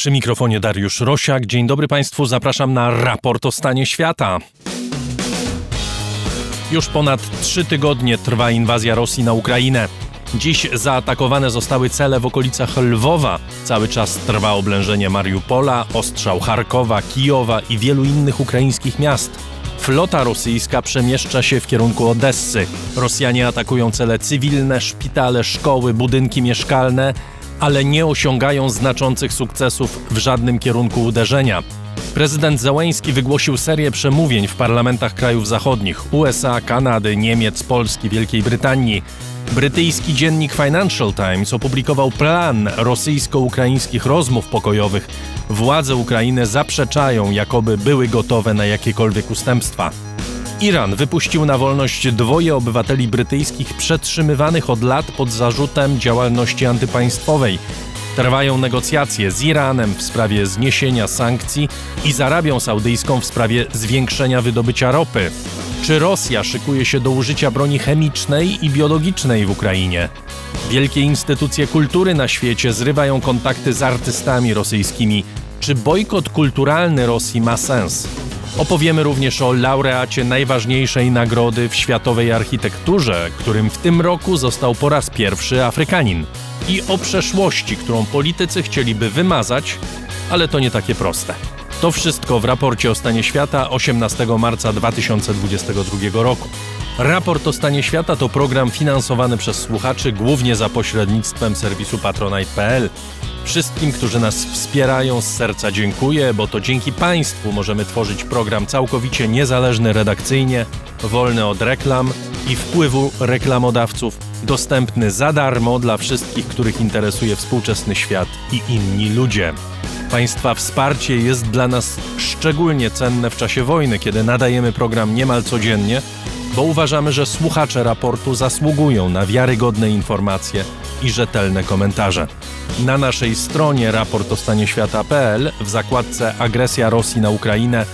Przy mikrofonie Dariusz Rosiak. Dzień dobry Państwu, zapraszam na raport o stanie świata. Już ponad trzy tygodnie trwa inwazja Rosji na Ukrainę. Dziś zaatakowane zostały cele w okolicach Lwowa. Cały czas trwa oblężenie Mariupola, ostrzał Charkowa, Kijowa i wielu innych ukraińskich miast. Flota rosyjska przemieszcza się w kierunku Odessy. Rosjanie atakują cele cywilne, szpitale, szkoły, budynki mieszkalne ale nie osiągają znaczących sukcesów w żadnym kierunku uderzenia. Prezydent Załęski wygłosił serię przemówień w parlamentach krajów zachodnich USA, Kanady, Niemiec, Polski, Wielkiej Brytanii. Brytyjski dziennik Financial Times opublikował plan rosyjsko-ukraińskich rozmów pokojowych. Władze Ukrainy zaprzeczają, jakoby były gotowe na jakiekolwiek ustępstwa. Iran wypuścił na wolność dwoje obywateli brytyjskich przetrzymywanych od lat pod zarzutem działalności antypaństwowej. Trwają negocjacje z Iranem w sprawie zniesienia sankcji i z Arabią Saudyjską w sprawie zwiększenia wydobycia ropy. Czy Rosja szykuje się do użycia broni chemicznej i biologicznej w Ukrainie? Wielkie instytucje kultury na świecie zrywają kontakty z artystami rosyjskimi. Czy bojkot kulturalny Rosji ma sens? Opowiemy również o laureacie najważniejszej nagrody w światowej architekturze, którym w tym roku został po raz pierwszy Afrykanin. I o przeszłości, którą politycy chcieliby wymazać, ale to nie takie proste. To wszystko w raporcie o stanie świata 18 marca 2022 roku. Raport o stanie świata to program finansowany przez słuchaczy głównie za pośrednictwem serwisu patronite.pl. Wszystkim, którzy nas wspierają, z serca dziękuję, bo to dzięki Państwu możemy tworzyć program całkowicie niezależny redakcyjnie, wolny od reklam i wpływu reklamodawców, dostępny za darmo dla wszystkich, których interesuje współczesny świat i inni ludzie. Państwa wsparcie jest dla nas szczególnie cenne w czasie wojny, kiedy nadajemy program niemal codziennie bo uważamy, że słuchacze raportu zasługują na wiarygodne informacje i rzetelne komentarze. Na naszej stronie raportostanieświata.pl w zakładce Agresja Rosji na Ukrainę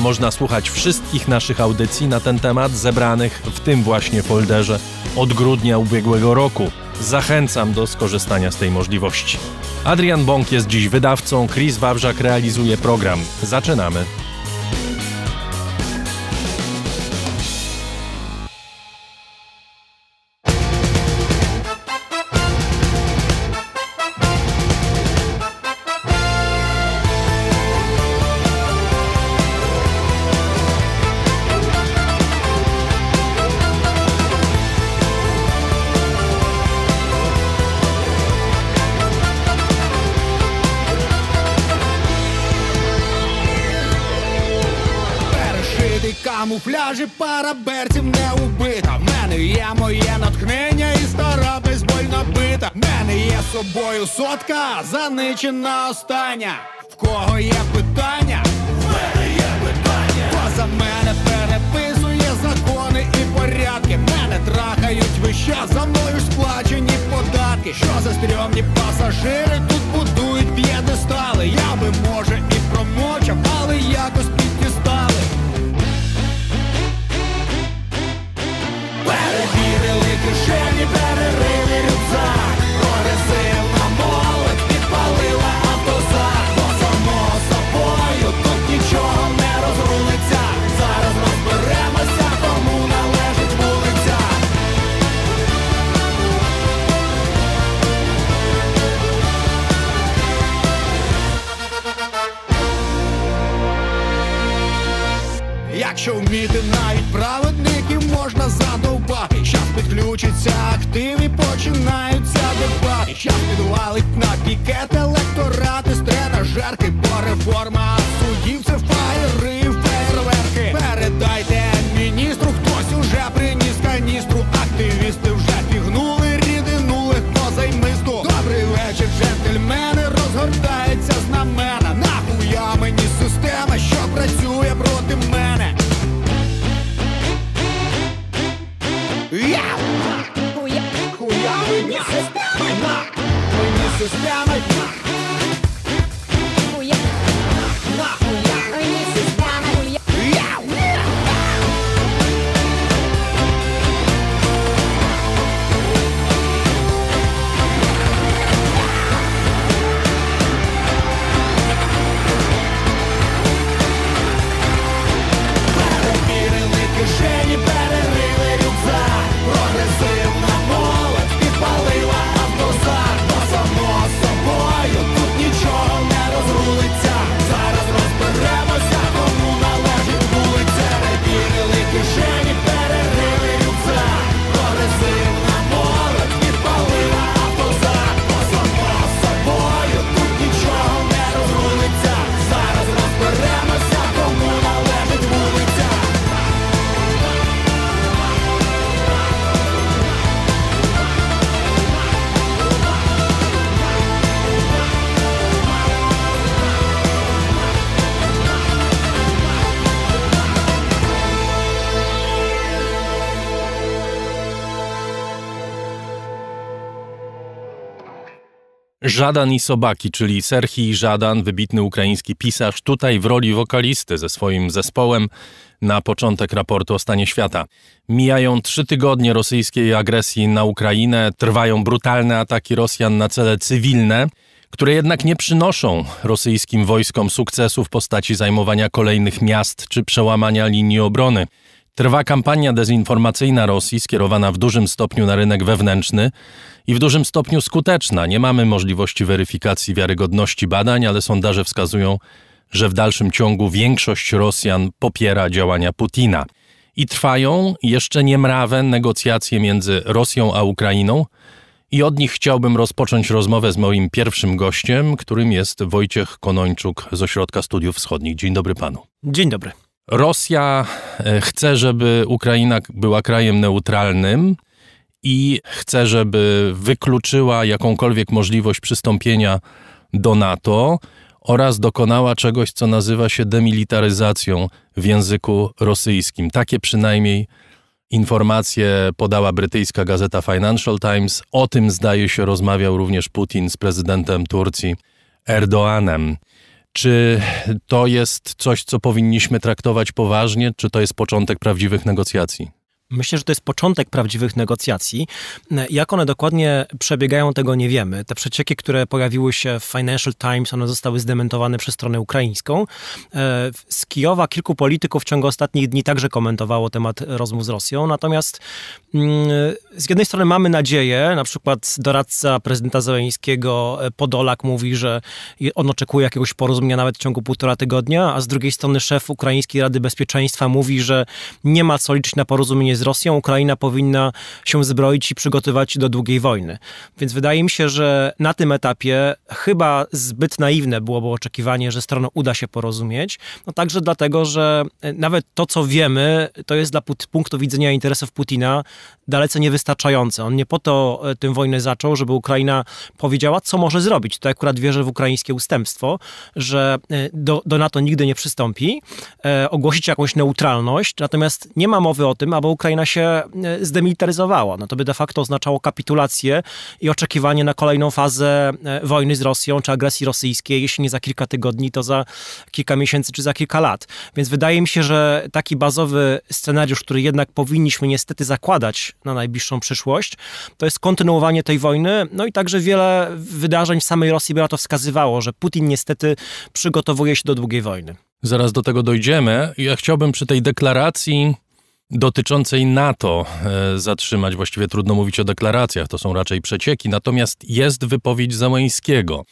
można słuchać wszystkich naszych audycji na ten temat zebranych w tym właśnie folderze od grudnia ubiegłego roku. Zachęcam do skorzystania z tej możliwości. Adrian Bąk jest dziś wydawcą, Chris Wawrzak realizuje program. Zaczynamy. дівчина остання в кого Żadan i Sobaki, czyli Serhii Żadan, wybitny ukraiński pisarz, tutaj w roli wokalisty ze swoim zespołem na początek raportu o stanie świata. Mijają trzy tygodnie rosyjskiej agresji na Ukrainę, trwają brutalne ataki Rosjan na cele cywilne, które jednak nie przynoszą rosyjskim wojskom sukcesu w postaci zajmowania kolejnych miast czy przełamania linii obrony. Trwa kampania dezinformacyjna Rosji skierowana w dużym stopniu na rynek wewnętrzny i w dużym stopniu skuteczna. Nie mamy możliwości weryfikacji wiarygodności badań, ale sondaże wskazują, że w dalszym ciągu większość Rosjan popiera działania Putina. I trwają jeszcze niemrawe negocjacje między Rosją a Ukrainą. I od nich chciałbym rozpocząć rozmowę z moim pierwszym gościem, którym jest Wojciech Konończuk z Ośrodka Studiów Wschodnich. Dzień dobry panu. Dzień dobry. Rosja e, chce, żeby Ukraina była krajem neutralnym, i chce, żeby wykluczyła jakąkolwiek możliwość przystąpienia do NATO oraz dokonała czegoś, co nazywa się demilitaryzacją w języku rosyjskim. Takie przynajmniej informacje podała brytyjska gazeta Financial Times. O tym zdaje się rozmawiał również Putin z prezydentem Turcji Erdoanem. Czy to jest coś, co powinniśmy traktować poważnie, czy to jest początek prawdziwych negocjacji? Myślę, że to jest początek prawdziwych negocjacji. Jak one dokładnie przebiegają, tego nie wiemy. Te przecieki, które pojawiły się w Financial Times, one zostały zdementowane przez stronę ukraińską. E, z Kijowa kilku polityków w ciągu ostatnich dni także komentowało temat rozmów z Rosją. Natomiast mm, z jednej strony mamy nadzieję, na przykład doradca prezydenta Zeleńskiego e, Podolak mówi, że on oczekuje jakiegoś porozumienia nawet w ciągu półtora tygodnia, a z drugiej strony szef Ukraińskiej Rady Bezpieczeństwa mówi, że nie ma co liczyć na porozumienie z Rosją, Ukraina powinna się zbroić i przygotować do długiej wojny. Więc wydaje mi się, że na tym etapie chyba zbyt naiwne byłoby oczekiwanie, że stronom uda się porozumieć. No także dlatego, że e, nawet to, co wiemy, to jest dla punktu widzenia interesów Putina dalece niewystarczające. On nie po to e, tę wojnę zaczął, żeby Ukraina powiedziała, co może zrobić. To akurat wierzę w ukraińskie ustępstwo, że e, do, do NATO nigdy nie przystąpi, e, ogłosić jakąś neutralność, natomiast nie ma mowy o tym, aby Ukraina Ukraina się e, zdemilitaryzowała. No to by de facto oznaczało kapitulację i oczekiwanie na kolejną fazę e, wojny z Rosją czy agresji rosyjskiej, jeśli nie za kilka tygodni, to za kilka miesięcy czy za kilka lat. Więc wydaje mi się, że taki bazowy scenariusz, który jednak powinniśmy niestety zakładać na najbliższą przyszłość, to jest kontynuowanie tej wojny. No i także wiele wydarzeń w samej Rosji by na to wskazywało, że Putin niestety przygotowuje się do długiej wojny. Zaraz do tego dojdziemy. Ja chciałbym przy tej deklaracji dotyczącej NATO e, zatrzymać. Właściwie trudno mówić o deklaracjach, to są raczej przecieki. Natomiast jest wypowiedź Załęskiego.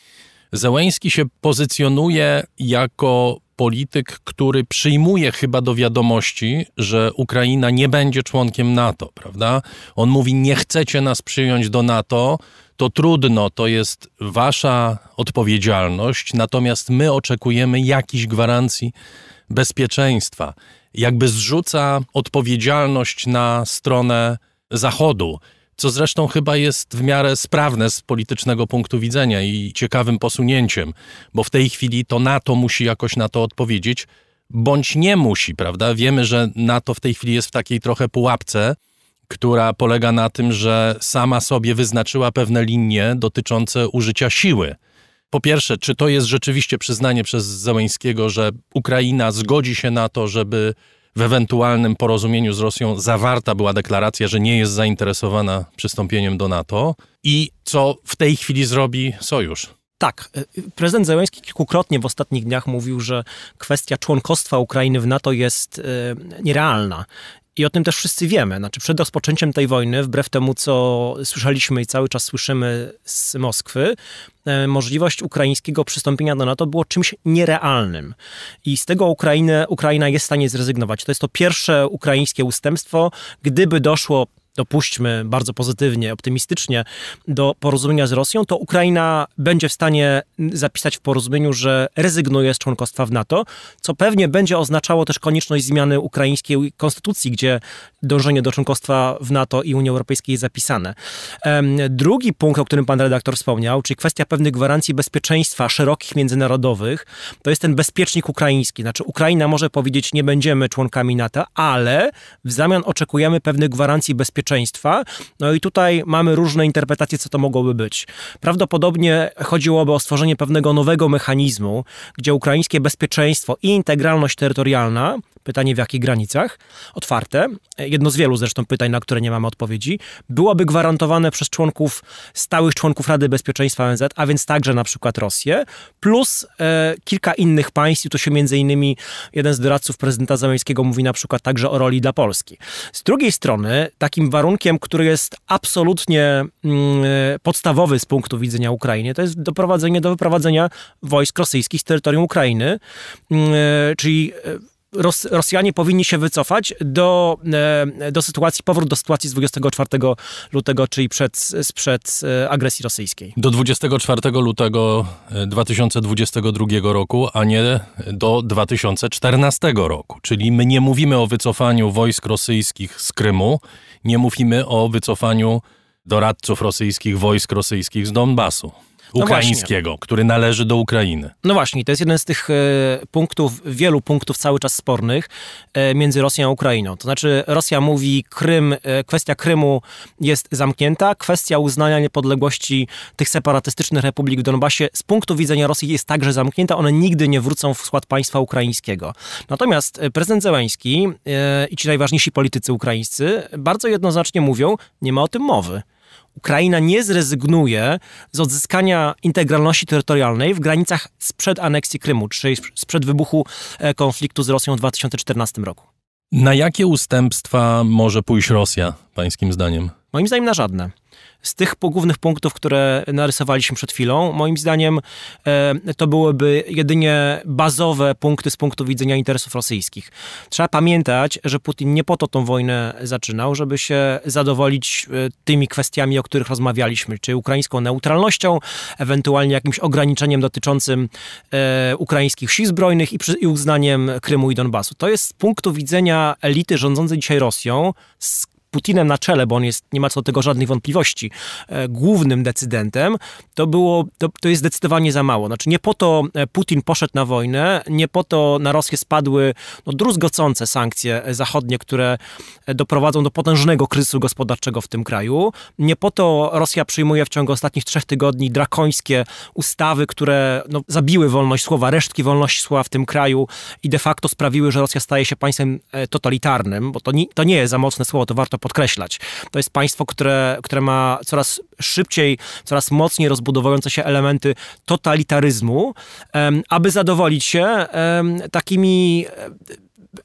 Załęski się pozycjonuje jako polityk, który przyjmuje chyba do wiadomości, że Ukraina nie będzie członkiem NATO, prawda? On mówi: Nie chcecie nas przyjąć do NATO, to trudno, to jest wasza odpowiedzialność, natomiast my oczekujemy jakichś gwarancji bezpieczeństwa jakby zrzuca odpowiedzialność na stronę Zachodu co zresztą chyba jest w miarę sprawne z politycznego punktu widzenia i ciekawym posunięciem, bo w tej chwili to NATO musi jakoś na to odpowiedzieć, bądź nie musi, prawda? Wiemy, że NATO w tej chwili jest w takiej trochę pułapce, która polega na tym, że sama sobie wyznaczyła pewne linie dotyczące użycia siły po pierwsze, czy to jest rzeczywiście przyznanie przez Zeleńskiego, że Ukraina zgodzi się na to, żeby w ewentualnym porozumieniu z Rosją zawarta była deklaracja, że nie jest zainteresowana przystąpieniem do NATO i co w tej chwili zrobi sojusz? Tak. E, prezydent Zełenski kilkukrotnie w ostatnich dniach mówił, że kwestia członkostwa Ukrainy w NATO jest e, nierealna. I o tym też wszyscy wiemy. Znaczy, przed rozpoczęciem tej wojny, wbrew temu, co słyszeliśmy i cały czas słyszymy z Moskwy, e, możliwość ukraińskiego przystąpienia do NATO było czymś nierealnym. I z tego Ukrainę, Ukraina jest w stanie zrezygnować. To jest to pierwsze ukraińskie ustępstwo. Gdyby doszło dopuśćmy bardzo pozytywnie, optymistycznie, do porozumienia z Rosją, to Ukraina będzie w stanie zapisać w porozumieniu, że rezygnuje z członkostwa w NATO, co pewnie będzie oznaczało też konieczność zmiany ukraińskiej konstytucji, gdzie dążenie do członkostwa w NATO i Unii Europejskiej jest zapisane. Drugi punkt, o którym pan redaktor wspomniał, czyli kwestia pewnych gwarancji bezpieczeństwa szerokich międzynarodowych, to jest ten bezpiecznik ukraiński. Znaczy Ukraina może powiedzieć, nie będziemy członkami NATO, ale w zamian oczekujemy pewnych gwarancji bezpieczeństwa bezpieczeństwa. No i tutaj mamy różne interpretacje, co to mogłoby być. Prawdopodobnie chodziłoby o stworzenie pewnego nowego mechanizmu, gdzie ukraińskie bezpieczeństwo i integralność terytorialna pytanie w jakich granicach, otwarte, jedno z wielu zresztą pytań, na które nie mamy odpowiedzi, byłoby gwarantowane przez członków, stałych członków Rady Bezpieczeństwa ONZ, a więc także na przykład Rosję, plus e, kilka innych państw, to się między innymi jeden z doradców prezydenta Załęckiego mówi na przykład także o roli dla Polski. Z drugiej strony, takim warunkiem, który jest absolutnie mm, e, podstawowy z punktu widzenia Ukrainy, to jest doprowadzenie do wyprowadzenia wojsk rosyjskich z terytorium Ukrainy, mm, e, czyli e, Ros Rosjanie powinni się wycofać do, e, do sytuacji, powrót do sytuacji z 24 lutego, czyli przed, sprzed e, agresji rosyjskiej. Do 24 lutego 2022 e, roku, a nie do 2014 roku. Czyli my nie mówimy o wycofaniu wojsk rosyjskich z Krymu, nie mówimy o wycofaniu doradców rosyjskich, wojsk rosyjskich z Donbasu. No ukraińskiego, no który należy do Ukrainy. No właśnie, to jest jeden z tych e, punktów, wielu punktów cały czas spornych e, między Rosją a Ukrainą. To znaczy Rosja mówi Krym, e, kwestia Krymu jest zamknięta, kwestia uznania niepodległości tych separatystycznych republik w Donbasie z punktu widzenia Rosji jest także zamknięta, one nigdy nie wrócą w skład państwa ukraińskiego. Natomiast prezydent Zełański i ci najważniejsi politycy ukraińscy bardzo jednoznacznie mówią, nie ma o tym mowy. Ukraina nie zrezygnuje z odzyskania integralności terytorialnej w granicach sprzed aneksji Krymu, czyli sprzed wybuchu e, konfliktu z Rosją w 2014 roku. Na jakie ustępstwa może pójść Rosja, pańskim zdaniem? Moim zdaniem na żadne. Z tych głównych punktów, które narysowaliśmy przed chwilą, moim zdaniem e, to byłyby jedynie bazowe punkty z punktu widzenia interesów rosyjskich. Trzeba pamiętać, że Putin nie po to tą wojnę zaczynał, żeby się zadowolić e, tymi kwestiami, o których rozmawialiśmy, czyli ukraińską neutralnością, ewentualnie jakimś ograniczeniem dotyczącym e, ukraińskich sił zbrojnych i, przy, i uznaniem Krymu i Donbasu. To jest z punktu widzenia elity rządzącej dzisiaj Rosją, z Putinem na czele, bo on jest, nie ma co do tego żadnych wątpliwości, e, głównym decydentem, to było, to, to jest zdecydowanie za mało. Znaczy nie po to e, Putin poszedł na wojnę, nie po to na Rosję spadły no, druzgocące sankcje e, zachodnie, które doprowadzą do potężnego kryzysu gospodarczego w tym kraju. Nie po to Rosja przyjmuje w ciągu ostatnich trzech tygodni drakońskie ustawy, które no, zabiły wolność słowa, resztki wolności słowa w tym kraju i de facto sprawiły, że Rosja staje się państwem totalitarnym, bo to nie, to nie jest za mocne słowo, to warto podkreślać. To jest państwo, które, które ma coraz szybciej, coraz mocniej rozbudowujące się elementy totalitaryzmu, aby zadowolić się takimi e,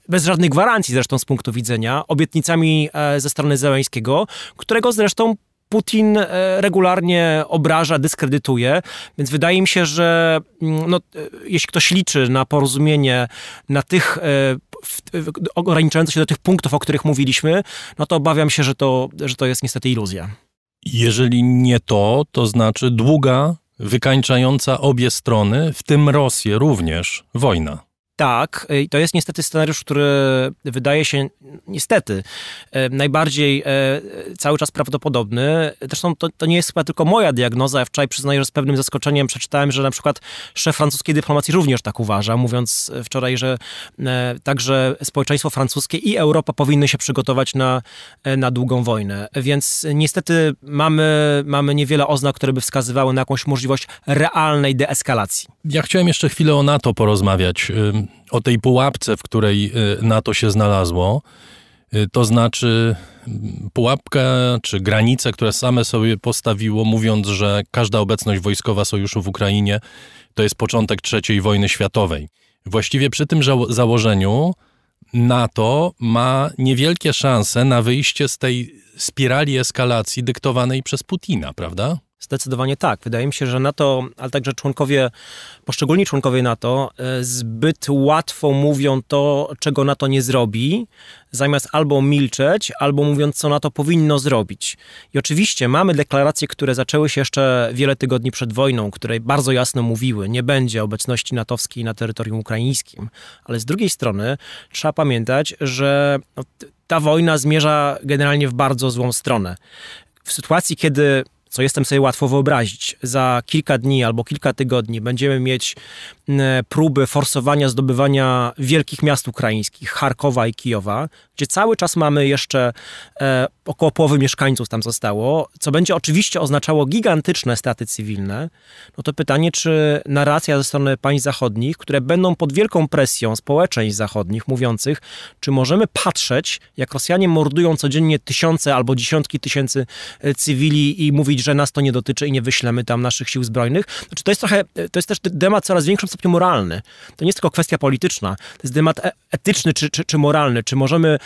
bez żadnych gwarancji zresztą z punktu widzenia, obietnicami e, ze strony Zeleńskiego, którego zresztą Putin e, regularnie obraża, dyskredytuje, więc wydaje mi się, że mm, no, e, jeśli ktoś liczy na porozumienie na tych e, ograniczających się do tych punktów, o których mówiliśmy, no to obawiam się, że to, że to jest niestety iluzja. Jeżeli nie to, to znaczy długa, wykańczająca obie strony, w tym Rosję również, wojna. Tak, e, to jest niestety scenariusz, który wydaje się niestety e, najbardziej e, cały czas prawdopodobny. Zresztą to, to nie jest chyba tylko moja diagnoza. Ja wczoraj przyznaję, że z pewnym zaskoczeniem przeczytałem, że na przykład szef francuskiej dyplomacji również tak uważa, mówiąc wczoraj, że także społeczeństwo francuskie i Europa powinny się przygotować na, na długą wojnę. Więc niestety mamy, mamy niewiele oznak, które by wskazywały na jakąś możliwość realnej deeskalacji. Ja chciałem jeszcze chwilę o NATO porozmawiać o tej pułapce, w której y, NATO się znalazło. Y, to znaczy mm, pułapkę czy granice, które same sobie postawiło, mówiąc, że każda obecność wojskowa sojuszu w Ukrainie to jest początek III wojny światowej. Właściwie przy tym założeniu NATO ma niewielkie szanse na wyjście z tej spirali eskalacji dyktowanej przez Putina, prawda? Zdecydowanie tak. Wydaje mi się, że NATO, ale także członkowie, poszczególni członkowie NATO, e, zbyt łatwo mówią to, czego NATO nie zrobi, zamiast albo milczeć, albo mówiąc, co NATO powinno zrobić. I oczywiście mamy deklaracje, które zaczęły się jeszcze wiele tygodni przed wojną, które bardzo jasno mówiły, nie będzie obecności natowskiej na terytorium ukraińskim. Ale z drugiej strony trzeba pamiętać, że no, ta wojna zmierza generalnie w bardzo złą stronę. W sytuacji, kiedy co jestem sobie łatwo wyobrazić, za kilka dni albo kilka tygodni będziemy mieć mm, próby forsowania zdobywania wielkich miast ukraińskich, Charkowa i Kijowa, gdzie cały czas mamy jeszcze e, około połowy mieszkańców tam zostało, co będzie oczywiście oznaczało gigantyczne straty cywilne, no to pytanie, czy narracja ze strony państw zachodnich, które będą pod wielką presją społeczeństw zachodnich mówiących, czy możemy patrzeć, jak Rosjanie mordują codziennie tysiące albo dziesiątki tysięcy e, cywili i mówić, że nas to nie dotyczy i nie wyślemy tam naszych sił zbrojnych. Znaczy, to jest trochę, e, to jest też temat coraz większym stopniu moralny. To nie jest tylko kwestia polityczna, to jest temat e-, etyczny czy, czy, czy moralny. Czy możemy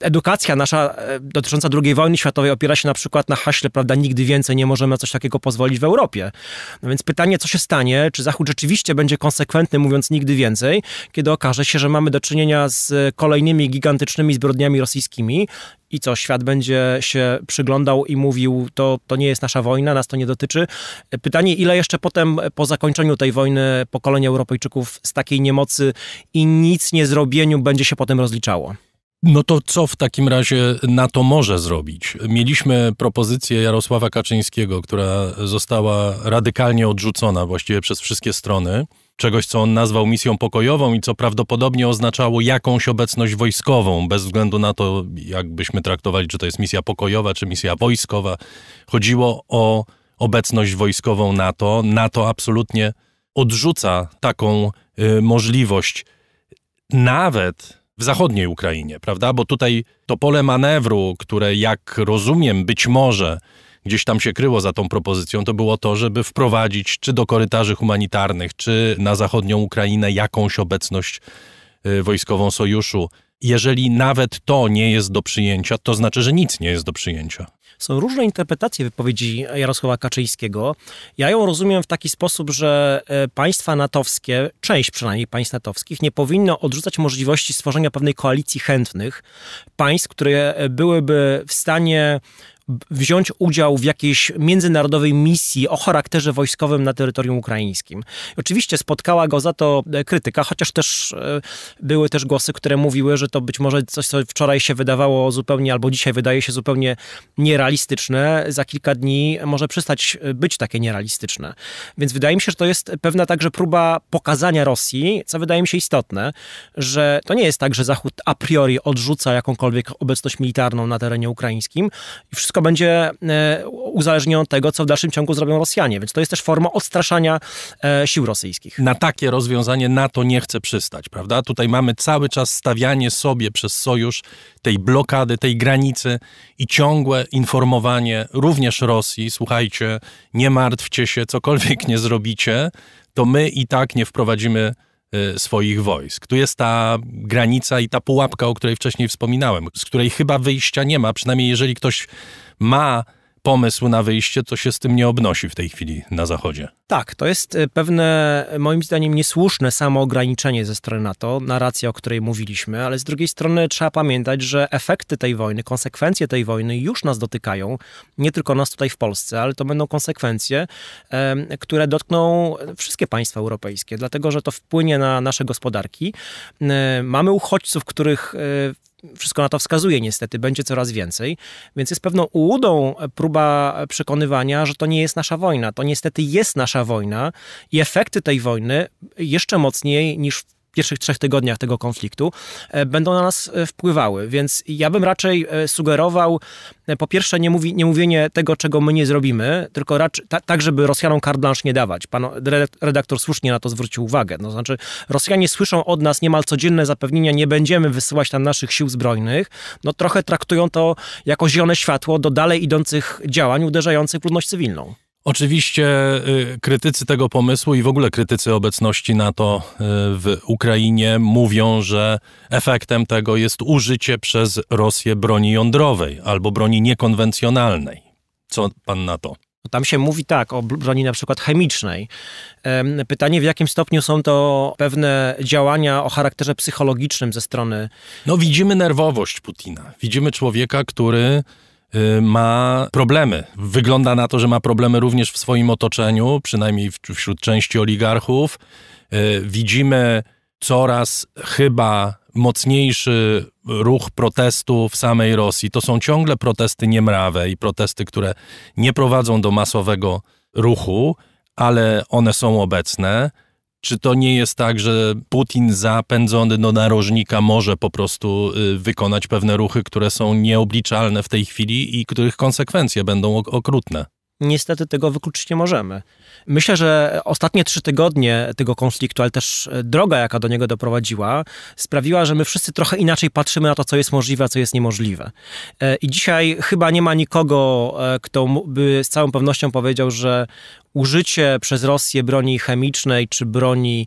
edukacja nasza e, dotycząca II wojny światowej opiera się na przykład na haśle, prawda, nigdy więcej nie możemy coś takiego pozwolić w Europie. No więc pytanie, co się stanie, czy Zachód rzeczywiście będzie konsekwentny, mówiąc nigdy więcej, kiedy okaże się, że mamy do czynienia z kolejnymi gigantycznymi zbrodniami rosyjskimi i co, świat będzie się przyglądał i mówił, to, to nie jest nasza wojna, nas to nie dotyczy. E, pytanie, ile jeszcze potem e, po zakończeniu tej wojny pokolenie Europejczyków z takiej niemocy i nic nie zrobieniu będzie się potem rozliczało? No to co w takim razie NATO może zrobić? Mieliśmy propozycję Jarosława Kaczyńskiego, która została radykalnie odrzucona właściwie przez wszystkie strony. Czegoś, co on nazwał misją pokojową i co prawdopodobnie oznaczało jakąś obecność wojskową, bez względu na to, jakbyśmy traktowali, czy to jest misja pokojowa, czy misja wojskowa. Chodziło o obecność wojskową NATO. NATO absolutnie odrzuca taką y, możliwość. Nawet w zachodniej Ukrainie, prawda? Bo tutaj to pole manewru, które jak rozumiem być może gdzieś tam się kryło za tą propozycją, to było to, żeby wprowadzić czy do korytarzy humanitarnych, czy na zachodnią Ukrainę jakąś obecność y, wojskową sojuszu. Jeżeli nawet to nie jest do przyjęcia, to znaczy, że nic nie jest do przyjęcia. Są różne interpretacje wypowiedzi Jarosława Kaczyńskiego. Ja ją rozumiem w taki sposób, że e, państwa natowskie, część przynajmniej państw natowskich, nie powinno odrzucać możliwości stworzenia pewnej koalicji chętnych państw, które e, byłyby w stanie wziąć udział w jakiejś międzynarodowej misji o charakterze wojskowym na terytorium ukraińskim. I oczywiście spotkała go za to e, krytyka, chociaż też e, były też głosy, które mówiły, że to być może coś, co wczoraj się wydawało zupełnie, albo dzisiaj wydaje się zupełnie nierealistyczne, za kilka dni może przestać e, być takie nierealistyczne. Więc wydaje mi się, że to jest pewna także próba pokazania Rosji, co wydaje mi się istotne, że to nie jest tak, że Zachód a priori odrzuca jakąkolwiek obecność militarną na terenie ukraińskim i wszystko wszystko będzie e, uzależnione od tego, co w dalszym ciągu zrobią Rosjanie. Więc to jest też forma odstraszania e, sił rosyjskich. Na takie rozwiązanie NATO nie chce przystać, prawda? Tutaj mamy cały czas stawianie sobie przez sojusz tej blokady, tej granicy i ciągłe informowanie również Rosji, słuchajcie, nie martwcie się, cokolwiek nie zrobicie, to my i tak nie wprowadzimy Y, swoich wojsk. Tu jest ta granica i ta pułapka, o której wcześniej wspominałem, z której chyba wyjścia nie ma, przynajmniej jeżeli ktoś ma pomysł na wyjście, to się z tym nie obnosi w tej chwili na Zachodzie. Tak, to jest e, pewne, moim zdaniem, niesłuszne samoograniczenie ze strony NATO, narracja, o której mówiliśmy, ale z drugiej strony trzeba pamiętać, że efekty tej wojny, konsekwencje tej wojny już nas dotykają, nie tylko nas tutaj w Polsce, ale to będą konsekwencje, które dotkną wszystkie państwa europejskie, dlatego że to wpłynie na nasze gospodarki. E, mamy uchodźców, których e, wszystko na to wskazuje niestety, będzie coraz więcej, więc jest pewną ułudą e, próba e, przekonywania, że to nie jest nasza wojna. To niestety jest nasza wojna i efekty tej wojny jeszcze mocniej niż pierwszych trzech tygodniach tego konfliktu, e, będą na nas e, wpływały. Więc ja bym raczej e, sugerował, po pierwsze, nie, mówi, nie mówienie tego, czego my nie zrobimy, tylko raczej ta, tak, żeby Rosjanom carte nie dawać. Pan redaktor słusznie na to zwrócił uwagę. No, to znaczy, Rosjanie słyszą od nas niemal codzienne zapewnienia, nie będziemy wysyłać tam naszych sił zbrojnych. No trochę traktują to jako zielone światło do dalej idących działań uderzających w ludność cywilną. Oczywiście y, krytycy tego pomysłu i w ogóle krytycy obecności NATO y, w Ukrainie mówią, że efektem tego jest użycie przez Rosję broni jądrowej albo broni niekonwencjonalnej. Co pan na to? No tam się mówi tak o broni na przykład chemicznej. Pytanie, w jakim stopniu są to pewne działania o charakterze psychologicznym ze strony. No, widzimy nerwowość Putina. Widzimy człowieka, który Y, ma problemy. Wygląda na to, że ma problemy również w swoim otoczeniu, przynajmniej wśród części oligarchów. Y, widzimy coraz chyba mocniejszy ruch protestu w samej Rosji. To są ciągle protesty niemrawe i protesty, które nie prowadzą do masowego ruchu, ale one są obecne. Czy to nie jest tak, że Putin zapędzony do narożnika może po prostu y, wykonać pewne ruchy, które są nieobliczalne w tej chwili i których konsekwencje będą okrutne? niestety tego wykluczyć nie możemy. Myślę, że ostatnie trzy tygodnie tego konfliktu, ale też e, droga, jaka do niego doprowadziła, sprawiła, że my wszyscy trochę inaczej patrzymy na to, co jest możliwe, a co jest niemożliwe. E, I dzisiaj chyba nie ma nikogo, e, kto by z całą pewnością powiedział, że użycie przez Rosję broni chemicznej czy broni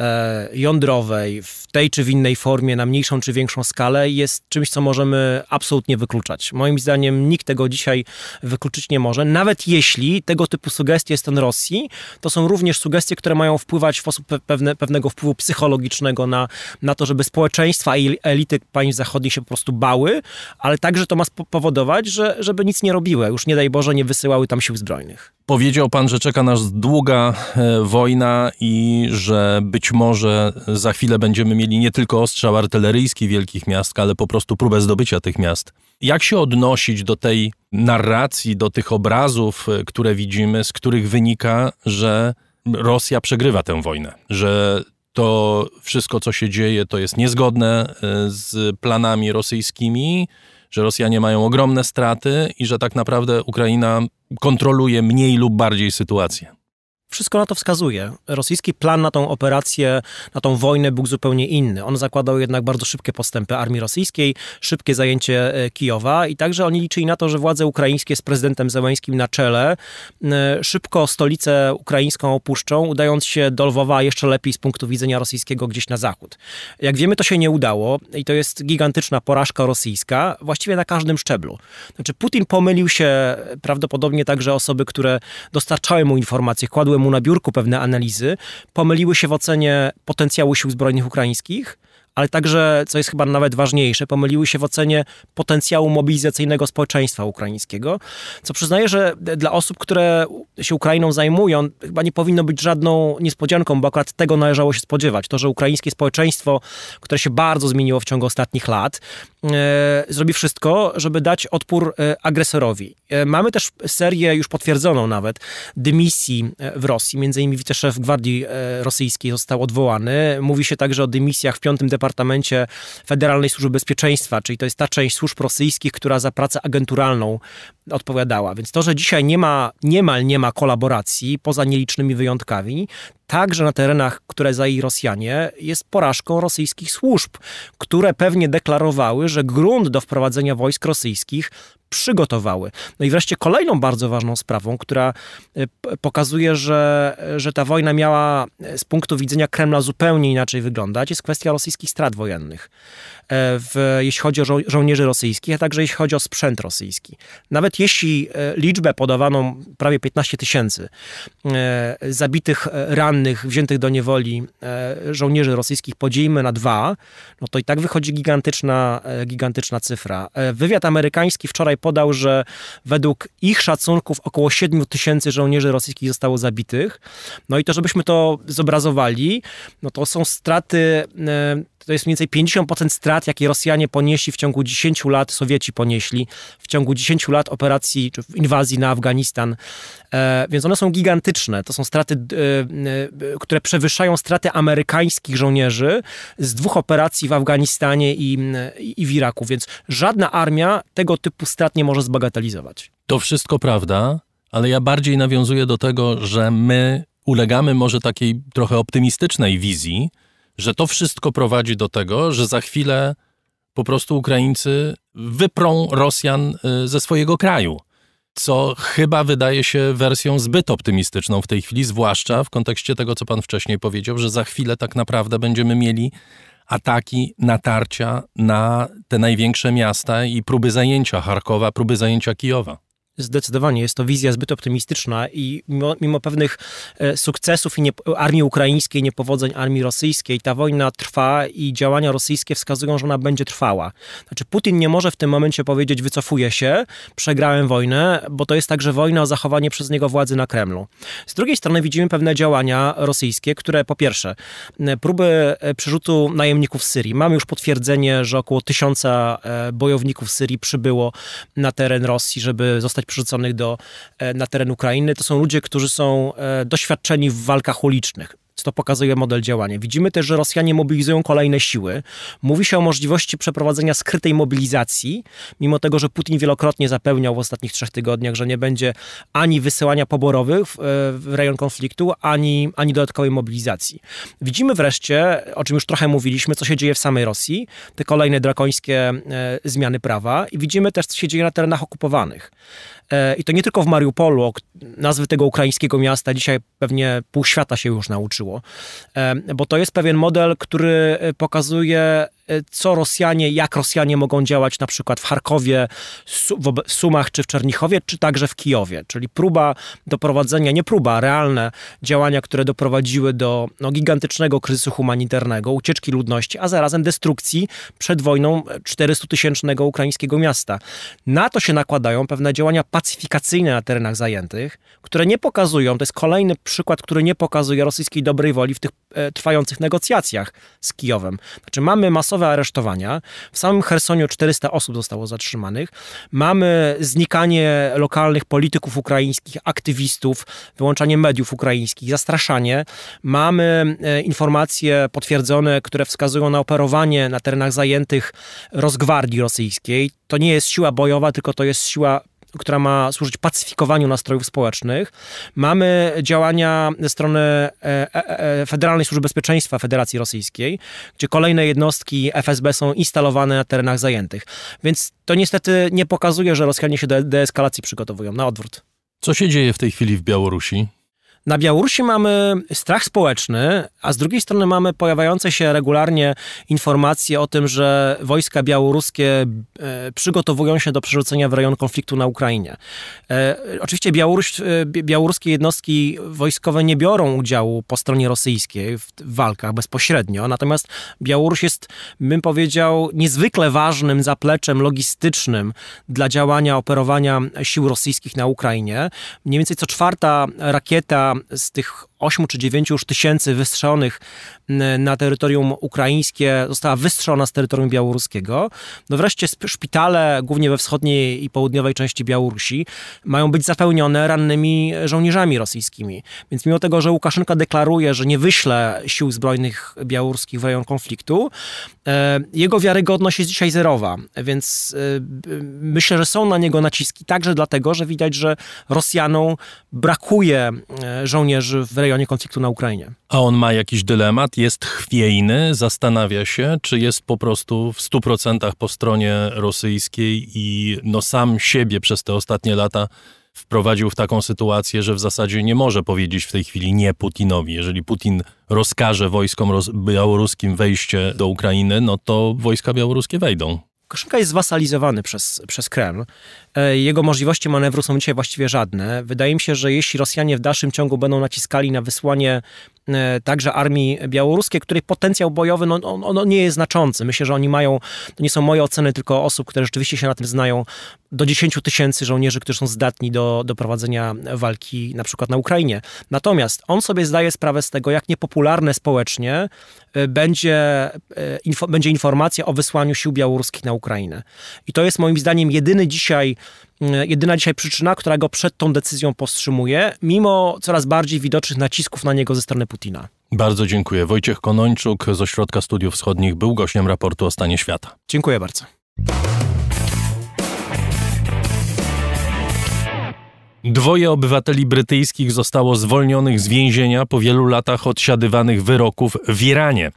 E, jądrowej w tej czy w innej formie, na mniejszą czy większą skalę, jest czymś, co możemy absolutnie wykluczać. Moim zdaniem nikt tego dzisiaj wykluczyć nie może. Nawet jeśli tego typu sugestie z ten Rosji, to są również sugestie, które mają wpływać w sposób pewne, pewnego wpływu psychologicznego na, na to, żeby społeczeństwa i elity państw zachodnich się po prostu bały, ale także to ma spowodować, że żeby nic nie robiły, już nie daj Boże nie wysyłały tam sił zbrojnych. Powiedział pan, że czeka nas długa e, wojna i że być może za chwilę będziemy mieli nie tylko ostrzał artyleryjski wielkich miast, ale po prostu próbę zdobycia tych miast. Jak się odnosić do tej narracji, do tych obrazów, e, które widzimy, z których wynika, że Rosja przegrywa tę wojnę, że to wszystko, co się dzieje, to jest niezgodne e, z planami rosyjskimi, że Rosjanie mają ogromne straty i że tak naprawdę Ukraina kontroluje mniej lub bardziej sytuację. Wszystko na to wskazuje. Rosyjski plan na tą operację, na tą wojnę był zupełnie inny. On zakładał jednak bardzo szybkie postępy armii rosyjskiej, szybkie zajęcie e, Kijowa i także oni liczyli na to, że władze ukraińskie z prezydentem Zełańskim na czele e, szybko stolicę ukraińską opuszczą, udając się do Lwowa jeszcze lepiej z punktu widzenia rosyjskiego gdzieś na zachód. Jak wiemy, to się nie udało i to jest gigantyczna porażka rosyjska, właściwie na każdym szczeblu. Znaczy Putin pomylił się e, prawdopodobnie także osoby, które dostarczały mu informacje, kładły mu na biurku pewne analizy, pomyliły się w ocenie potencjału sił zbrojnych ukraińskich ale także, co jest chyba nawet ważniejsze, pomyliły się w ocenie potencjału mobilizacyjnego społeczeństwa ukraińskiego, co przyznaję, że dla osób, które się Ukrainą zajmują, chyba nie powinno być żadną niespodzianką, bo akurat tego należało się spodziewać. To, że ukraińskie społeczeństwo, które się bardzo zmieniło w ciągu ostatnich lat, e, zrobi wszystko, żeby dać odpór e, agresorowi. E, mamy też serię już potwierdzoną nawet dymisji w Rosji, między innymi wiceszef Gwardii Rosyjskiej został odwołany. Mówi się także o dymisjach w piątym departamencie Departamencie Federalnej Służby Bezpieczeństwa, czyli to jest ta część służb rosyjskich, która za pracę agenturalną odpowiadała. Więc to, że dzisiaj nie ma, niemal nie ma kolaboracji, poza nielicznymi wyjątkami, także na terenach, które zajęli Rosjanie, jest porażką rosyjskich służb, które pewnie deklarowały, że grunt do wprowadzenia wojsk rosyjskich przygotowały. No i wreszcie kolejną bardzo ważną sprawą, która e, pokazuje, że, że ta wojna miała e, z punktu widzenia Kremla zupełnie inaczej wyglądać, jest kwestia rosyjskich strat wojennych. E, w, jeśli chodzi o żo żołnierzy rosyjskich, a także jeśli chodzi o sprzęt rosyjski. Nawet jeśli e, liczbę podawaną prawie 15 tysięcy e, zabitych, rannych, wziętych do niewoli żołnierzy rosyjskich podzielimy na dwa, no to i tak wychodzi gigantyczna, gigantyczna cyfra. Wywiad amerykański wczoraj podał, że według ich szacunków około 7 tysięcy żołnierzy rosyjskich zostało zabitych. No i to, żebyśmy to zobrazowali, no to są straty, to jest mniej więcej 50% strat strat, jakie Rosjanie ponieśli w ciągu 10 lat, Sowieci ponieśli w ciągu 10 lat operacji czy inwazji na Afganistan. E, więc one są gigantyczne. To są straty, e, e, które przewyższają straty amerykańskich żołnierzy z dwóch operacji w Afganistanie i, i, i w Iraku. Więc żadna armia tego typu strat nie może zbagatelizować. To wszystko prawda, ale ja bardziej nawiązuję do tego, że my ulegamy może takiej trochę optymistycznej wizji, że to wszystko prowadzi do tego, że za chwilę po prostu Ukraińcy wyprą Rosjan y, ze swojego kraju. Co chyba wydaje się wersją zbyt optymistyczną w tej chwili, zwłaszcza w kontekście tego, co pan wcześniej powiedział, że za chwilę tak naprawdę będziemy mieli ataki, natarcia na te największe miasta i próby zajęcia Charkowa, próby zajęcia Kijowa. Zdecydowanie jest to wizja zbyt optymistyczna i mimo, mimo pewnych e, sukcesów i nie, armii ukraińskiej, niepowodzeń armii rosyjskiej, ta wojna trwa i działania rosyjskie wskazują, że ona będzie trwała. Znaczy Putin nie może w tym momencie powiedzieć wycofuję się, przegrałem wojnę, bo to jest także wojna o zachowanie przez niego władzy na Kremlu. Z drugiej strony widzimy pewne działania rosyjskie, które po pierwsze próby e, przerzutu najemników z Syrii. Mamy już potwierdzenie, że około tysiąca e, bojowników z Syrii przybyło na teren Rosji, żeby zostać zostać przerzuconych do, e, na teren Ukrainy. To są ludzie, którzy są e, doświadczeni w walkach ulicznych to pokazuje model działania. Widzimy też, że Rosjanie mobilizują kolejne siły. Mówi się o możliwości przeprowadzenia skrytej mobilizacji, mimo tego, że Putin wielokrotnie zapewniał w ostatnich trzech tygodniach, że nie będzie ani wysyłania poborowych e, w, rejon konfliktu, ani, ani dodatkowej mobilizacji. Widzimy wreszcie, o czym już trochę mówiliśmy, co się dzieje w samej Rosji, te kolejne drakońskie zmiany prawa i widzimy też, co się dzieje na terenach okupowanych. E, I to nie tylko w Mariupolu, nazwy tego ukraińskiego miasta dzisiaj pewnie pół świata się już nauczyło, e, bo to jest pewien model, który e, pokazuje E, co Rosjanie, jak Rosjanie mogą działać na przykład w Charkowie, w Sumach czy w Czernichowie, czy także w Kijowie. Czyli próba doprowadzenia, nie próba, realne działania, które doprowadziły do no, gigantycznego kryzysu humanitarnego, ucieczki ludności, a zarazem destrukcji przed wojną 400-tysięcznego ukraińskiego miasta. Na to się nakładają pewne działania pacyfikacyjne na terenach zajętych, które nie pokazują, to jest kolejny przykład, który nie pokazuje rosyjskiej dobrej woli w tych e, trwających negocjacjach z Kijowem. Znaczy mamy masowo masowe aresztowania. W samym Chersoniu 400 osób zostało zatrzymanych. Mamy znikanie lokalnych polityków ukraińskich, aktywistów, wyłączanie mediów ukraińskich, zastraszanie. Mamy e, informacje potwierdzone, które wskazują na operowanie na terenach zajętych rozgwardii rosyjskiej. To nie jest siła bojowa, tylko to jest siła która ma służyć pacyfikowaniu nastrojów społecznych. Mamy działania ze strony e, e, e, Federalnej Służby Bezpieczeństwa Federacji Rosyjskiej, gdzie kolejne jednostki FSB są instalowane na terenach zajętych. Więc to niestety nie pokazuje, że Rosjanie się do deeskalacji przygotowują. Na odwrót. Co się dzieje w tej chwili w Białorusi? Na Białorusi mamy strach społeczny, a z drugiej strony mamy pojawiające się regularnie informacje o tym, że wojska białoruskie e, przygotowują się do przerzucenia w rejon konfliktu na Ukrainie. E, oczywiście Białoruś, e, białoruskie jednostki wojskowe nie biorą udziału po stronie rosyjskiej w walkach bezpośrednio, natomiast Białoruś jest, bym powiedział, niezwykle ważnym zapleczem logistycznym dla działania, operowania sił rosyjskich na Ukrainie. Mniej więcej co czwarta rakieta z tych 8 czy 9 już tysięcy wystrzelonych na terytorium ukraińskie została wystrzelona z terytorium białoruskiego. No wreszcie szpitale, głównie we wschodniej i południowej części Białorusi, mają być zapełnione rannymi żołnierzami rosyjskimi. Więc mimo tego, że Łukaszenka deklaruje, że nie wyśle sił zbrojnych białoruskich w rejon konfliktu, e, jego wiarygodność jest dzisiaj zerowa. Więc e, myślę, że są na niego naciski także dlatego, że widać, że Rosjanom brakuje e, żołnierzy w rejonie rozwijanie konfliktu na Ukrainie. A on ma jakiś dylemat, jest chwiejny, zastanawia się, czy jest po prostu w 100% po stronie rosyjskiej i no sam siebie przez te ostatnie lata wprowadził w taką sytuację, że w zasadzie nie może powiedzieć w tej chwili nie Putinowi. Jeżeli Putin rozkaże wojskom białoruskim wejście do Ukrainy, no to wojska białoruskie wejdą. Koszynka jest zwasalizowany przez, przez Kreml. E, jego możliwości manewru są dzisiaj właściwie żadne. Wydaje mi się, że jeśli Rosjanie w dalszym ciągu będą naciskali na wysłanie e, także armii białoruskiej, której potencjał bojowy no, on, no, no, on no nie jest znaczący. Myślę, że oni mają, to nie są moje oceny, tylko osób, które rzeczywiście się na tym znają, do 10 tysięcy żołnierzy, którzy są zdatni do, do prowadzenia walki na przykład na Ukrainie. Natomiast on sobie zdaje sprawę z tego, jak niepopularne społecznie e, będzie, info, będzie informacja o wysłaniu sił białoruskich na Ukrainę. I to jest moim zdaniem jedyny dzisiaj E, jedyna dzisiaj przyczyna, która go przed tą decyzją powstrzymuje, mimo coraz bardziej widocznych nacisków na niego ze strony Putina. Bardzo dziękuję. Wojciech Konończuk z Ośrodka Studiów Wschodnich był gościem raportu o stanie świata. Dziękuję bardzo. Dwoje obywateli brytyjskich zostało zwolnionych z więzienia po wielu latach odsiadywanych wyroków w Iranie.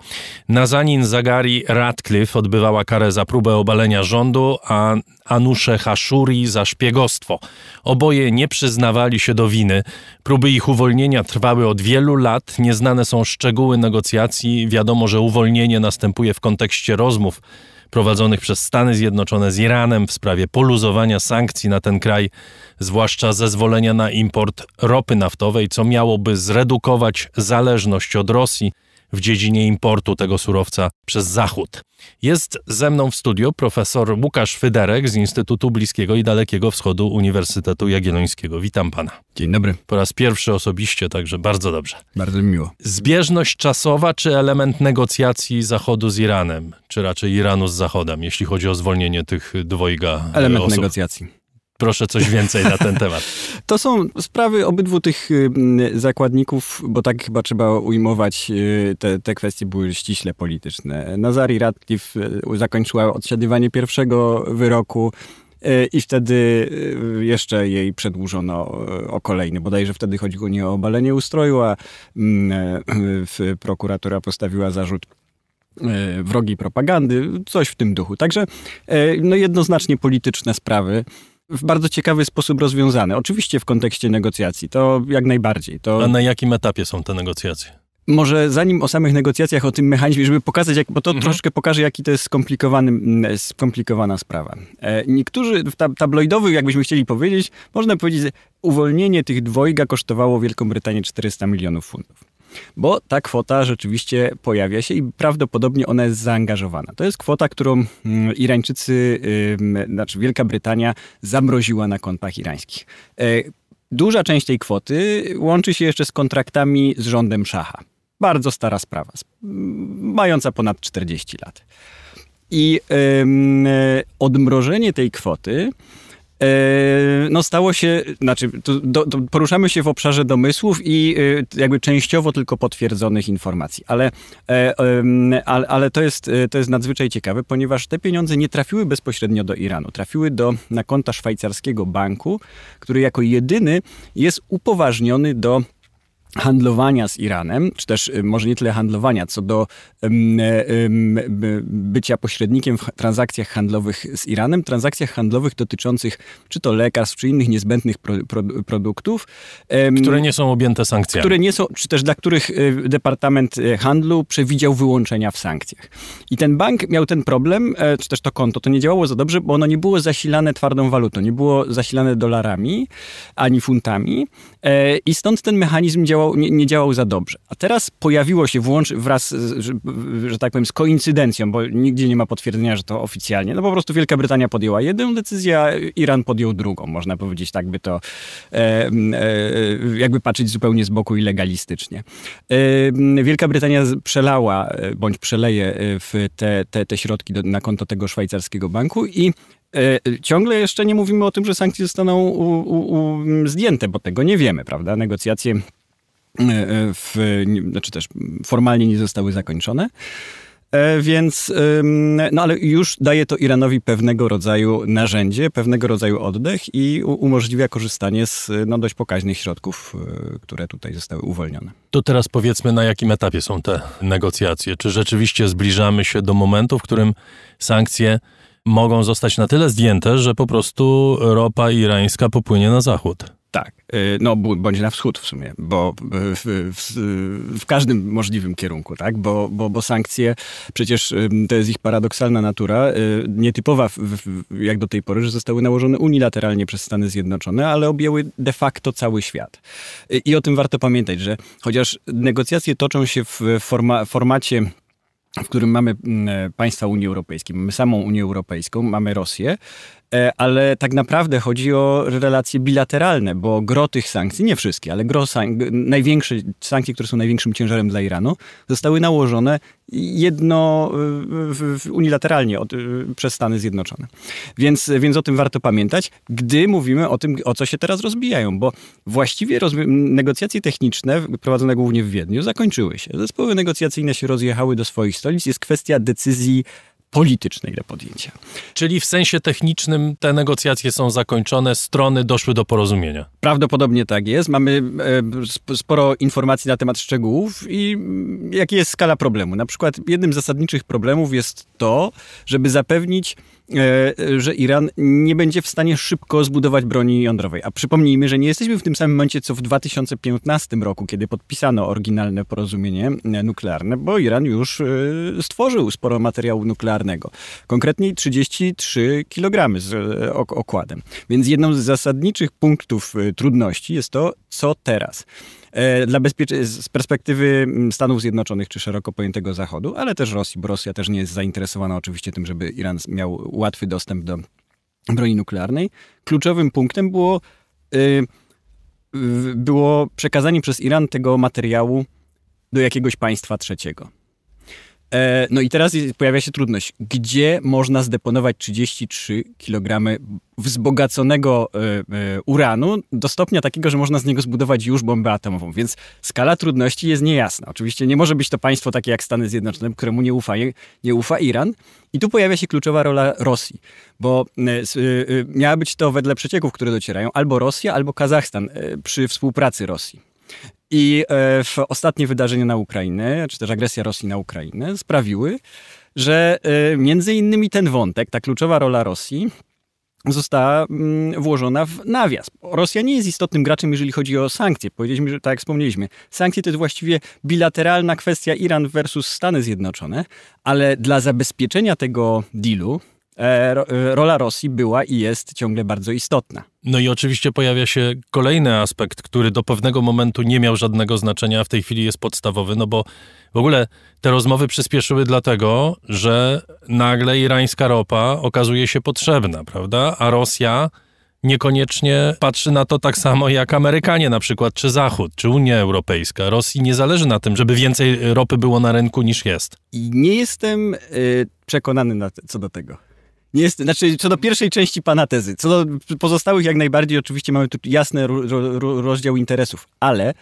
Nazanin Zagari Radcliffe odbywała karę za próbę obalenia rządu, a Anusze Hashuri za szpiegostwo. Oboje nie przyznawali się do winy. Próby ich uwolnienia trwały od wielu lat, nieznane są szczegóły negocjacji, wiadomo, że uwolnienie następuje w kontekście rozmów prowadzonych przez Stany Zjednoczone z Iranem w sprawie poluzowania sankcji na ten kraj, zwłaszcza zezwolenia na import ropy naftowej, co miałoby zredukować zależność od Rosji w dziedzinie importu tego surowca przez Zachód. Jest ze mną w studiu profesor Łukasz Fyderek z Instytutu Bliskiego i Dalekiego Wschodu Uniwersytetu Jagiellońskiego. Witam pana. Dzień dobry. Po raz pierwszy osobiście, także bardzo dobrze. Bardzo mi miło. Zbieżność czasowa czy element negocjacji Zachodu z Iranem, czy raczej Iranu z Zachodem, jeśli chodzi o zwolnienie tych dwojga e, Element osób? negocjacji. Proszę coś więcej na ten temat. To są sprawy obydwu tych y, zakładników, bo tak chyba trzeba ujmować, y, te, te kwestie były ściśle polityczne. Nazari Radcliffe y, zakończyła odsiadywanie pierwszego wyroku i wtedy jeszcze jej przedłużono o kolejny. Bodajże wtedy chodziło nie o obalenie ustroju, a mm, prokuratura postawiła zarzut wrogiej propagandy, coś w tym duchu. Także no jednoznacznie polityczne sprawy w bardzo ciekawy sposób rozwiązane. Oczywiście w kontekście negocjacji, to jak najbardziej. To... A na jakim etapie są te negocjacje? Może zanim o samych negocjacjach, o tym mechanizmie, żeby pokazać, jak, bo to mhm. troszkę pokaże, jaki to jest skomplikowany, mm, e, skomplikowana sprawa. E, niektórzy w tabloidowych, jakbyśmy chcieli powiedzieć, można powiedzieć, uwolnienie tych dwojga kosztowało Wielką Brytanię 400 milionów funtów. Bo ta kwota rzeczywiście pojawia się i prawdopodobnie ona jest zaangażowana. To jest kwota, którą mm, Irańczycy, znaczy Wielka Brytania zamroziła na kontach irańskich. E, duża część tej kwoty łączy się jeszcze z kontraktami z rządem szacha. Bardzo stara sprawa, mająca ponad 40 lat. I odmrożenie tej kwoty Yy, no stało się, znaczy do, poruszamy się w obszarze domysłów i yy, jakby częściowo tylko potwierdzonych informacji, ale, e, ale, ale to, jest, e, to jest nadzwyczaj ciekawe, ponieważ te pieniądze nie trafiły bezpośrednio do Iranu, trafiły do, na konta szwajcarskiego banku, który jako jedyny jest upoważniony do handlowania z Iranem, czy też y, może nie tyle handlowania, co do e, bycia pośrednikiem w transakcjach handlowych z Iranem, transakcjach handlowych dotyczących czy to lekarstw, czy innych niezbędnych produktów. Które nie są objęte sankcjami. Które nie są, czy też dla których y, Departament y, Handlu przewidział wyłączenia w sankcjach. I ten bank miał ten problem, e, czy też to konto, to nie działało za dobrze, bo ono nie było zasilane twardą walutą, nie było zasilane dolarami, ani funtami e, i stąd ten mechanizm działał działał, nie, nie, działał za dobrze. A teraz pojawiło się włącz wraz, z, że, że, tak powiem, z koincydencją, bo nigdzie nie ma potwierdzenia, że to oficjalnie. No po prostu Wielka Brytania podjęła jedną decyzję, a Iran podjął drugą. Można powiedzieć tak, by to e, e, jakby patrzeć zupełnie z boku i legalistycznie. E, Wielka Brytania przelała e, bądź przeleje e, w te, te, te środki do, na konto tego szwajcarskiego banku i e, Ciągle jeszcze nie mówimy o tym, że sankcje zostaną u, u, u zdjęte, bo tego nie wiemy, prawda? Negocjacje E, e, w, znaczy też formalnie nie zostały zakończone. E, więc, no ale już daje to Iranowi pewnego rodzaju narzędzie, pewnego rodzaju oddech i umożliwia korzystanie z no, dość pokaźnych środków, które tutaj zostały uwolnione. To teraz powiedzmy, na jakim etapie są te negocjacje? Czy rzeczywiście zbliżamy się do momentu, w którym sankcje mogą zostać na tyle zdjęte, że po prostu ropa irańska popłynie na zachód? Y, no bądź na wschód w sumie, bo y, w, w, w, każdym możliwym kierunku, tak? Bo, bo, bo sankcje, przecież to jest ich paradoksalna natura, y, nietypowa w, jak do tej pory, że zostały nałożone unilateralnie przez Stany Zjednoczone, ale objęły de facto cały świat. I o tym warto pamiętać, że chociaż negocjacje toczą się w forma, formacie w którym mamy mm, e, państwa Unii Europejskiej, mamy samą Unię Europejską, mamy Rosję, E, ale tak naprawdę chodzi o relacje bilateralne, bo gro tych sankcji, nie wszystkie, ale gro sank największe sankcji, które są największym ciężarem dla Iranu, zostały nałożone jedno unilateralnie od, przez Stany Zjednoczone. Więc, więc o tym warto pamiętać, gdy mówimy o tym, o co się teraz rozbijają, bo właściwie negocjacje techniczne prowadzone głównie w Wiedniu zakończyły się. Zespoły negocjacyjne się rozjechały do swoich stolic. Jest kwestia decyzji politycznej do podjęcia. Czyli w sensie technicznym te negocjacje są zakończone, strony doszły do porozumienia. Prawdopodobnie tak jest. Mamy e, sporo informacji na temat szczegółów i mm, jaki jest skala problemu. Na przykład jednym z zasadniczych problemów jest to, żeby zapewnić E, że Iran nie będzie w stanie szybko zbudować broni jądrowej. A przypomnijmy, że nie jesteśmy w tym samym momencie, co w 2015 roku, kiedy podpisano oryginalne porozumienie e, nuklearne, bo Iran już e, stworzył sporo materiału nuklearnego. Konkretniej 33 kg z okładem. Więc jedną z zasadniczych punktów trudności jest to, co teraz. E, dla bezpiecze- z perspektywy mm, Stanów Zjednoczonych czy szeroko pojętego Zachodu, ale też Rosji, bo Rosja też nie jest zainteresowana oczywiście tym, żeby Iran miał łatwy dostęp do broni nuklearnej. Kluczowym punktem było, y, było przekazanie przez Iran tego materiału do jakiegoś państwa trzeciego. E, no i teraz pojawia się trudność. Gdzie można zdeponować 33 kg wzbogaconego e, e, uranu do stopnia takiego, że można z niego zbudować już bombę atomową? Więc skala trudności jest niejasna. Oczywiście nie może być to państwo takie jak Stany Zjednoczone, któremu nie ufa, nie ufa Iran. I tu pojawia się kluczowa rola Rosji, bo miała być to wedle przecieków, które docierają, albo Rosja, albo Kazachstan przy współpracy Rosji. I e, w ostatnie wydarzenia na Ukrainę, czy też agresja Rosji na Ukrainę sprawiły, że e, między innymi ten wątek, ta kluczowa rola Rosji została mm, włożona w nawias. Rosja nie jest istotnym graczem, jeżeli chodzi o sankcje. Powiedzieliśmy, że tak jak wspomnieliśmy, sankcje to jest właściwie bilateralna kwestia Iran versus Stany Zjednoczone, ale dla zabezpieczenia tego dealu, E, e, rola Rosji była i jest ciągle bardzo istotna. No i oczywiście pojawia się kolejny aspekt, który do pewnego momentu nie miał żadnego znaczenia, a w tej chwili jest podstawowy, no bo w ogóle te rozmowy przyspieszyły dlatego, że nagle irańska ropa okazuje się potrzebna, prawda? A Rosja niekoniecznie patrzy na to tak samo jak Amerykanie na przykład, czy Zachód, czy Unia Europejska. Rosji nie zależy na tym, żeby więcej ropy było na rynku niż jest. I nie jestem y, przekonany co do tego. Nie jest, znaczy, co do pierwszej części pana tezy. Co do pozostałych, jak najbardziej, oczywiście mamy tu jasny ro, ro, rozdział interesów, ale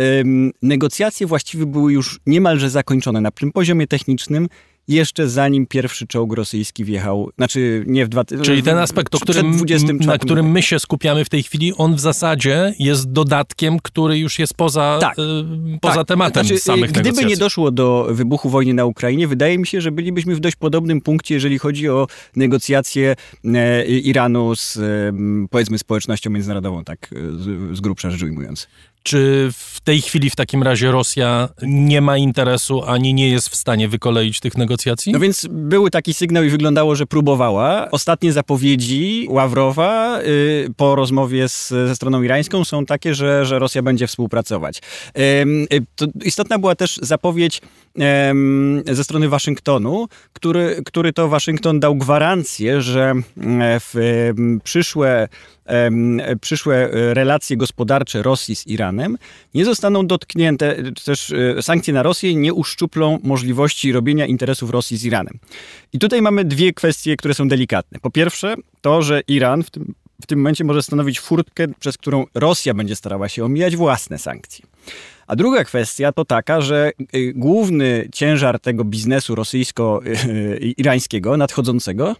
ym, negocjacje właściwie były już niemalże zakończone na tym poziomie technicznym jeszcze zanim pierwszy czołg rosyjski wjechał, znaczy nie w 20. Czyli ten aspekt, o którym, na którym my się skupiamy w tej chwili, on w zasadzie jest dodatkiem, który już jest poza, tak, y, poza tak. tematem znaczy, samych y, Gdyby negocjacji. nie doszło do wybuchu wojny na Ukrainie, wydaje mi się, że bylibyśmy w dość podobnym punkcie, jeżeli chodzi o negocjacje e, Iranu z, powiedzmy, społecznością międzynarodową, tak z, z grubsza rzecz ujmując. Czy w tej chwili w takim razie Rosja nie ma interesu ani nie jest w stanie wykoleić tych negocjacji? No więc był taki sygnał i wyglądało, że próbowała. Ostatnie zapowiedzi Ławrowa y, po rozmowie z, ze stroną irańską są takie, że, że Rosja będzie współpracować. Y, istotna była też zapowiedź ze strony Waszyngtonu, który, który to Waszyngton dał gwarancję, że w przyszłe, przyszłe e, relacje gospodarcze Rosji z Iranem nie zostaną dotknięte, też e, sankcje na Rosję nie uszczuplą możliwości robienia interesów Rosji z Iranem. I tutaj mamy dwie kwestie, które są delikatne. Po pierwsze, to, że Iran w tym w tym momencie może stanowić furtkę, przez którą Rosja będzie starała się omijać własne sankcje. A druga kwestia to taka, że y, główny ciężar tego biznesu rosyjsko-irańskiego y, y, nadchodzącego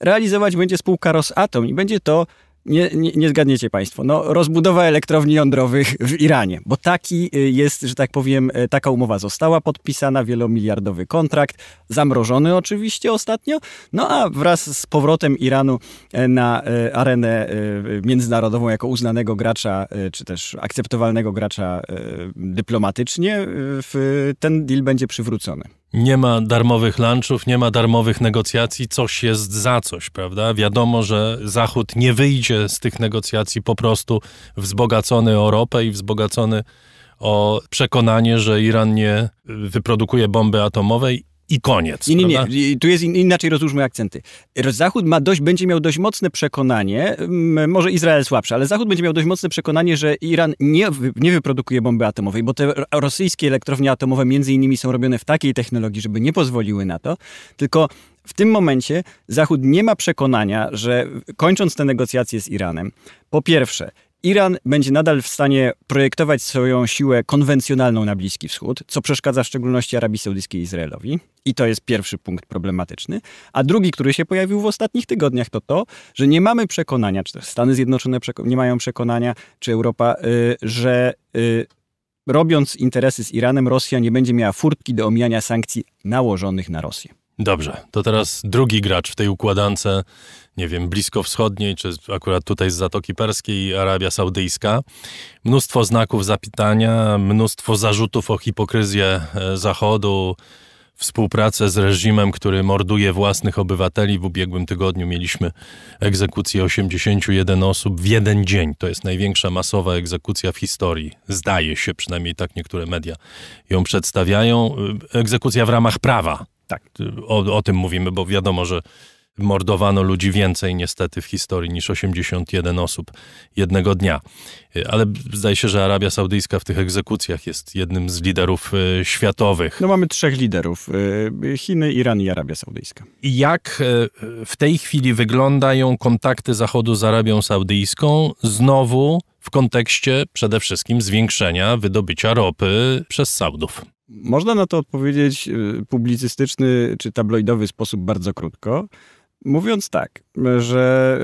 realizować będzie spółka Rosatom i będzie to nie, nie, nie, zgadniecie Państwo. No, rozbudowa elektrowni jądrowych w Iranie, bo taki y, jest, że tak powiem, y, taka umowa została podpisana, wielomiliardowy kontrakt, zamrożony oczywiście ostatnio, no a wraz z powrotem Iranu y, na arenę międzynarodową jako uznanego gracza, czy też akceptowalnego gracza dyplomatycznie, ten deal będzie przywrócony nie ma darmowych lunchów, nie ma darmowych negocjacji, coś jest za coś, prawda? Wiadomo, że Zachód nie wyjdzie z tych negocjacji po prostu wzbogacony o ropę i wzbogacony o przekonanie, że Iran nie wyprodukuje bomby atomowej i koniec. Nie, nie, nie. Tu jest inaczej rozłóżmy akcenty. Zachód ma dość, będzie miał dość mocne przekonanie, mm, może Izrael słabszy, ale Zachód będzie miał dość mocne przekonanie, że Iran nie, nie wyprodukuje bomby atomowej, bo te rosyjskie elektrownie atomowe między innymi są robione w takiej technologii, żeby nie pozwoliły na to, tylko w tym momencie Zachód nie ma przekonania, że kończąc te negocjacje z Iranem, po pierwsze, Iran będzie nadal w stanie projektować swoją siłę konwencjonalną na Bliski Wschód, co przeszkadza w szczególności Arabii Saudyjskiej i Izraelowi. I to jest pierwszy punkt problematyczny. A drugi, który się pojawił w ostatnich tygodniach, to to, że nie mamy przekonania, czy też Stany Zjednoczone nie mają przekonania, czy Europa, y, że y, robiąc interesy z Iranem, Rosja nie będzie miała furtki do omijania sankcji nałożonych na Rosję. Dobrze, to teraz drugi gracz w tej układance, nie wiem, bliskowschodniej, czy akurat tutaj z Zatoki Perskiej, Arabia Saudyjska. Mnóstwo znaków zapytania, mnóstwo zarzutów o hipokryzję e, Zachodu, współpracę z reżimem, który morduje własnych obywateli. W ubiegłym tygodniu mieliśmy egzekucję 81 osób w jeden dzień. To jest największa masowa egzekucja w historii. Zdaje się, przynajmniej tak niektóre media ją przedstawiają. Egzekucja w ramach prawa tak, o, o tym mówimy, bo wiadomo, że mordowano ludzi więcej niestety w historii niż 81 osób jednego dnia. E, ale zdaje się, że Arabia Saudyjska w tych egzekucjach jest jednym z liderów e, światowych. No mamy trzech liderów: e, Chiny, Iran i Arabia Saudyjska. I jak w tej chwili wyglądają kontakty Zachodu z Arabią Saudyjską? Znowu w kontekście przede wszystkim zwiększenia wydobycia ropy przez Saudów. Można na to odpowiedzieć y, publicystyczny czy tabloidowy sposób bardzo krótko. Mówiąc tak, że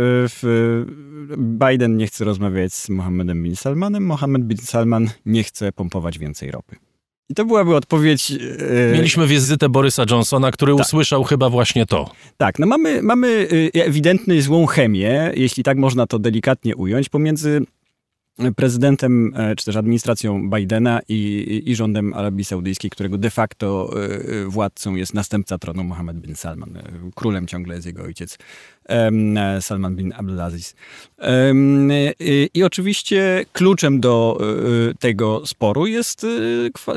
y, Biden nie chce rozmawiać z Mohammedem bin Salmanem, Mohammed bin Salman nie chce pompować więcej ropy. I to byłaby odpowiedź. Y, Mieliśmy wizytę Borysa Johnsona, który tak. usłyszał chyba właśnie to. Tak, no mamy, mamy ewidentnie złą chemię, jeśli tak można to delikatnie ująć, pomiędzy prezydentem e, czy też administracją Bidena i, i rządem Arabii Saudyjskiej, którego de facto e, e, władcą jest następca tronu Mohammed bin Salman. Królem ciągle jest jego ojciec E, Salman bin Abdulaziz. E, I oczywiście kluczem do e, tego sporu jest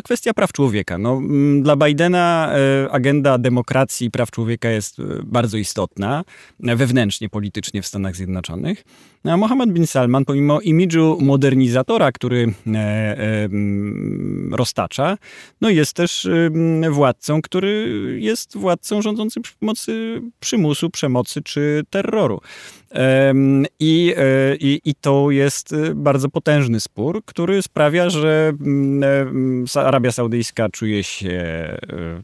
kwestia praw człowieka. No, dla Bidena agenda demokracji i praw człowieka jest bardzo istotna, wewnętrznie, politycznie w Stanach Zjednoczonych. No, a Mohammed bin Salman, pomimo imidżu modernizatora, który roztacza, no jest też władcą, który jest władcą rządzącym przy pomocy przymusu, przemocy czy terroru. I, e, i, I to jest e, bardzo potężny spór, który sprawia, że mm, e, mm, Arabia Saudyjska czuje się,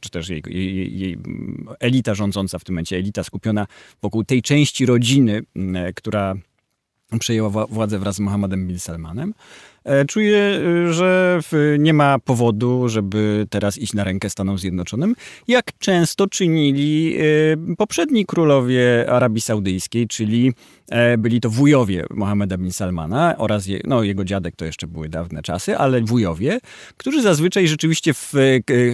czy też jej, jej, jej, mm, elita rządząca w tym momencie, elita skupiona wokół tej części rodziny, która przejęła władzę wraz z Mohammedem Bin Salmanem, E, czuję, y, że nie ma powodu, żeby teraz iść na rękę Stanom Zjednoczonym, jak często czynili y, poprzedni królowie Arabii Saudyjskiej, czyli e, byli to wujowie Mohameda bin Salmana oraz je, no, jego dziadek, to jeszcze były dawne czasy, ale wujowie, którzy zazwyczaj rzeczywiście w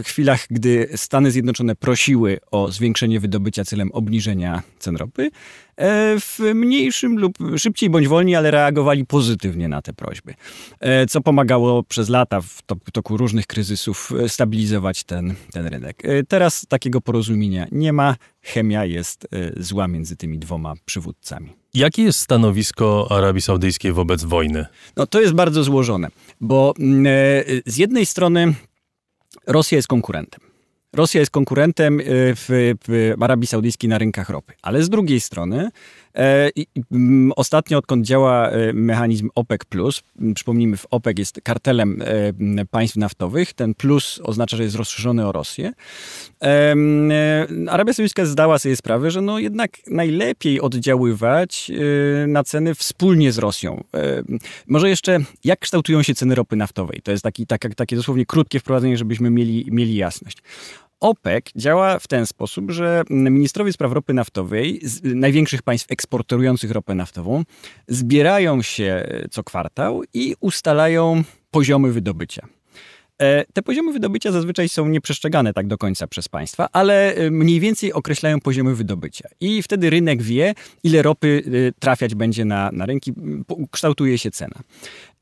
chwilach, gdy Stany Zjednoczone prosiły o zwiększenie wydobycia celem obniżenia cen ropy, E, w mniejszym lub szybciej bądź wolniej, ale reagowali pozytywnie na te prośby, e, co pomagało przez lata w toku różnych kryzysów e, stabilizować ten, ten rynek. Teraz takiego porozumienia nie ma, chemia jest zła między tymi dwoma przywódcami. Jakie jest stanowisko Arabii Saudyjskiej wobec wojny? No to jest bardzo złożone, bo mm, z jednej strony Rosja jest konkurentem. Rosja jest konkurentem y, w, w Arabii Saudyjskiej na rynkach ropy. Ale z drugiej strony E, mm, ostatnio, odkąd działa e, mechanizm OPEC, przypomnijmy, w OPEC jest kartelem e, państw naftowych. Ten plus oznacza, że jest rozszerzony o Rosję. Arabia Saudyjska zdała sobie sprawę, że no jednak najlepiej oddziaływać na ceny wspólnie z Rosją. Może jeszcze, jak kształtują się ceny ropy naftowej? To jest taki, tak, takie dosłownie krótkie wprowadzenie, żebyśmy mieli, mieli jasność. OPEC działa w ten sposób, że ministrowie spraw ropy naftowej największych państw eksportujących ropę naftową zbierają się e, co kwartał i ustalają poziomy wydobycia. E, te poziomy wydobycia zazwyczaj są nieprzestrzegane tak do końca przez państwa, ale e, mniej więcej określają poziomy wydobycia. I wtedy rynek wie, ile ropy trafiać będzie na, na rynki, kształtuje się cena.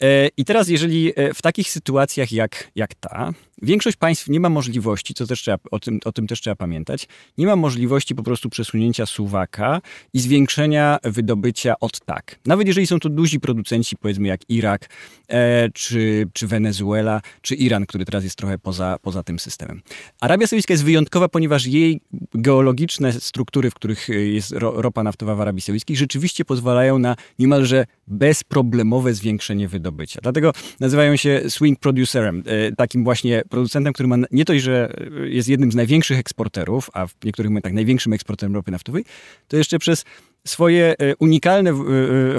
E, I teraz, jeżeli e, w takich sytuacjach jak, jak ta, większość państw nie ma możliwości, co też trzeba, o, tym, o tym też trzeba pamiętać, nie ma możliwości po prostu przesunięcia suwaka i zwiększenia wydobycia od tak. Nawet jeżeli są to duzi producenci, powiedzmy jak Irak, e, czy, czy Wenezuela, czy Iran, który teraz jest trochę poza, poza tym systemem. Arabia Saudyjska jest wyjątkowa, ponieważ jej geologiczne struktury, w których e, jest ropa naftowa w Arabii Saudyjskiej, rzeczywiście pozwalają na niemalże bezproblemowe zwiększenie wydobycia do bycia. Dlatego nazywają się swing producerem, e, takim właśnie producentem, który ma nie to, że e, jest jednym z największych eksporterów, a w niektórych momentach największym eksporterem ropy naftowej, to jeszcze przez swoje e, unikalne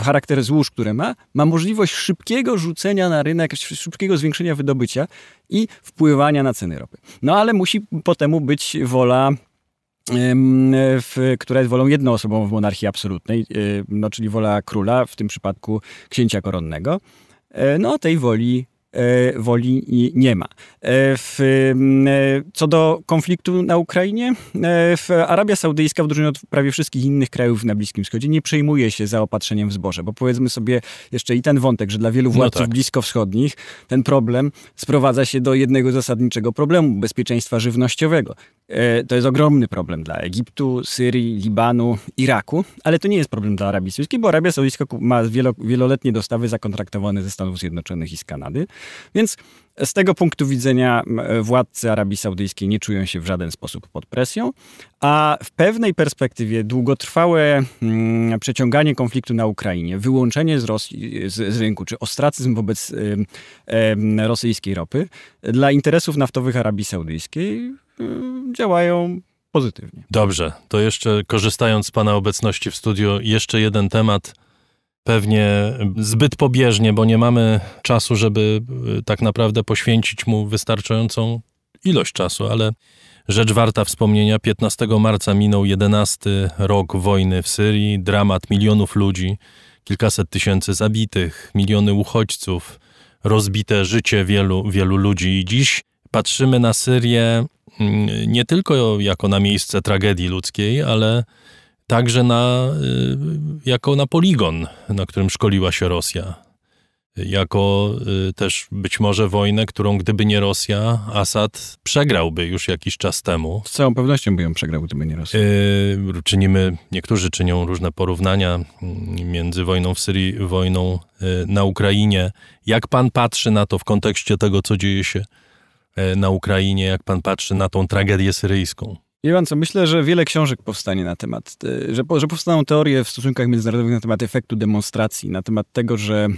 charakter złóż, które ma, ma możliwość szybkiego rzucenia na rynek, szybkiego zwiększenia wydobycia i wpływania na ceny ropy. No ale musi po temu być wola w, która jest wolą jednoosobową w monarchii absolutnej, no, czyli wola króla, w tym przypadku księcia koronnego. E, no tej woli e, woli nie ma. E, w, co do konfliktu na Ukrainie, Arabia Saudyjska, w odróżnieniu od prawie wszystkich innych krajów na Bliskim Wschodzie, nie przejmuje się zaopatrzeniem w zboże, bo powiedzmy sobie jeszcze i ten wątek, że dla wielu no władców no tak. bliskowschodnich ten problem sprowadza się do jednego zasadniczego problemu bezpieczeństwa żywnościowego. E, to jest ogromny problem dla Egiptu, Syrii, Libanu, Iraku, ale to nie jest problem dla Arabii Saudyjskiej, bo Arabia Saudyjska ma wieloletnie dostawy zakontraktowane ze Stanów Zjednoczonych i z Kanady. Więc z tego punktu widzenia władcy Arabii Saudyjskiej nie czują się w żaden sposób pod presją, a w pewnej perspektywie długotrwałe mm, przeciąganie konfliktu na Ukrainie, wyłączenie z, Rosji, z, z rynku czy ostracyzm wobec rosyjskiej ropy dla interesów naftowych Arabii Saudyjskiej Y, działają pozytywnie. Dobrze, to jeszcze korzystając z Pana obecności w studiu, jeszcze jeden temat, pewnie zbyt pobieżnie, bo nie mamy czasu, żeby y, tak naprawdę poświęcić mu wystarczającą ilość czasu, ale rzecz warta wspomnienia, 15 marca minął 11 rok wojny w Syrii, dramat milionów ludzi, kilkaset tysięcy zabitych, miliony uchodźców, rozbite życie wielu, wielu ludzi i dziś patrzymy na Syrię nie tylko jako na miejsce tragedii ludzkiej, ale także na, y, jako na poligon, na którym szkoliła się Rosja. Jako y, też być może wojnę, którą gdyby nie Rosja, Assad przegrałby już jakiś czas temu. Z całą pewnością by ją przegrał, gdyby nie Rosja. Y, czynimy, niektórzy czynią różne porównania między wojną w Syrii, wojną na Ukrainie. Jak pan patrzy na to w kontekście tego, co dzieje się E, na Ukrainie, jak pan patrzy na tą tragedię syryjską? Wie pan co, myślę, że wiele książek powstanie na temat, e, że, że powstaną teorie w stosunkach międzynarodowych na temat efektu demonstracji, na temat tego, że e,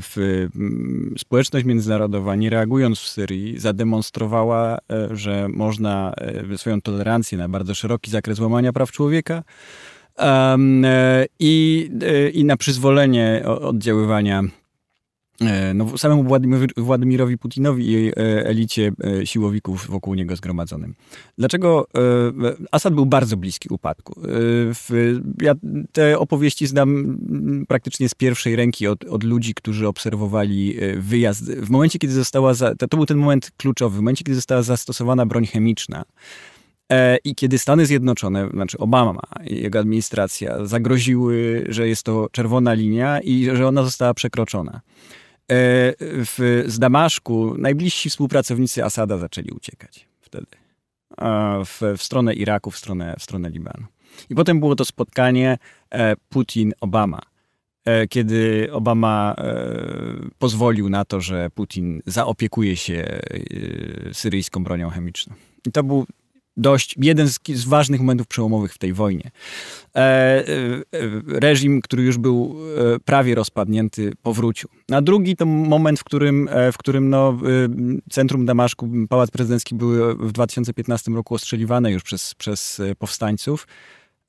w, społeczność międzynarodowa, nie reagując w Syrii, zademonstrowała, że można swoją tolerancję na bardzo szeroki zakres łamania praw człowieka i, i na przyzwolenie oddziaływania E, no, samemu Władimir, Władimirowi Putinowi i e, elicie e, siłowików wokół niego zgromadzonym. Dlaczego Asad był bardzo bliski upadku? Ja te opowieści znam mm, praktycznie z pierwszej ręki od, od ludzi, którzy obserwowali wyjazd. W momencie, kiedy została, za, to był ten moment kluczowy, w momencie, kiedy została zastosowana broń chemiczna, i kiedy Stany Zjednoczone, znaczy Obama i jego administracja zagroziły, że jest to czerwona linia i że ona została przekroczona. E, w, z Damaszku najbliżsi współpracownicy Asada zaczęli uciekać wtedy w, w stronę Iraku, w stronę, w stronę Libanu. I potem było to spotkanie e, Putin-Obama, e, kiedy Obama pozwolił na to, że Putin zaopiekuje się syryjską bronią chemiczną. I to był dość jeden z, z, ważnych momentów przełomowych w tej wojnie. E, e, e, reżim, który już był e, prawie rozpadnięty, powrócił. A drugi to moment, w którym, e, w którym no, centrum Damaszku, pałac prezydencki były w 2015 roku ostrzeliwane już przez, przez e, powstańców.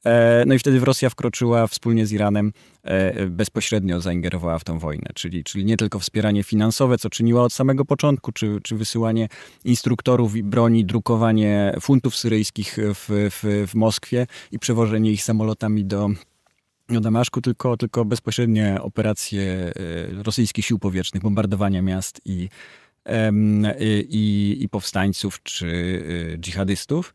E, no i wtedy Rosja wkroczyła wspólnie z Iranem, e, bezpośrednio zaingerowała w tą wojnę, czyli, czyli nie tylko wspieranie finansowe, co czyniła od samego początku, czy, czy wysyłanie instruktorów i broni, drukowanie funtów syryjskich w, w, w Moskwie i przewożenie ich samolotami do do Damaszku, tylko, tylko bezpośrednie operacje e, rosyjskich sił powietrznych, bombardowania miast i, i, i powstańców czy dżihadystów.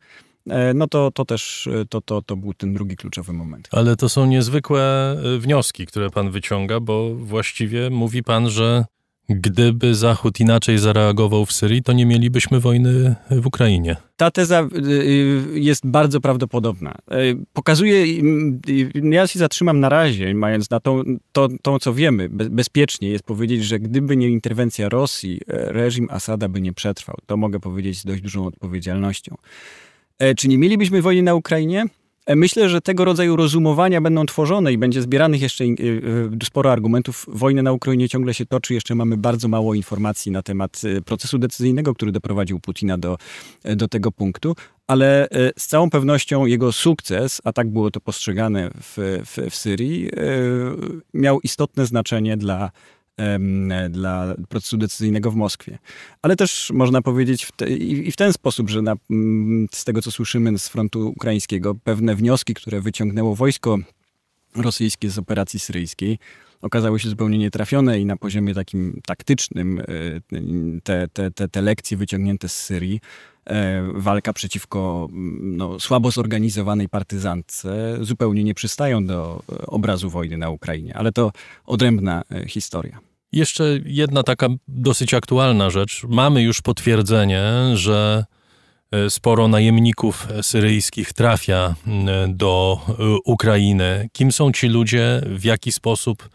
E, no to, to też e, to, to, to był ten drugi kluczowy moment. Ale to są niezwykłe e, wnioski, które pan wyciąga, bo właściwie mówi pan, że gdyby Zachód inaczej zareagował w Syrii, to nie mielibyśmy wojny w Ukrainie. Ta teza jest bardzo prawdopodobna. Pokazuje, ja się zatrzymam na razie, mając na to, to, to co wiemy, bezpiecznie jest powiedzieć, że gdyby nie interwencja Rosji, reżim Asada by nie przetrwał. To mogę powiedzieć z dość dużą odpowiedzialnością. E, czy nie mielibyśmy wojny na Ukrainie? E, myślę, że tego rodzaju rozumowania będą tworzone i będzie zbieranych jeszcze e, sporo argumentów. Wojna na Ukrainie ciągle się toczy, jeszcze mamy bardzo mało informacji na temat procesu decyzyjnego, który doprowadził Putina do, do tego punktu, ale z całą pewnością jego sukces, a tak było to postrzegane w, w, w Syrii, miał istotne znaczenie dla dla procesu decyzyjnego w Moskwie. Ale też można powiedzieć w te, i w ten sposób, że na, z tego, co słyszymy z frontu ukraińskiego, pewne wnioski, które wyciągnęło wojsko rosyjskie z operacji syryjskiej, okazały się zupełnie nietrafione i na poziomie takim taktycznym e, te, te, te, te lekcje wyciągnięte z Syrii e, walka przeciwko mm, no, słabo zorganizowanej partyzantce zupełnie nie przystają do e, obrazu wojny na Ukrainie, ale to odrębna historia. Jeszcze jedna taka dosyć aktualna rzecz. Mamy już potwierdzenie, że sporo najemników syryjskich trafia do Ukrainy. Kim są ci ludzie, w jaki sposób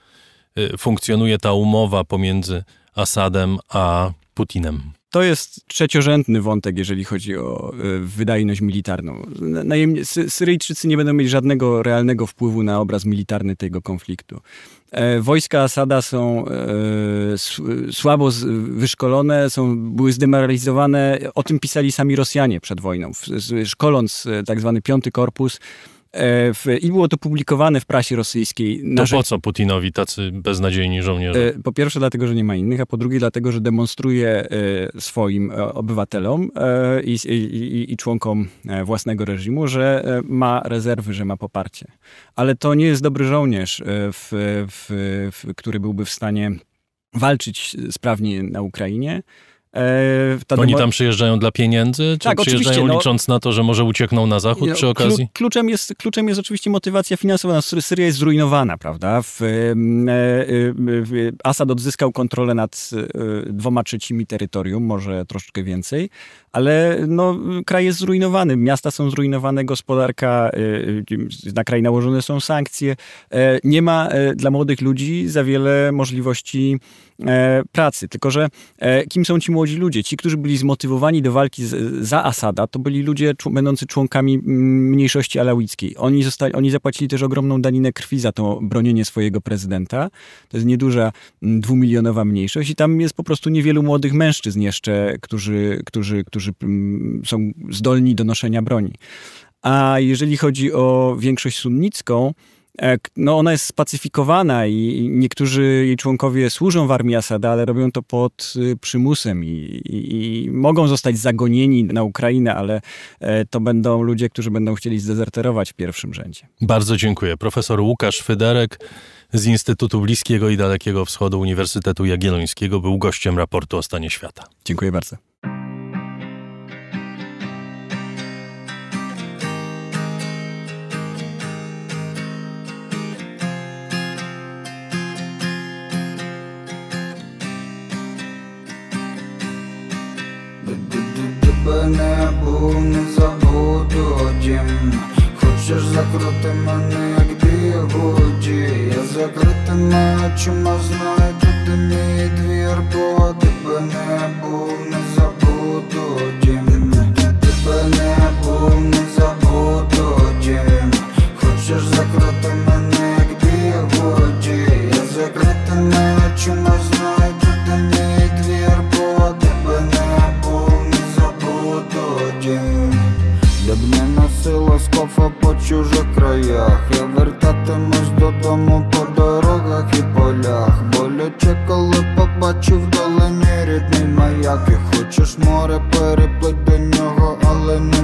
Y, funkcjonuje ta umowa pomiędzy Assadem a Putinem? To jest trzeciorzędny wątek, jeżeli chodzi o y, wydajność militarną. Syryjczycy nie będą mieć żadnego realnego wpływu na obraz militarny tego konfliktu. E, wojska Asada są e, słabo wyszkolone, są, były zdemoralizowane. O tym pisali sami Rosjanie przed wojną, szkoląc e, tak zwany Piąty Korpus E, w, I było to publikowane w prasie rosyjskiej. To rzecz... po co Putinowi tacy beznadziejni żołnierze? E, po pierwsze dlatego, że nie ma innych, a po drugie dlatego, że demonstruje e, swoim obywatelom i, i, i członkom własnego reżimu, że ma rezerwy, że ma poparcie. Ale to nie jest dobry żołnierz, w, w, który byłby w stanie walczyć sprawnie na Ukrainie E, Oni demo... tam przyjeżdżają dla pieniędzy, czy tak, przyjeżdżają no. licząc no, na to, że może uciekną na zachód no, przy okazji? Kluczem jest, kluczem jest oczywiście motywacja finansowa. No, Syria jest zrujnowana, prawda? W, e, e, Assad odzyskał kontrolę nad dwoma trzecimi terytorium, może troszeczkę więcej ale no, kraj jest zrujnowany, miasta są zrujnowane, gospodarka, y, y, na kraj nałożone są sankcje. E, nie ma e, dla młodych ludzi za wiele możliwości e, pracy. Tylko, że kim są ci młodzi ludzie? Ci, którzy byli zmotywowani do walki za Asada, to byli ludzie będący członkami mniejszości alawickiej. Oni, zostali, oni zapłacili też ogromną daninę krwi za to bronienie swojego prezydenta. To jest nieduża dwumilionowa mniejszość i tam jest po prostu niewielu młodych mężczyzn jeszcze, którzy, którzy, którzy którzy mm, są zdolni do noszenia broni. A jeżeli chodzi o większość sunnicką, e, no ona jest spacyfikowana i niektórzy jej członkowie służą w armii Asada, ale robią to pod y, przymusem i, i, i, mogą zostać zagonieni na Ukrainę, ale e, to będą ludzie, którzy będą chcieli zdezerterować w pierwszym rzędzie. Bardzo dziękuję. Profesor Łukasz Fyderek z Instytutu Bliskiego i Dalekiego Wschodu Uniwersytetu Jagiellońskiego był gościem raportu o stanie świata. Dziękuję bardzo. забуду, не забуду тім Хочеш закрути мене, як дивуді Я закритими очима знайду ти мій двір, бо тебе не був, не забуду в чужих краях, я вертатимусь додому по дорогах і полях. Боляче, коли побачу вдалині рідний маяк І хочеш море переплить до нього, але не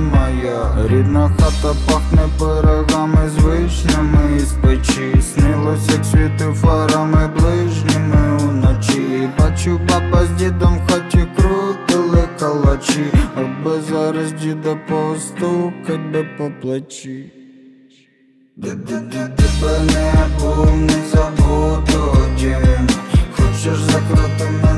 Рідна хата пахне пирогами з вишнями із печі Снилось, як світи фарами ближніми уночі Бачу папа з дідом хаті крутили калачі Аби зараз діда постукать би по плечі Тебе не був, не забуду, хочеш закрути мене.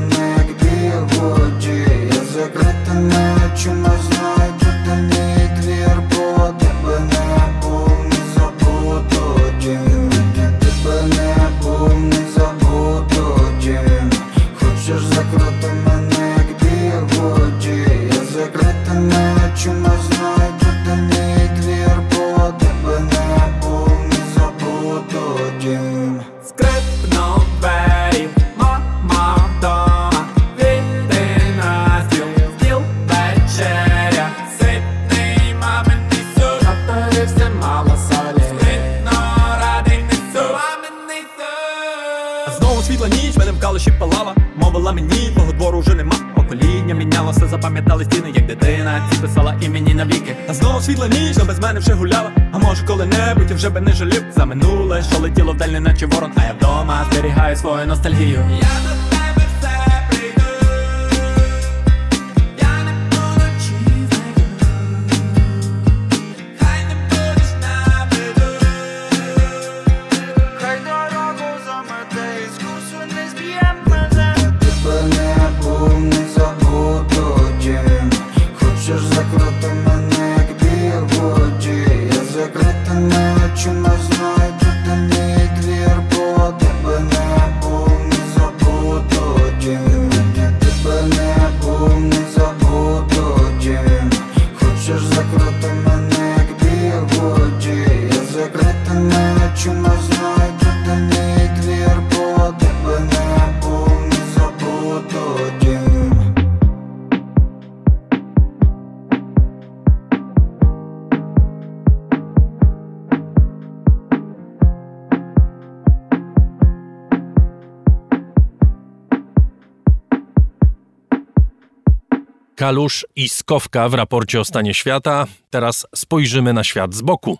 Kalusz i Skowka w raporcie o stanie świata. Teraz spojrzymy na świat z boku.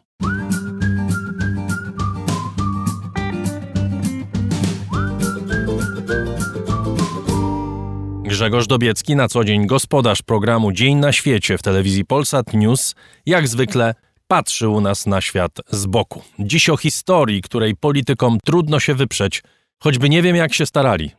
Grzegorz Dobiecki, na co dzień gospodarz programu Dzień na świecie w telewizji Polsat News, jak zwykle patrzy u nas na świat z boku. Dziś o historii, której politykom trudno się wyprzeć, choćby nie wiem jak się starali.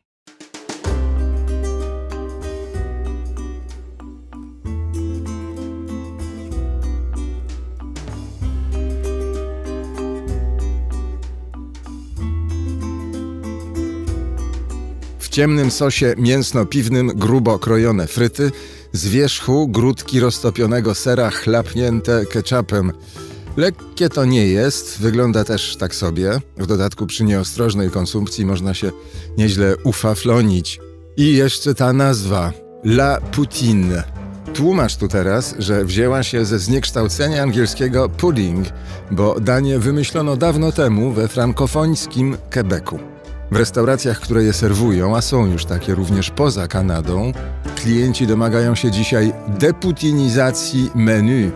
ciemnym sosie mięsno-piwnym grubo krojone fryty, z wierzchu grudki roztopionego sera chlapnięte ketchupem. Lekkie to nie jest, wygląda też tak sobie. W dodatku przy nieostrożnej konsumpcji można się nieźle ufaflonić. I jeszcze ta nazwa La Poutine. Tłumacz tu teraz, że wzięła się ze zniekształcenia angielskiego pudding, bo danie wymyślono dawno temu we frankofońskim Quebecu. W restauracjach, które je serwują, a są już takie również poza Kanadą, klienci domagają się dzisiaj deputinizacji menu.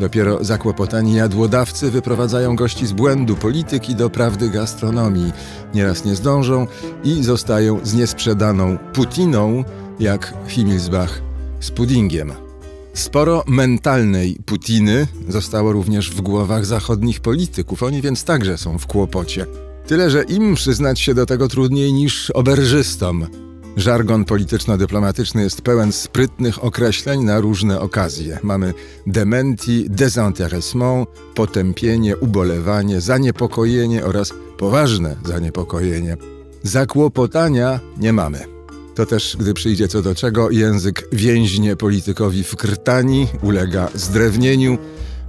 Dopiero zakłopotani jadłodawcy wyprowadzają gości z błędu polityki do prawdy gastronomii. Nieraz nie zdążą i zostają z niesprzedaną Putiną, jak Himmelsbach z puddingiem. Sporo mentalnej Putiny zostało również w głowach zachodnich polityków. Oni więc także są w kłopocie. Tyle, że im przyznać się do tego trudniej niż oberżystom. Żargon polityczno-dyplomatyczny jest pełen sprytnych określeń na różne okazje. Mamy dementi, désintéressement, potępienie, ubolewanie, zaniepokojenie oraz poważne zaniepokojenie. Zakłopotania nie mamy. To też, gdy przyjdzie co do czego, język więźnie politykowi w krtani, ulega zdrewnieniu,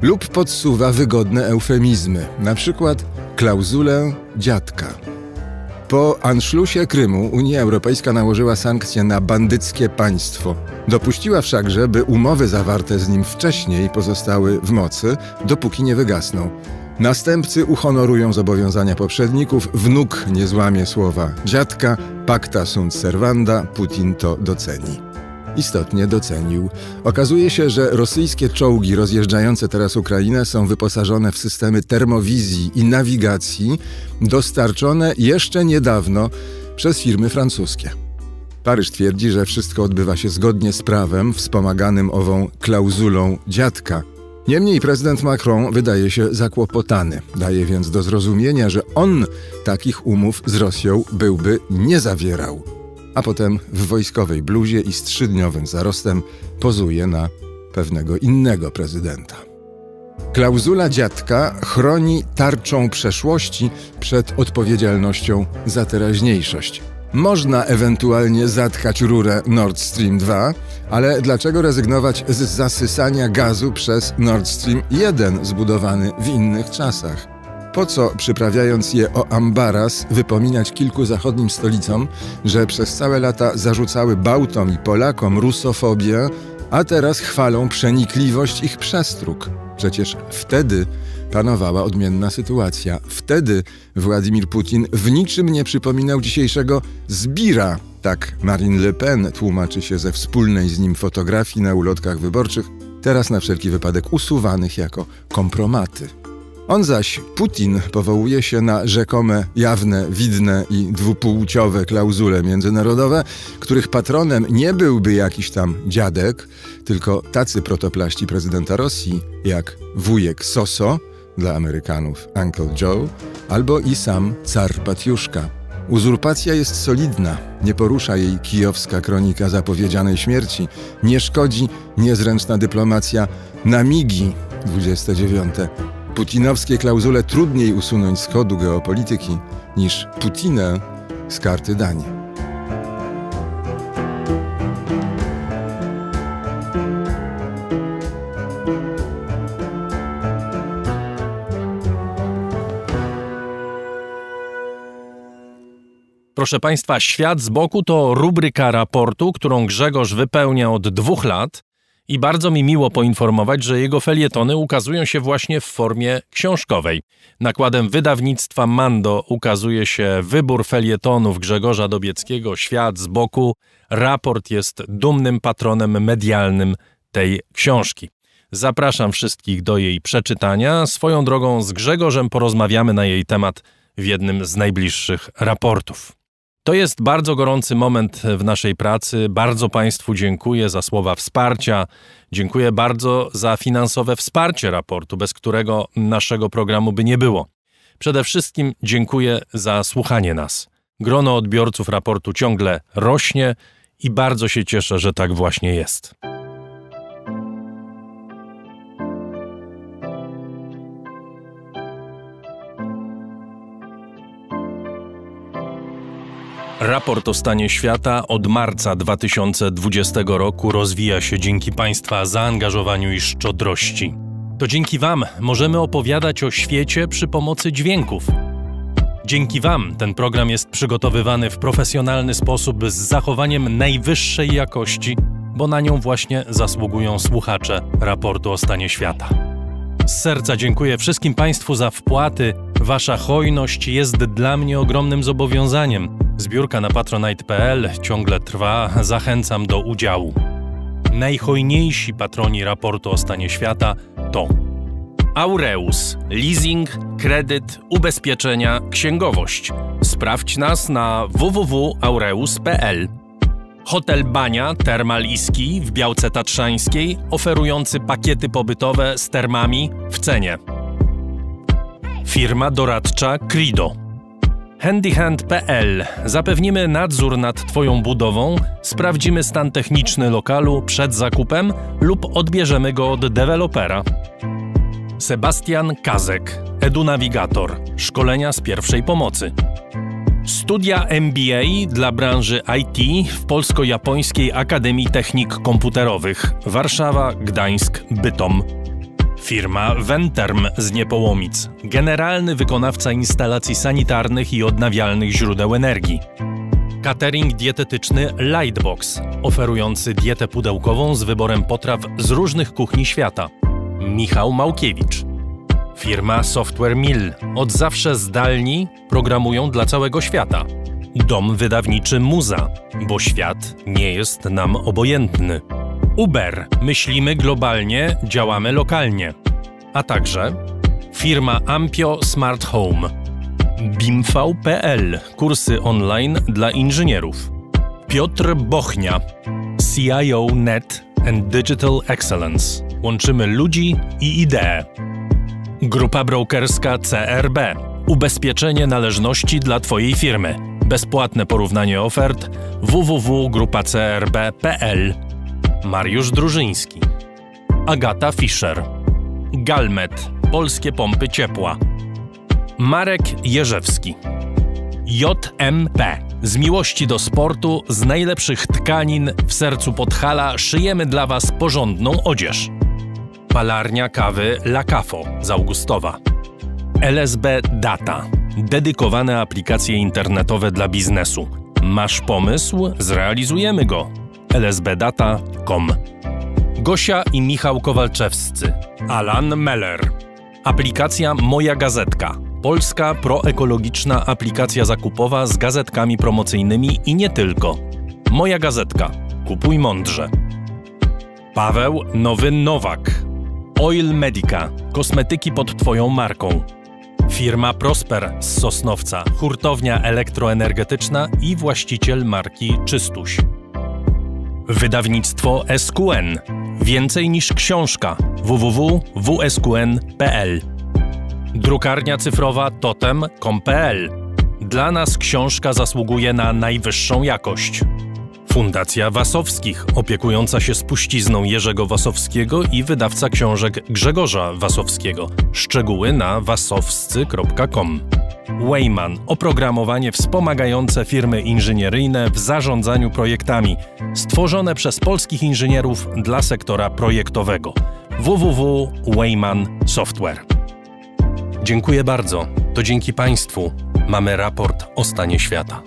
lub podsuwa wygodne eufemizmy, na przykład klauzulę dziadka. Po anschlussie Krymu Unia Europejska nałożyła sankcje na bandyckie państwo. Dopuściła wszakże, by umowy zawarte z nim wcześniej pozostały w mocy, dopóki nie wygasną. Następcy uhonorują zobowiązania poprzedników, wnuk nie złamie słowa dziadka, pacta sunt servanda, Putin to doceni istotnie docenił. Okazuje się, że rosyjskie czołgi rozjeżdżające teraz Ukrainę są wyposażone w systemy termowizji i nawigacji dostarczone jeszcze niedawno przez firmy francuskie. Paryż twierdzi, że wszystko odbywa się zgodnie z prawem wspomaganym ową klauzulą dziadka. Niemniej prezydent Macron wydaje się zakłopotany. Daje więc do zrozumienia, że on takich umów z Rosją byłby nie zawierał a potem w wojskowej bluzie i trzydniowym zarostem pozuje na pewnego innego prezydenta. Klauzula dziadka chroni tarczą przeszłości przed odpowiedzialnością za teraźniejszość. Można ewentualnie zatkać rurę Nord Stream 2, ale dlaczego rezygnować z zasysania gazu przez Nord Stream 1 zbudowany w innych czasach? po co, przyprawiając je o ambaras, wypominać kilku zachodnim stolicom, że przez całe lata zarzucały Bałtom i Polakom rusofobię, a teraz chwalą przenikliwość ich przestróg? Przecież wtedy panowała odmienna sytuacja. Wtedy Władimir Putin w niczym nie przypominał dzisiejszego zbira. Tak Marine Le Pen tłumaczy się ze wspólnej z nim fotografii na ulotkach wyborczych, teraz na wszelki wypadek usuwanych jako kompromaty. On zaś, Putin, powołuje się na rzekome, jawne, widne i dwupłciowe klauzule międzynarodowe, których patronem nie byłby jakiś tam dziadek, tylko tacy protoplaści prezydenta Rosji jak wujek Soso, dla Amerykanów Uncle Joe, albo i sam car Patiuszka. Uzurpacja jest solidna, nie porusza jej kijowska kronika zapowiedzianej śmierci, nie szkodzi niezręczna dyplomacja na migi 29. Putinowskie klauzule trudniej usunąć z kodu geopolityki niż Putinę z karty Danii. Proszę Państwa, Świat z boku to rubryka raportu, którą Grzegorz wypełnia od dwóch lat i bardzo mi miło poinformować, że jego felietony ukazują się właśnie w formie książkowej. Nakładem wydawnictwa Mando ukazuje się wybór felietonów Grzegorza Dobieckiego, Świat z boku. Raport jest dumnym patronem medialnym tej książki. Zapraszam wszystkich do jej przeczytania. Swoją drogą z Grzegorzem porozmawiamy na jej temat w jednym z najbliższych raportów. To jest bardzo gorący moment w naszej pracy. Bardzo Państwu dziękuję za słowa wsparcia. Dziękuję bardzo za finansowe wsparcie raportu, bez którego naszego programu by nie było. Przede wszystkim dziękuję za słuchanie nas. Grono odbiorców raportu ciągle rośnie i bardzo się cieszę, że tak właśnie jest. Raport o stanie świata od marca 2020 roku rozwija się dzięki Państwa zaangażowaniu i szczodrości. To dzięki Wam możemy opowiadać o świecie przy pomocy dźwięków. Dzięki Wam ten program jest przygotowywany w profesjonalny sposób z zachowaniem najwyższej jakości, bo na nią właśnie zasługują słuchacze raportu o stanie świata. Z serca dziękuję wszystkim Państwu za wpłaty Wasza hojność jest dla mnie ogromnym zobowiązaniem. Zbiórka na patronite.pl ciągle trwa, zachęcam do udziału. Najhojniejsi patroni raportu o stanie świata to Aureus, leasing, kredyt, ubezpieczenia, księgowość. Sprawdź nas na www.aureus.pl. Hotel Bania Termal w Białce Tatrzańskiej, oferujący pakiety pobytowe z termami w cenie. Firma doradcza Crido. Handyhand.pl Zapewnimy nadzór nad Twoją budową, sprawdzimy stan techniczny lokalu przed zakupem lub odbierzemy go od dewelopera. Sebastian Kazek, edunawigator, szkolenia z pierwszej pomocy. Studia MBA dla branży IT w Polsko-Japońskiej Akademii Technik Komputerowych Warszawa, Gdańsk, Bytom. Firma Venterm z Niepołomic, generalny wykonawca instalacji sanitarnych i odnawialnych źródeł energii. Catering dietetyczny Lightbox, oferujący dietę pudełkową z wyborem potraw z różnych kuchni świata. Michał Małkiewicz. Firma Software Mill. Od zawsze zdalni programują dla całego świata. Dom wydawniczy Muza, bo świat nie jest nam obojętny. Uber. Myślimy globalnie, działamy lokalnie. A także firma Ampio Smart Home. BIMV.pl. Kursy online dla inżynierów. Piotr Bochnia. CIO Net and Digital Excellence. Łączymy ludzi i idee. Grupa brokerska CRB. Ubezpieczenie należności dla Twojej firmy. Bezpłatne porównanie ofert www.grupacrb.pl Mariusz Drużyński, Agata Fischer, Galmet, Polskie Pompy Ciepła, Marek Jerzewski, JMP. Z miłości do sportu, z najlepszych tkanin w sercu Podhala szyjemy dla Was porządną odzież. Palarnia kawy La Caffo, z Augustowa. LSB Data. Dedykowane aplikacje internetowe dla biznesu. Masz pomysł? Zrealizujemy go lsbdata.com. Gosia i Michał Kowalczewscy. Alan Meller. Aplikacja Moja Gazetka. Polska proekologiczna aplikacja zakupowa z gazetkami promocyjnymi i nie tylko. Moja Gazetka. Kupuj mądrze. Paweł Nowy Nowak. Oil Medica. Kosmetyki pod Twoją marką. Firma Prosper z Sosnowca, hurtownia elektroenergetyczna i właściciel marki Czystuś. Wydawnictwo SQN. Więcej niż książka. www.wsqn.pl Drukarnia cyfrowa totem.com.pl Dla nas książka zasługuje na najwyższą jakość. Fundacja Wasowskich, opiekująca się spuścizną Jerzego Wasowskiego i wydawca książek Grzegorza Wasowskiego. Szczegóły na wasowscy.com. Wayman oprogramowanie wspomagające firmy inżynieryjne w zarządzaniu projektami, stworzone przez polskich inżynierów dla sektora projektowego. www.wayman Software. Dziękuję bardzo. To dzięki Państwu mamy raport o stanie świata.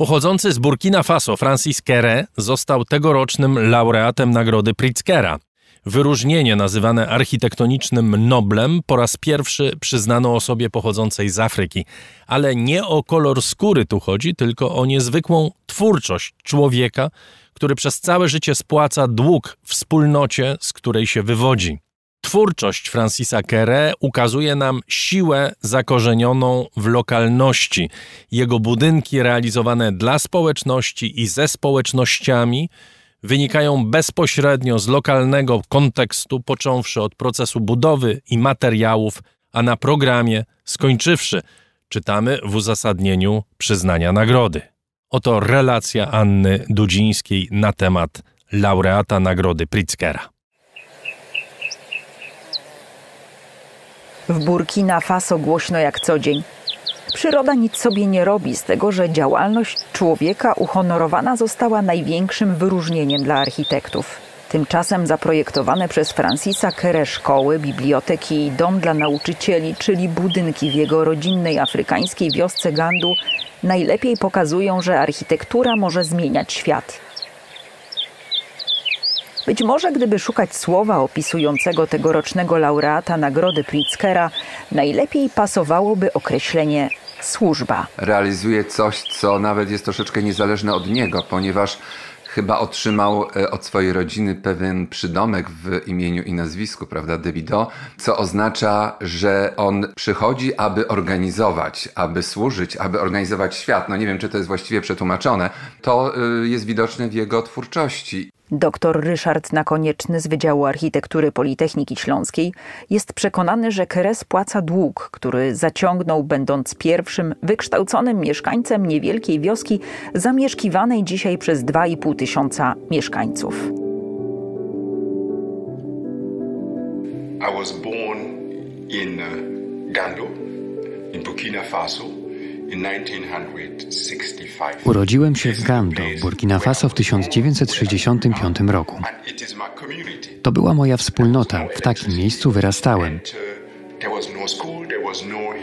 Pochodzący z Burkina Faso Francis Kere został tegorocznym laureatem nagrody Pritzkera. Wyróżnienie nazywane architektonicznym Noblem po raz pierwszy przyznano osobie pochodzącej z Afryki. Ale nie o kolor skóry tu chodzi, tylko o niezwykłą twórczość człowieka, który przez całe życie spłaca dług wspólnocie, z której się wywodzi. Twórczość Francisa Kere ukazuje nam siłę zakorzenioną w lokalności. Jego budynki realizowane dla społeczności i ze społecznościami wynikają bezpośrednio z lokalnego kontekstu, począwszy od procesu budowy i materiałów, a na programie skończywszy, czytamy w uzasadnieniu przyznania nagrody. Oto relacja Anny Dudzińskiej na temat laureata nagrody Pritzkera. W Burkina Faso głośno jak co dzień. Przyroda nic sobie nie robi z tego, że działalność człowieka uhonorowana została największym wyróżnieniem dla architektów. Tymczasem zaprojektowane przez Francisa Kerę szkoły, biblioteki i dom dla nauczycieli, czyli budynki w jego rodzinnej afrykańskiej wiosce Gandu, najlepiej pokazują, że architektura może zmieniać świat. Być może gdyby szukać słowa opisującego tegorocznego laureata Nagrody Pritzkera, najlepiej pasowałoby określenie służba. Realizuje coś, co nawet jest troszeczkę niezależne od niego, ponieważ chyba otrzymał e, od swojej rodziny pewien przydomek w imieniu i nazwisku, prawda, Davido, co oznacza, że on przychodzi, aby organizować, aby służyć, aby organizować świat. No nie wiem, czy to jest właściwie przetłumaczone. To e, jest widoczne w jego twórczości. Doktor Ryszard Nakonieczny z Wydziału Architektury Politechniki Śląskiej jest przekonany, że Kres płaca dług, który zaciągnął, będąc pierwszym wykształconym mieszkańcem niewielkiej wioski zamieszkiwanej dzisiaj przez 2,5 tysiąca mieszkańców. I was born in uh, Gando, in Burkina Faso. Urodziłem się w Gando, Burkina Faso w 1965 roku. To była moja wspólnota, no w takim miejscu wyrastałem. Uh, no no um,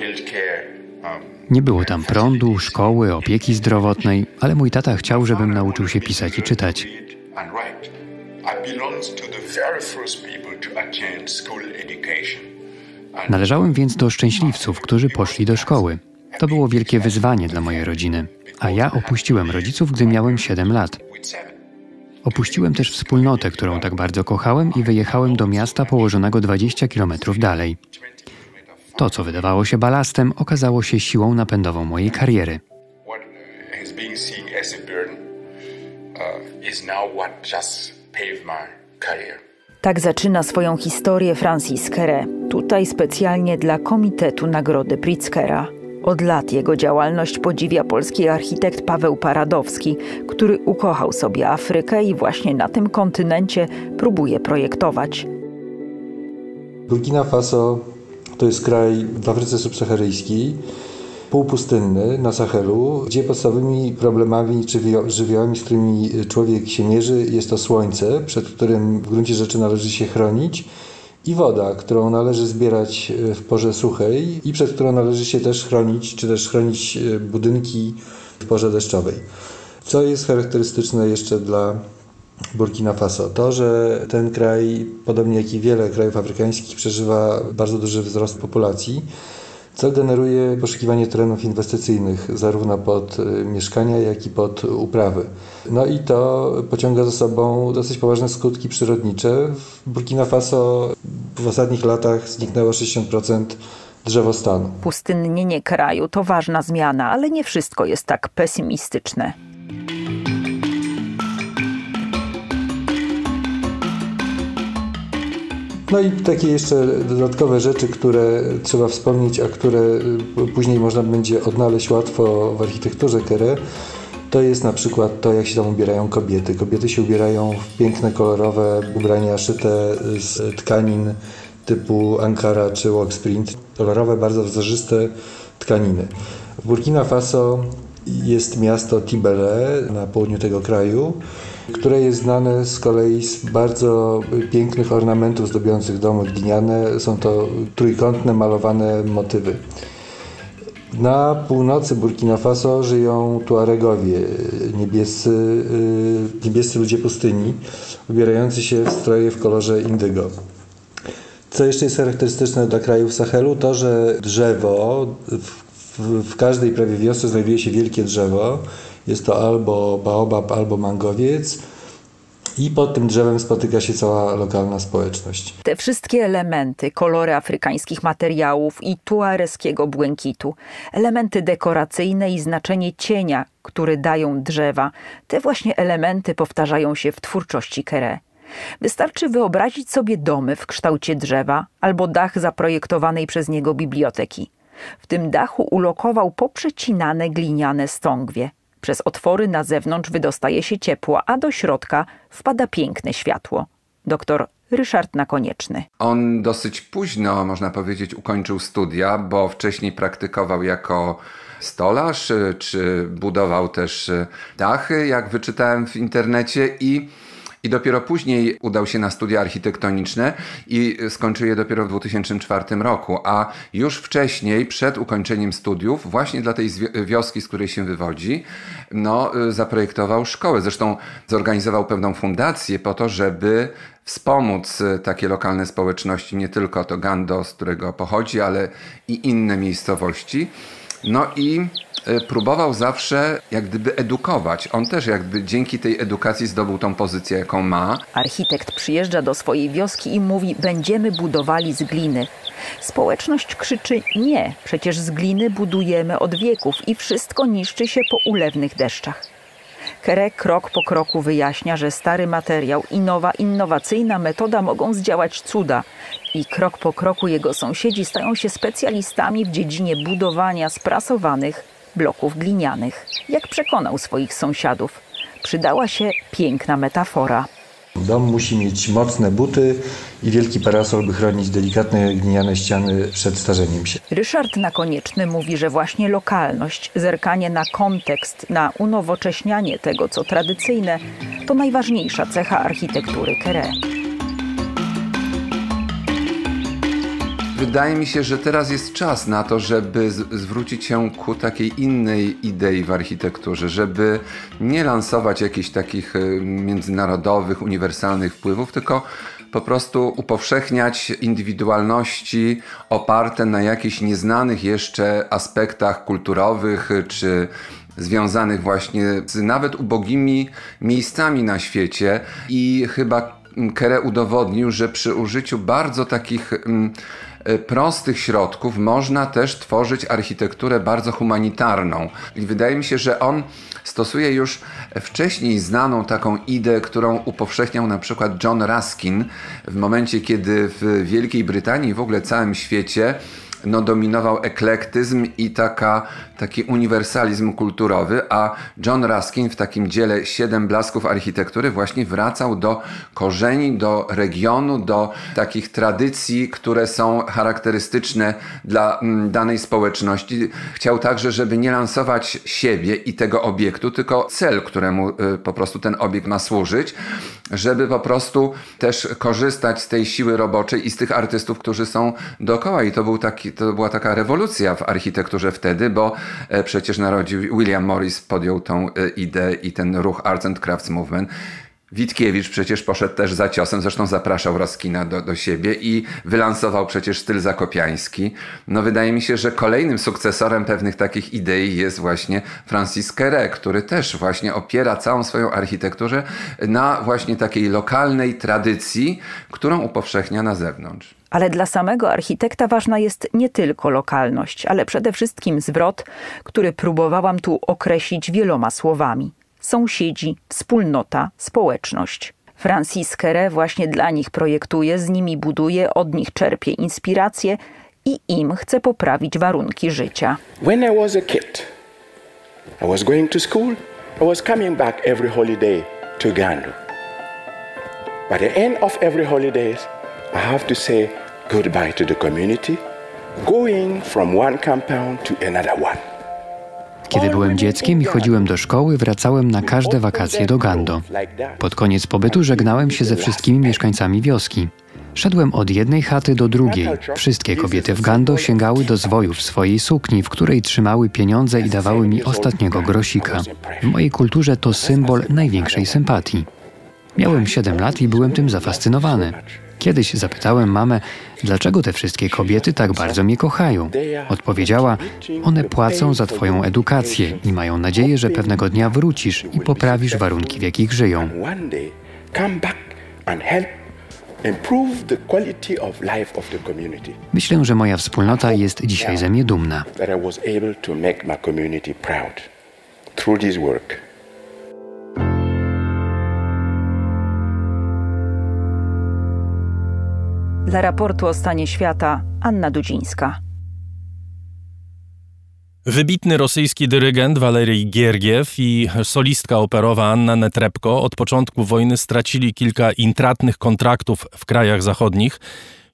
Nie było tam prądu, szkoły, opieki zdrowotnej, ale mój tata chciał, żebym nauczył się pisać i czytać. Należałem więc do szczęśliwców, którzy poszli do szkoły. To było wielkie wyzwanie dla mojej rodziny, a ja opuściłem rodziców, gdy miałem 7 lat. Opuściłem też wspólnotę, którą tak bardzo kochałem i wyjechałem do miasta położonego 20 km dalej. To, co wydawało się balastem, okazało się siłą napędową mojej kariery. Uh, tak zaczyna swoją historię Francis Kere, tutaj specjalnie dla Komitetu Nagrody Pritzkera. Od lat jego działalność podziwia polski architekt Paweł Paradowski, który ukochał sobie Afrykę i właśnie na tym kontynencie próbuje projektować. Burkina Faso to jest kraj w Afryce subsaharyjskiej, półpustynny na Sahelu, gdzie podstawowymi problemami czy żywiołami, z którymi człowiek się mierzy, jest to słońce, przed którym w gruncie rzeczy należy się chronić i woda, którą należy zbierać e, w porze suchej i przed którą należy się też chronić, czy też chronić e, budynki w porze deszczowej. Co jest charakterystyczne jeszcze dla Burkina Faso? To, że ten kraj, podobnie jak i wiele krajów afrykańskich, przeżywa bardzo duży wzrost populacji co generuje poszukiwanie terenów inwestycyjnych, zarówno pod y, mieszkania, jak i pod uprawy. No i to pociąga za sobą dosyć poważne skutki przyrodnicze. W Burkina Faso w ostatnich latach zniknęło 60% drzewostanu. Pustynnienie kraju to ważna zmiana, ale nie wszystko jest tak pesymistyczne. No i takie jeszcze dodatkowe rzeczy, które trzeba wspomnieć, a które y, później można będzie odnaleźć łatwo w architekturze Kere, to jest na przykład to, jak się tam ubierają kobiety. Kobiety się ubierają w piękne, kolorowe ubrania szyte y, z tkanin typu Ankara czy Walksprint. Kolorowe, bardzo wzorzyste tkaniny. W Burkina Faso jest miasto Tibele na południu tego kraju które jest znane z kolei z bardzo pięknych ornamentów zdobiących domy gliniane. Są to trójkątne malowane motywy. Na północy Burkina Faso żyją Tuaregowie, niebiescy, y, niebiescy ludzie pustyni, ubierający się w stroje w kolorze indygo. Co jeszcze jest charakterystyczne dla krajów Sahelu, to że drzewo, w, w, w każdej prawie wiosce znajduje się wielkie drzewo jest to albo baobab, albo mangowiec. I pod tym drzewem spotyka się cała lokalna społeczność. Te wszystkie elementy, kolory afrykańskich materiałów i tuareskiego błękitu, elementy dekoracyjne i znaczenie cienia, który dają drzewa, te właśnie elementy powtarzają się w twórczości Kere. Wystarczy wyobrazić sobie domy w kształcie drzewa albo dach zaprojektowanej przez niego biblioteki. W tym dachu ulokował poprzecinane gliniane stągwie – przez otwory na zewnątrz wydostaje się ciepło, a do środka wpada piękne światło. Doktor Ryszard Nakonieczny. On dosyć późno, można powiedzieć, ukończył studia, bo wcześniej praktykował jako stolarz, y, czy budował też y, dachy, jak wyczytałem w internecie i i dopiero później udał się na studia architektoniczne i skończył je dopiero w 2004 roku. A już wcześniej, przed ukończeniem studiów, właśnie dla tej wioski, z której się wywodzi, no, zaprojektował szkołę. Zresztą zorganizował pewną fundację po to, żeby wspomóc takie lokalne społeczności, nie tylko to Gando, z którego pochodzi, ale i inne miejscowości. No i E, próbował zawsze jak gdyby edukować. On też jakby dzięki tej edukacji zdobył tą pozycję, jaką ma. Architekt przyjeżdża do swojej wioski i mówi: Będziemy budowali z gliny. Społeczność krzyczy: Nie, przecież z gliny budujemy od wieków i wszystko niszczy się po ulewnych deszczach. Kere krok po kroku wyjaśnia, że stary materiał i nowa, innowacyjna metoda mogą zdziałać cuda. I krok po kroku jego sąsiedzi stają się specjalistami w dziedzinie budowania sprasowanych bloków glinianych. Jak przekonał swoich sąsiadów, przydała się piękna metafora. Dom musi mieć mocne buty i wielki parasol, by chronić delikatne gliniane ściany przed starzeniem się. Ryszard konieczny mówi, że właśnie lokalność, zerkanie na kontekst, na unowocześnianie tego, co tradycyjne, to najważniejsza cecha architektury Kere. wydaje mi się, że teraz jest czas na to, żeby zwrócić się ku takiej innej idei w architekturze, żeby nie lansować jakichś takich y, międzynarodowych, uniwersalnych wpływów, tylko po prostu upowszechniać indywidualności oparte na jakichś nieznanych jeszcze aspektach kulturowych y, czy związanych właśnie z nawet ubogimi miejscami na świecie i chyba Kere udowodnił, że przy użyciu bardzo takich mm, E, prostych środków można też tworzyć architekturę bardzo humanitarną. I wydaje mi się, że on stosuje już wcześniej znaną taką ideę, którą upowszechniał na przykład John Ruskin w momencie, kiedy w Wielkiej Brytanii i w ogóle całym świecie no, dominował eklektyzm i taka, taki uniwersalizm kulturowy, a John Ruskin w takim dziele Siedem blasków architektury właśnie wracał do korzeni, do regionu, do takich tradycji, które są charakterystyczne dla mm, danej społeczności. Chciał także, żeby nie lansować siebie i tego obiektu, tylko cel, któremu y, po prostu ten obiekt ma służyć, żeby po prostu też korzystać z tej siły roboczej i z tych artystów, którzy są dookoła. I to był taki, to była taka rewolucja w architekturze wtedy, bo e, przecież narodził William Morris, podjął tą e, ideę i ten ruch Arts and Crafts Movement. Witkiewicz przecież poszedł też za ciosem, zresztą zapraszał Roskina do, do siebie i wylansował przecież styl zakopiański. No wydaje mi się, że kolejnym sukcesorem pewnych takich idei jest właśnie Francis Kere, który też właśnie opiera całą swoją architekturę na właśnie takiej lokalnej tradycji, którą upowszechnia na zewnątrz. Ale dla samego architekta ważna jest nie tylko lokalność, ale przede wszystkim zwrot, który próbowałam tu określić wieloma słowami: sąsiedzi, wspólnota, społeczność. Francis Kere właśnie dla nich projektuje, z nimi buduje, od nich czerpie inspiracje i im chce poprawić warunki życia. When I was a kid, I was going to school, I was coming back every holiday to Gandu. By the end of every holiday, I have to say goodbye to the community, going from one compound to another one. Kiedy byłem dzieckiem i chodziłem do szkoły, wracałem na każde wakacje do Gando. Pod koniec pobytu żegnałem się ze wszystkimi mieszkańcami wioski. Szedłem od jednej chaty do drugiej. Wszystkie kobiety w Gando sięgały do zwojów swojej sukni, w której trzymały pieniądze i dawały mi ostatniego grosika. W mojej kulturze to symbol największej sympatii. Miałem 7 lat i byłem tym zafascynowany. Kiedyś zapytałem mamę, dlaczego te wszystkie kobiety tak bardzo mnie kochają. Odpowiedziała, one płacą za twoją edukację i mają nadzieję, że pewnego dnia wrócisz i poprawisz warunki, w jakich żyją. Myślę, że moja wspólnota jest dzisiaj ze mnie dumna. Through this work. Dla raportu o stanie świata Anna Dudzińska. Wybitny rosyjski dyrygent Walerii Giergiew i solistka operowa Anna Netrebko od początku wojny stracili kilka intratnych kontraktów w krajach zachodnich.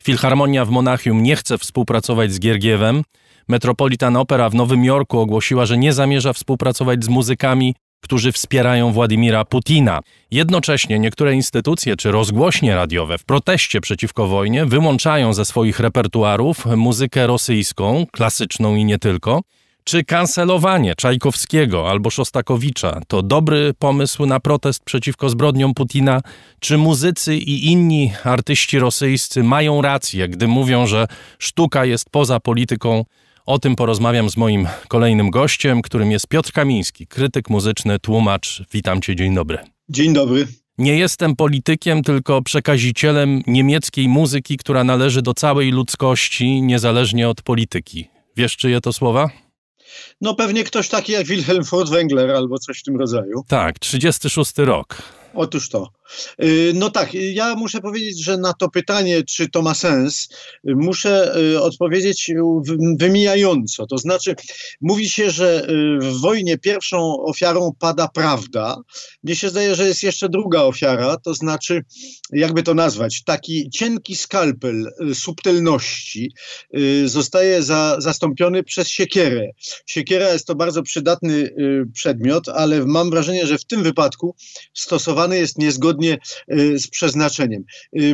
Filharmonia w Monachium nie chce współpracować z Giergiewem. Metropolitan Opera w Nowym Jorku ogłosiła, że nie zamierza współpracować z muzykami którzy wspierają Władimira Putina. Jednocześnie niektóre instytucje czy rozgłośnie radiowe w proteście przeciwko wojnie wyłączają ze swoich repertuarów muzykę rosyjską, klasyczną i nie tylko. Czy kancelowanie Czajkowskiego albo Szostakowicza to dobry pomysł na protest przeciwko zbrodniom Putina? Czy muzycy i inni artyści rosyjscy mają rację, gdy mówią, że sztuka jest poza polityką o tym porozmawiam z moim kolejnym gościem, którym jest Piotr Kamiński, krytyk muzyczny, tłumacz. Witam cię, dzień dobry. Dzień dobry. Nie jestem politykiem, tylko przekazicielem niemieckiej muzyki, która należy do całej ludzkości, niezależnie od polityki. Wiesz, czyje to słowa? No pewnie ktoś taki jak Wilhelm Furtwängler albo coś w tym rodzaju. Tak, 36 rok. Otóż to. Y, no tak, ja muszę powiedzieć, że na to pytanie, czy to ma sens, muszę y, odpowiedzieć wymijająco. To znaczy, mówi się, że y, w wojnie pierwszą ofiarą pada prawda. Mnie się zdaje, że jest jeszcze druga ofiara, to znaczy, jakby to nazwać, taki cienki skalpel subtelności zostaje za, zastąpiony przez siekierę. Siekiera jest to bardzo przydatny przedmiot, ale mam wrażenie, że w tym wypadku stosowany jest niezgodnie zgodnie e, z przeznaczeniem.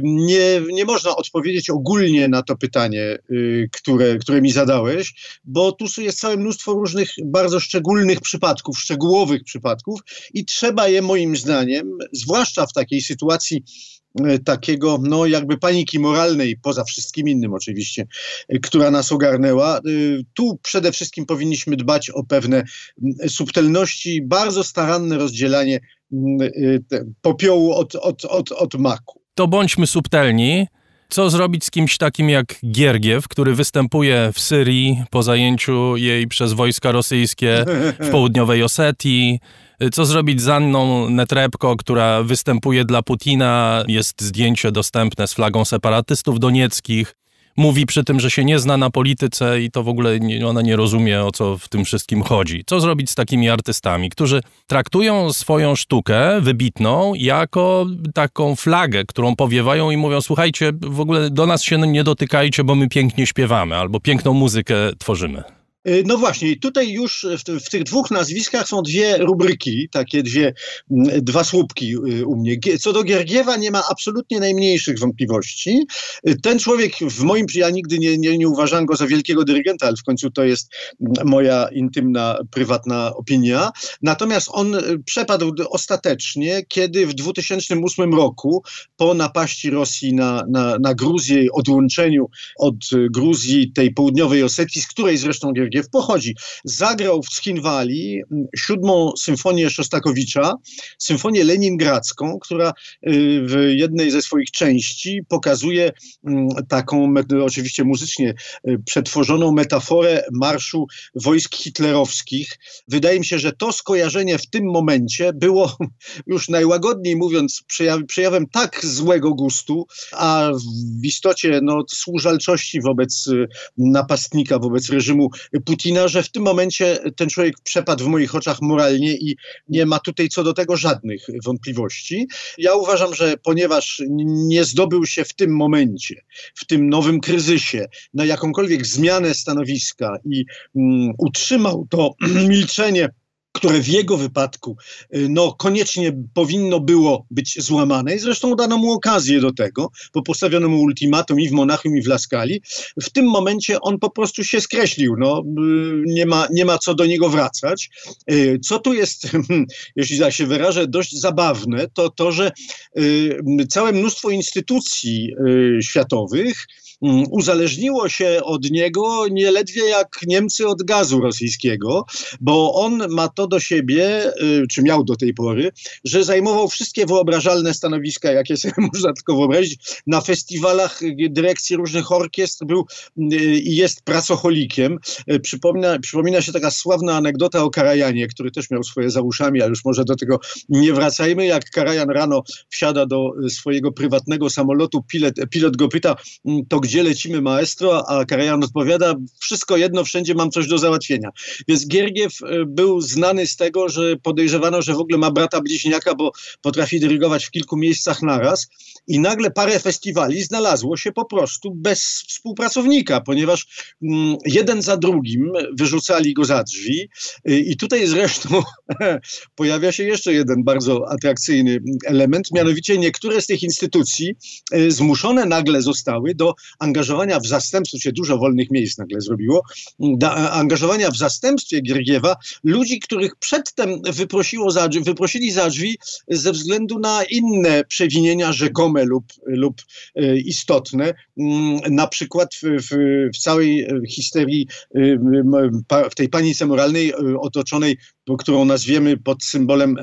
Nie, nie można odpowiedzieć ogólnie na to pytanie, y, które, które mi zadałeś, bo tu jest całe mnóstwo różnych bardzo szczególnych przypadków, szczegółowych przypadków i trzeba je moim zdaniem, zwłaszcza w takiej sytuacji, e, takiego, no jakby paniki moralnej, poza wszystkim innym oczywiście, e, która nas ogarnęła. Tu przede wszystkim powinniśmy dbać o pewne subtelności, bardzo staranne rozdzielanie Mm, y, popiołu od, od, od, od maku. To bądźmy subtelni. Co zrobić z kimś takim jak Giergiew, który występuje w Syrii po zajęciu jej przez wojska rosyjskie w południowej Osetii? Co zrobić z Anną Netrebko, która występuje dla Putina? Jest zdjęcie dostępne z flagą separatystów donieckich mówi przy tym, że się nie zna na polityce i to w ogóle nie, ona nie rozumie, o co w tym wszystkim chodzi. Co zrobić z takimi artystami, którzy traktują swoją sztukę wybitną jako taką flagę, którą powiewają i mówią, słuchajcie, w ogóle do nas się nie dotykajcie, bo my pięknie śpiewamy albo piękną muzykę tworzymy. E, no właśnie, tutaj już w, w, tych dwóch nazwiskach są dwie rubryki, takie dwie, dwa słupki e, u mnie. Co do Giergiewa nie ma absolutnie najmniejszych wątpliwości. E, ten człowiek w moim, ja nigdy nie, nie, nie uważam go za wielkiego dyrygenta, ale w końcu to jest moja intymna, prywatna opinia. Natomiast on przepadł ostatecznie, kiedy w 2008 roku po napaści Rosji na, na, na Gruzję, odłączeniu od Gruzji, tej południowej Osetii, z której zresztą Giergiew pochodzi. Zagrał w Schinwali siódmą symfonię Szostakowicza, symfonię leningradzką, która y, w jednej ze swoich części pokazuje taką, oczywiście muzycznie y, przetworzoną metaforę marszu wojsk hitlerowskich. Wydaje mi się, że to skojarzenie w tym momencie było już najłagodniej mówiąc przejawem tak złego gustu, a w istocie no, służalczości wobec y, napastnika, wobec reżimu Putina, że w tym momencie ten człowiek przepadł w moich oczach moralnie i nie ma tutaj co do tego żadnych wątpliwości. Ja uważam, że ponieważ nie zdobył się w tym momencie, w tym nowym kryzysie na jakąkolwiek zmianę stanowiska i mm, utrzymał to milczenie które w jego wypadku y, no, koniecznie powinno było być złamane i zresztą dano mu okazję do tego, bo postawiono mu ultimatum i w Monachium i w Laskali. W tym momencie on po prostu się skreślił, no, y, nie, ma, nie ma co do niego wracać. Y, co tu jest, hmm, jeśli ja tak się wyrażę, dość zabawne, to to, że całe mnóstwo instytucji światowych, Mm, uzależniło się od niego nieledwie jak Niemcy od gazu rosyjskiego, bo on ma to do siebie, y, czy miał do tej pory, że zajmował wszystkie wyobrażalne stanowiska, jakie sobie można tylko wyobrazić. Na festiwalach dyrekcji różnych orkiestr był y, i jest pracocholikiem. Y, przypomina, przypomina się taka sławna anegdota o Karajanie, który też miał swoje za uszami, ale już może do tego nie wracajmy. Jak Karajan rano wsiada do swojego prywatnego samolotu, pilot, pilot go pyta, mm, to gdzie lecimy maestro, a Karajan odpowiada, wszystko jedno, wszędzie mam coś do załatwienia. Więc Giergiew y, był znany z tego, że podejrzewano, że w ogóle ma brata bliźniaka, bo potrafi dyrygować w kilku miejscach naraz i nagle parę festiwali znalazło się po prostu bez współpracownika, ponieważ mm, jeden za drugim wyrzucali go za drzwi y, i tutaj zresztą pojawia się jeszcze jeden bardzo atrakcyjny element, mianowicie niektóre z tych instytucji y, zmuszone nagle zostały do angażowania w zastępstwo, się dużo wolnych miejsc nagle zrobiło, da, angażowania w zastępstwie Giergiewa ludzi, których przedtem wyprosiło za, wyprosili za drzwi ze względu na inne przewinienia rzekome lub, lub e, istotne. Mm, na przykład w, w, w całej histerii, y, w tej panice moralnej y, otoczonej którą nazwiemy pod symbolem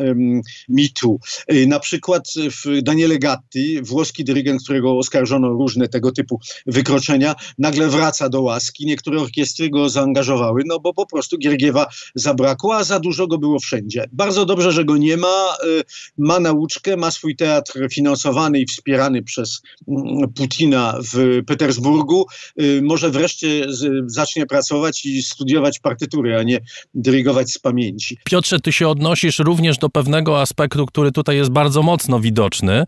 mitu. Y, na przykład w Daniele Gatti, włoski dyrygent, którego oskarżono różne tego typu wykroczenia, nagle wraca do łaski. Niektóre orkiestry go zaangażowały, no bo po prostu Giergiewa zabrakło, a za dużo go było wszędzie. Bardzo dobrze, że go nie ma. Y, ma nauczkę, ma swój teatr finansowany i wspierany przez mm, Putina w Petersburgu. Y, może wreszcie zacznie pracować i studiować partytury, a nie dyrygować z pamięci. Piotrze, ty się odnosisz również do pewnego aspektu, który tutaj jest bardzo mocno widoczny.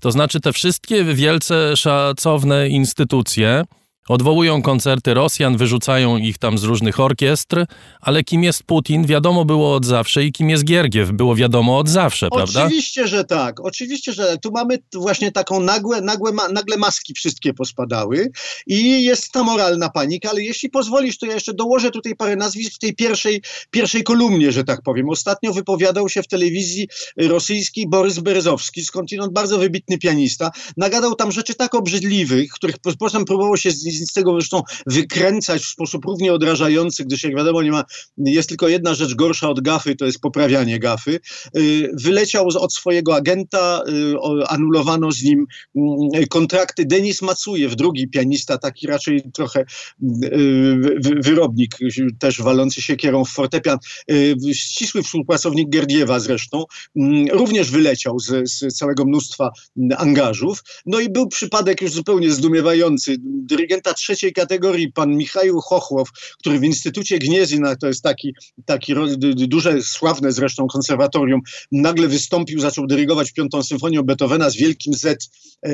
To znaczy te wszystkie wielce szacowne instytucje, Odwołują koncerty Rosjan, wyrzucają ich tam z różnych orkiestr, ale kim jest Putin wiadomo było od zawsze i kim jest Giergiew było wiadomo od zawsze, prawda? Oczywiście, że tak. Oczywiście, że tu mamy właśnie taką nagłe, nagłe, nagle maski wszystkie pospadały i jest ta moralna panika, ale jeśli pozwolisz, to ja jeszcze dołożę tutaj parę nazwisk w tej pierwszej, pierwszej kolumnie, że tak powiem. Ostatnio wypowiadał się w telewizji rosyjskiej Borys Berzowski, skądinąd bardzo wybitny pianista. Nagadał tam rzeczy tak obrzydliwych, których potem próbował się z z tego zresztą wykręcać w sposób równie odrażający, gdyż jak wiadomo nie ma, jest tylko jedna rzecz gorsza od gafy, to jest poprawianie gafy. Y, wyleciał od swojego agenta, y, anulowano z nim mm, kontrakty. Denis w drugi pianista, taki raczej trochę y, wyrobnik, też walący się kierą w fortepian, ścisły współpracownik Gerdiewa zresztą, mm, również wyleciał z, z całego mnóstwa angażów. No i był przypadek już zupełnie zdumiewający. Dyrygent poeta trzeciej kategorii, pan Michał Chochłow, który w Instytucie Gniezina, to jest taki, taki duże, sławne zresztą konserwatorium, nagle wystąpił, zaczął dyrygować piątą symfonią Beethovena z wielkim Z e,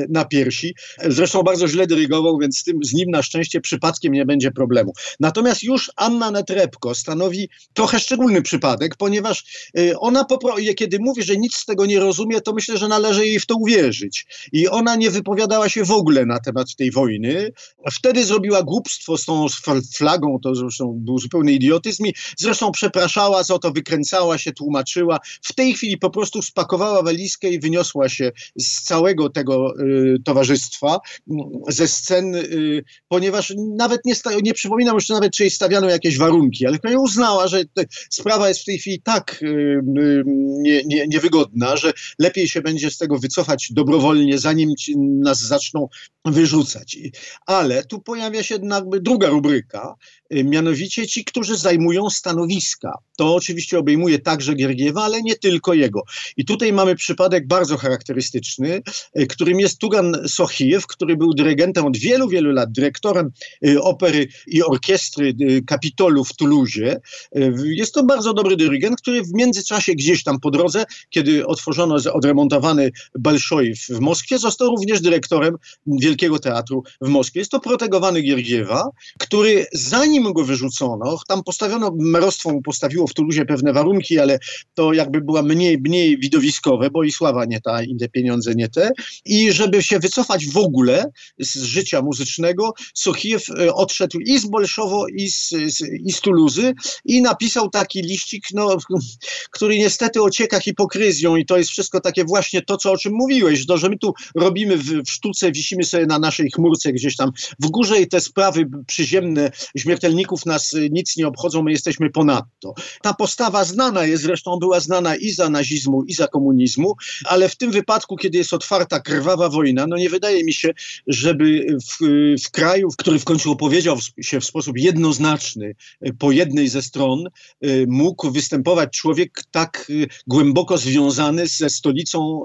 na piersi. Zresztą bardzo źle dyrygował, więc z, tym, z nim na szczęście przypadkiem nie będzie problemu. Natomiast już Anna Netrebko stanowi trochę szczególny przypadek, ponieważ e, ona, kiedy mówi, że nic z tego nie rozumie, to myślę, że należy jej w to uwierzyć. I ona nie wypowiadała się w ogóle na temat tej wojny. W wtedy zrobiła głupstwo z tą flagą, to zresztą był zupełny idiotyzm i zresztą przepraszała za to, wykręcała się, tłumaczyła. W tej chwili po prostu spakowała walizkę i wyniosła się z całego tego y, towarzystwa, mm, ze scen, y, ponieważ nawet nie, nie przypominam jeszcze nawet, czy jej stawiano jakieś warunki, ale ją uznała, że sprawa jest w tej chwili tak y, y, nie, nie, niewygodna, że lepiej się będzie z tego wycofać dobrowolnie, zanim nas zaczną wyrzucać. Ale tu pojawia się jakby druga rubryka, y, mianowicie ci, którzy zajmują stanowiska. To oczywiście obejmuje także Giergiewa, ale nie tylko jego. I tutaj mamy przypadek bardzo charakterystyczny, y, którym jest Tugan Sochijew, który był dyrygentem od wielu, wielu lat, dyrektorem y, opery i orkiestry Kapitolu w Tuluzie. Jest to bardzo dobry dyrygent, który w międzyczasie gdzieś tam po drodze, kiedy otworzono, odremontowany Balszoj w Moskwie, został również dyrektorem Wielkiego Teatru w Moskwie. Jest to protegowany Giergiewa, który zanim go wyrzucono, tam postawiono, merostwo mu postawiło w Tuluzie pewne warunki, ale to jakby była mniej, mniej widowiskowe, bo i sława nie ta, te pieniądze nie te. I żeby się wycofać w ogóle z życia muzycznego, Sochiew e, odszedł i z Bolszowo, i z, z, i z Tuluzy i napisał taki liścik, no, który niestety ocieka hipokryzją i to jest wszystko takie właśnie to, co o czym mówiłeś, no, że my tu robimy w, w sztuce, wisimy sobie na naszej chmurce gdzieś tam w górze i te sprawy przyziemne śmiertelników nas y, nic nie obchodzą, my jesteśmy ponadto. Ta postawa znana jest, zresztą była znana i za nazizmu, i za komunizmu, ale w tym wypadku, kiedy jest otwarta krwawa wojna, no nie wydaje mi się, żeby w, y, w kraju, który w końcu opowiedział się w sposób jednoznaczny y, po jednej ze stron, mógł występować człowiek tak głęboko związany ze stolicą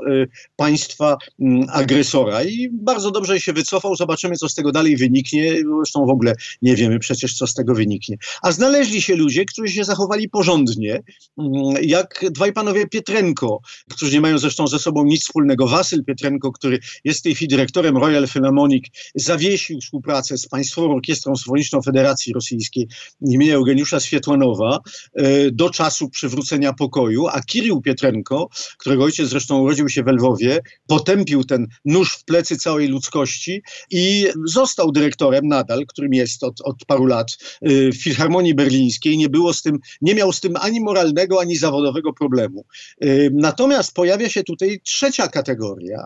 państwa mm, agresora. I bardzo dobrze się wycofał, zobaczymy, co z tego dalej wyjdzie wyniknie, zresztą w ogóle nie wiemy przecież, co z tego wyniknie. A znaleźli się ludzie, którzy się zachowali porządnie, mm, jak dwaj panowie Pietrenko, którzy nie mają zresztą ze sobą nic wspólnego. Wasyl Pietrenko, który jest w tej chwili dyrektorem Royal Philharmonic, zawiesił współpracę z Państwową Orkiestrą Symfoniczną Federacji Rosyjskiej im. Eugeniusza Swietłanowa e, do czasu przywrócenia pokoju, a Kiriu Pietrenko, którego ojciec zresztą urodził się w Lwowie, potępił ten nóż w plecy całej ludzkości i został dyrektorem nadal, którym jest od, od paru lat, y, w Filharmonii Berlińskiej. Nie, było z tym, nie miał z tym ani moralnego, ani zawodowego problemu. Y, natomiast pojawia się tutaj trzecia kategoria,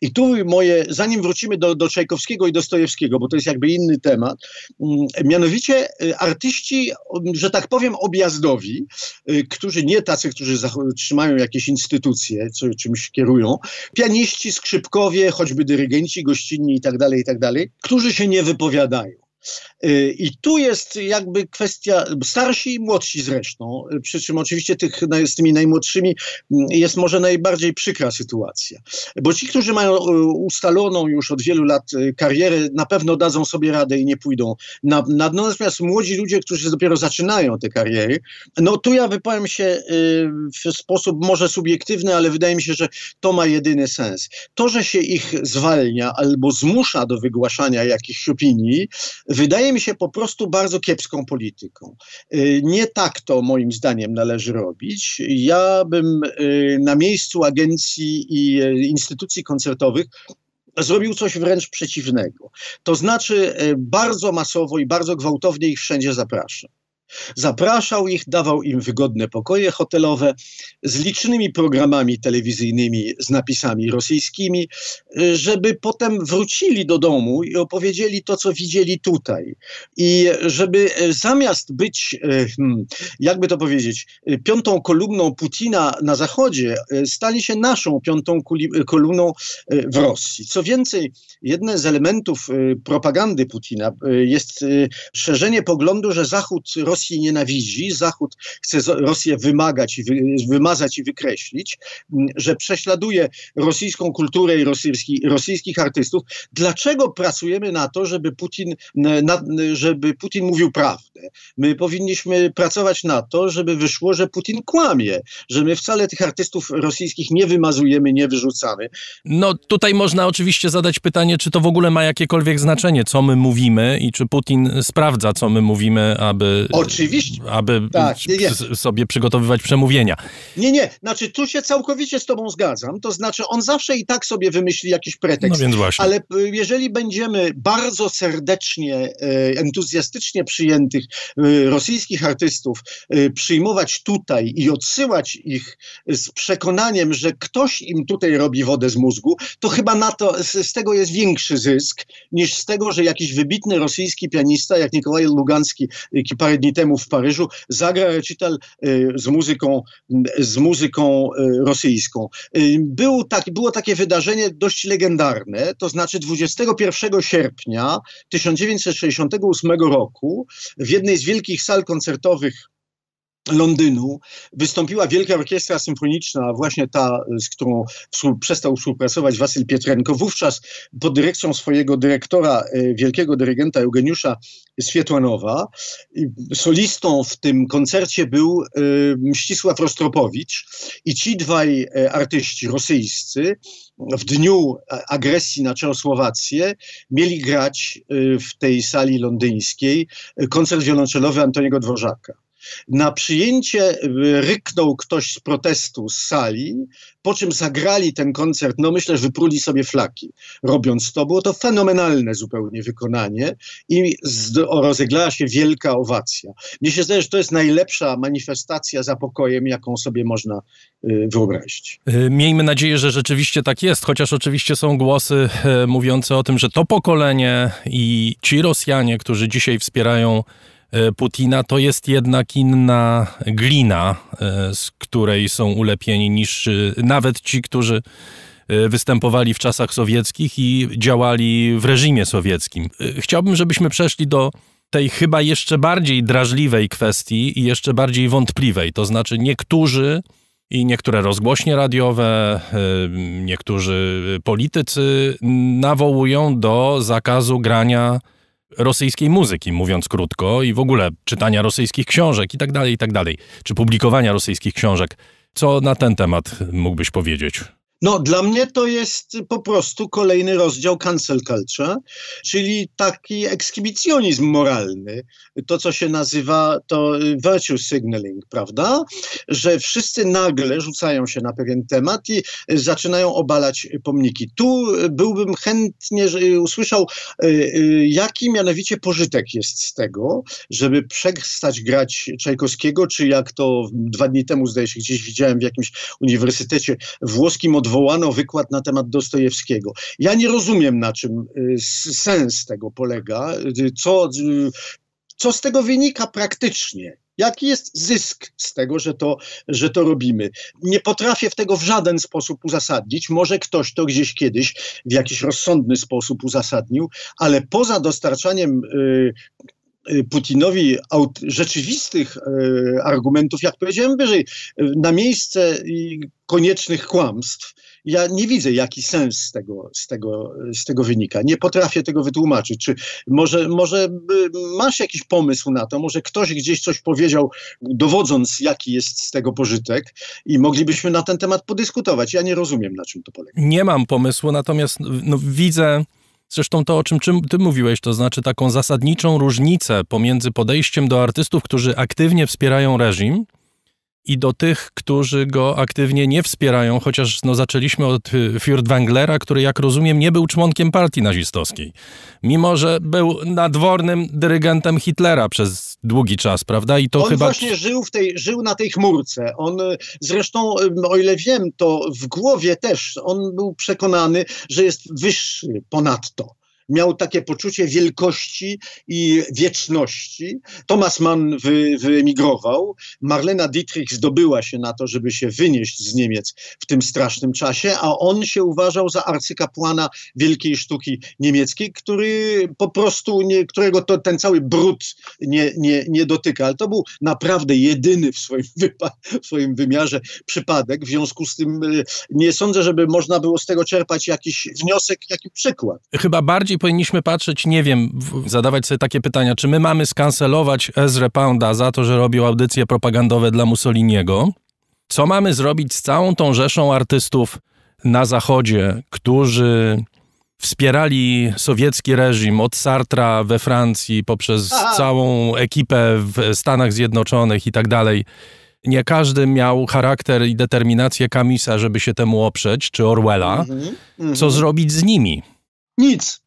i tu moje, zanim wrócimy do, do Czajkowskiego i Dostojewskiego, bo to jest jakby inny temat, mm, mianowicie y, artyści, mm, że tak powiem, objazdowi, y, którzy nie tacy, którzy trzymają jakieś instytucje, co, czymś kierują, pianiści, skrzypkowie, choćby dyrygenci gościnni itd., tak itd., tak którzy się nie wypowiadają. Y, I tu jest jakby kwestia, starsi i młodsi zresztą, przy czym oczywiście tych, z tymi najmłodszymi mm, jest może najbardziej przykra sytuacja. Bo ci, którzy mają y, ustaloną już od wielu lat y, karierę, na pewno dadzą sobie radę i nie pójdą na, na dno. Natomiast młodzi ludzie, którzy dopiero zaczynają te kariery, no tu ja wypowiem się w sposób może subiektywny, ale wydaje mi się, że to ma jedyny sens. To, że się ich zwalnia albo zmusza do wygłaszania jakichś opinii, wydaje mi się po prostu bardzo kiepską polityką. Y, nie tak to moim zdaniem należy robić. Ja bym y, na miejscu agencji i y, instytucji koncertowych zrobił coś wręcz przeciwnego. To znaczy bardzo masowo i bardzo gwałtownie ich wszędzie zapraszam Zapraszał ich, dawał im wygodne pokoje hotelowe z licznymi programami telewizyjnymi z napisami rosyjskimi, żeby potem wrócili do domu i opowiedzieli to, co widzieli tutaj. I żeby e, zamiast być, e, hmm, jakby to powiedzieć, e, piątą kolumną Putina na Zachodzie, stali się naszą piątą kolumną w Rosji. Co więcej, jedne z elementów propagandy Putina jest szerzenie poglądu, że Zachód Rosji Rosji nienawidzi, Zachód chce Rosję wymagać i wy, wymazać i wykreślić, że prześladuje rosyjską kulturę i rosyjski, rosyjskich artystów. Dlaczego pracujemy na to, żeby Putin, na, żeby Putin mówił prawdę? My powinniśmy pracować na to, żeby wyszło, że Putin kłamie, że my wcale tych artystów rosyjskich nie wymazujemy, nie wyrzucamy. No tutaj można oczywiście zadać pytanie, czy to w ogóle ma jakiekolwiek znaczenie, co my mówimy i czy Putin sprawdza, co my mówimy, aby Oczywiście. Aby tak, nie, nie. sobie przygotowywać przemówienia. Nie, nie. Znaczy, tu się całkowicie z tobą zgadzam. To znaczy, on zawsze i tak sobie wymyśli jakiś pretekst. No więc właśnie. Ale y, jeżeli będziemy bardzo serdecznie, y, entuzjastycznie przyjętych y, rosyjskich artystów przyjmować tutaj i odsyłać ich z przekonaniem, że ktoś im tutaj robi wodę z mózgu, to chyba na to, z, tego jest większy zysk niż z tego, że jakiś wybitny rosyjski pianista, jak Nikołaj Luganski, parę dni temu w Paryżu zagra recital y, z muzyką, z muzyką y, rosyjską. Y, był tak, było takie wydarzenie dość legendarne, to znaczy 21 sierpnia 1968 roku w jednej z wielkich sal koncertowych Londynu wystąpiła Wielka Orkiestra Symfoniczna, właśnie ta, z którą przestał współpracować Wasyl Pietrenko. Wówczas pod dyrekcją swojego dyrektora, e, wielkiego dyrygenta Eugeniusza Swietłanowa. Solistą w tym koncercie był e, Mścisław Rostropowicz i ci dwaj e, artyści rosyjscy w dniu agresji na Czechosłowację mieli grać w tej sali londyńskiej koncert wiolonczelowy Antoniego Dworzaka. Na przyjęcie y, ryknął ktoś z protestu z sali, po czym zagrali ten koncert, no myślę, że wypruli sobie flaki robiąc to. Było to fenomenalne zupełnie wykonanie i z, rozegrała się wielka owacja. Mnie się zdaje, że to jest najlepsza manifestacja za pokojem, jaką sobie można y, wyobrazić. Y, miejmy nadzieję, że rzeczywiście tak jest, chociaż oczywiście są głosy e, mówiące o tym, że to pokolenie i ci Rosjanie, którzy dzisiaj wspierają E, Putina, to jest jednak inna glina, e, z której są ulepieni niż e, nawet ci, którzy występowali w czasach sowieckich i działali w reżimie sowieckim. Chciałbym, żebyśmy przeszli do tej chyba jeszcze bardziej drażliwej kwestii i jeszcze bardziej wątpliwej. To znaczy, niektórzy i niektóre rozgłośnie radiowe, niektórzy politycy nawołują do zakazu grania rosyjskiej muzyki, mówiąc krótko, i w ogóle czytania rosyjskich książek i tak dalej, i tak dalej, czy publikowania rosyjskich książek. Co na ten temat mógłbyś powiedzieć? No, dla mnie to jest po prostu kolejny rozdział cancel culture, czyli taki ekshibicjonizm moralny. To, co się nazywa to virtue signaling, prawda? Że wszyscy nagle rzucają się na pewien temat i zaczynają obalać pomniki. Tu byłbym chętnie usłyszał, e, e, jaki mianowicie pożytek jest z tego, żeby przestać grać Czajkowskiego, czy jak to dwa dni temu, zdaje się, gdzieś widziałem w jakimś uniwersytecie włoskim od odwołano wykład na temat Dostojewskiego. Ja nie rozumiem, na czym y, sens tego polega, y, co, y, co z tego wynika praktycznie. Jaki jest zysk z tego, że to, że to robimy? Nie potrafię w tego w żaden sposób uzasadnić. Może ktoś to gdzieś kiedyś w jakiś rozsądny sposób uzasadnił, ale poza dostarczaniem y, Putinowi rzeczywistych e, argumentów, jak powiedziałem wyżej, na miejsce koniecznych kłamstw. Ja nie widzę, jaki sens z tego, z tego, z tego wynika. Nie potrafię tego wytłumaczyć. Czy może, może y, masz jakiś pomysł na to? Może ktoś gdzieś coś powiedział, dowodząc, jaki jest z tego pożytek, i moglibyśmy na ten temat podyskutować. Ja nie rozumiem, na czym to polega. Nie mam pomysłu, natomiast no, widzę Zresztą to, o czym ty mówiłeś, to znaczy taką zasadniczą różnicę pomiędzy podejściem do artystów, którzy aktywnie wspierają reżim, i do tych, którzy go aktywnie nie wspierają, chociaż no, zaczęliśmy od y, Furtwanglera, który, jak rozumiem, nie był członkiem partii nazistowskiej, mimo że był nadwornym dyrygentem Hitlera przez długi czas, prawda? I to On chyba... właśnie żył, w tej, żył na tej chmurce. On y, zresztą, y, o ile wiem, to w głowie też on był przekonany, że jest wyższy ponadto, miał takie poczucie wielkości i wieczności. Thomas Mann wy, wyemigrował, Marlena Dietrich zdobyła się na to, żeby się wynieść z Niemiec w tym strasznym czasie, a on się uważał za arcykapłana wielkiej sztuki niemieckiej, który po prostu, nie, którego to, ten cały brud nie, nie, nie dotyka. Ale to był naprawdę jedyny w swoim, w swoim wymiarze przypadek. W związku z tym y, nie sądzę, żeby można było z tego czerpać jakiś wniosek, jakiś przykład. Chyba bardziej bardziej powinniśmy patrzeć, nie wiem, w, zadawać sobie takie pytania, czy my mamy skancelować Ezra Pounda za to, że robił audycje propagandowe dla Mussoliniego? Co mamy zrobić z całą tą rzeszą artystów na Zachodzie, którzy wspierali sowiecki reżim od Sartra we Francji poprzez Aha. całą ekipę w Stanach Zjednoczonych i tak dalej. Nie każdy miał charakter i determinację Kamisa, żeby się temu oprzeć, czy Orwella. Mhm, mhm. Co zrobić z nimi? Nic.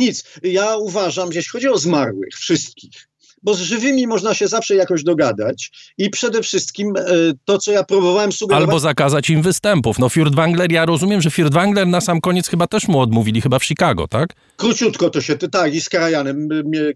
Nic. Ja uważam, że jeśli chodzi o zmarłych, wszystkich, bo z żywymi można się zawsze jakoś dogadać i przede wszystkim e, to, co ja próbowałem sugerować... Albo zakazać im występów. No Furtwängler, ja rozumiem, że Furtwängler na sam koniec chyba też mu odmówili, chyba w Chicago, tak? Króciutko to się, tak, i z Karajanem.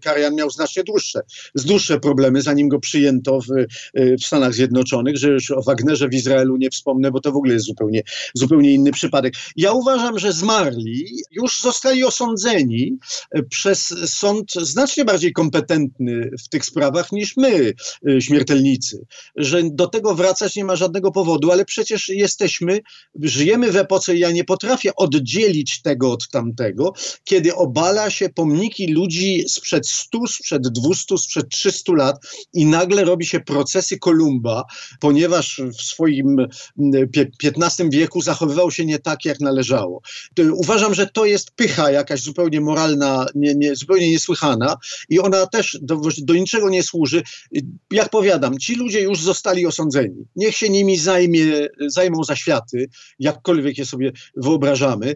Karajan miał znacznie dłuższe, z dłuższe problemy, zanim go przyjęto w, e, w Stanach Zjednoczonych, że już o Wagnerze w Izraelu nie wspomnę, bo to w ogóle jest zupełnie, zupełnie inny przypadek. Ja uważam, że zmarli już zostali osądzeni e, przez sąd znacznie bardziej kompetentny w tych sprawach niż my, y, śmiertelnicy. Że do tego wracać nie ma żadnego powodu, ale przecież jesteśmy, żyjemy w epoce, ja nie potrafię oddzielić tego od tamtego, kiedy obala się pomniki ludzi sprzed 100, sprzed 200, sprzed 300 lat i nagle robi się procesy Kolumba, ponieważ w swoim XV mm, wieku zachowywał się nie tak, jak należało. Uważam, że to jest pycha jakaś zupełnie moralna, nie, nie, zupełnie niesłychana i ona też do niczego nie służy. Jak powiadam, ci ludzie już zostali osądzeni. Niech się nimi zajmie, zajmą zaświaty, jakkolwiek je sobie wyobrażamy.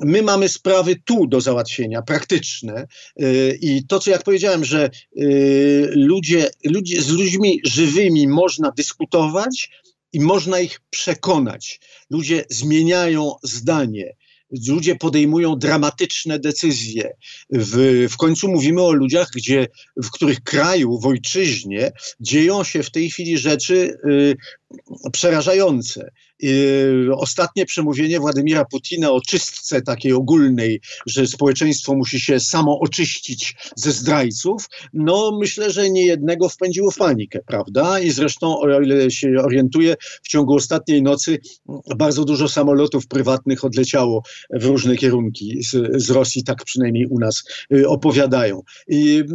My mamy sprawy tu do załatwienia, praktyczne. Y, I to, co jak powiedziałem, że y, ludzie, ludzie z ludźmi żywymi można dyskutować, i można ich przekonać. Ludzie zmieniają zdanie ludzie podejmują dramatyczne decyzje. W, w końcu mówimy o ludziach, gdzie, w których kraju, w ojczyźnie dzieją się w tej chwili rzeczy y, przerażające. Yy, ostatnie przemówienie Władimira Putina o czystce takiej ogólnej, że społeczeństwo musi się samo oczyścić ze zdrajców, no myślę, że nie jednego wpędziło w panikę, prawda? I zresztą, o ile się orientuję, w ciągu ostatniej nocy bardzo dużo samolotów prywatnych odleciało w różne kierunki z, z Rosji, tak przynajmniej u nas yy, opowiadają. I mm,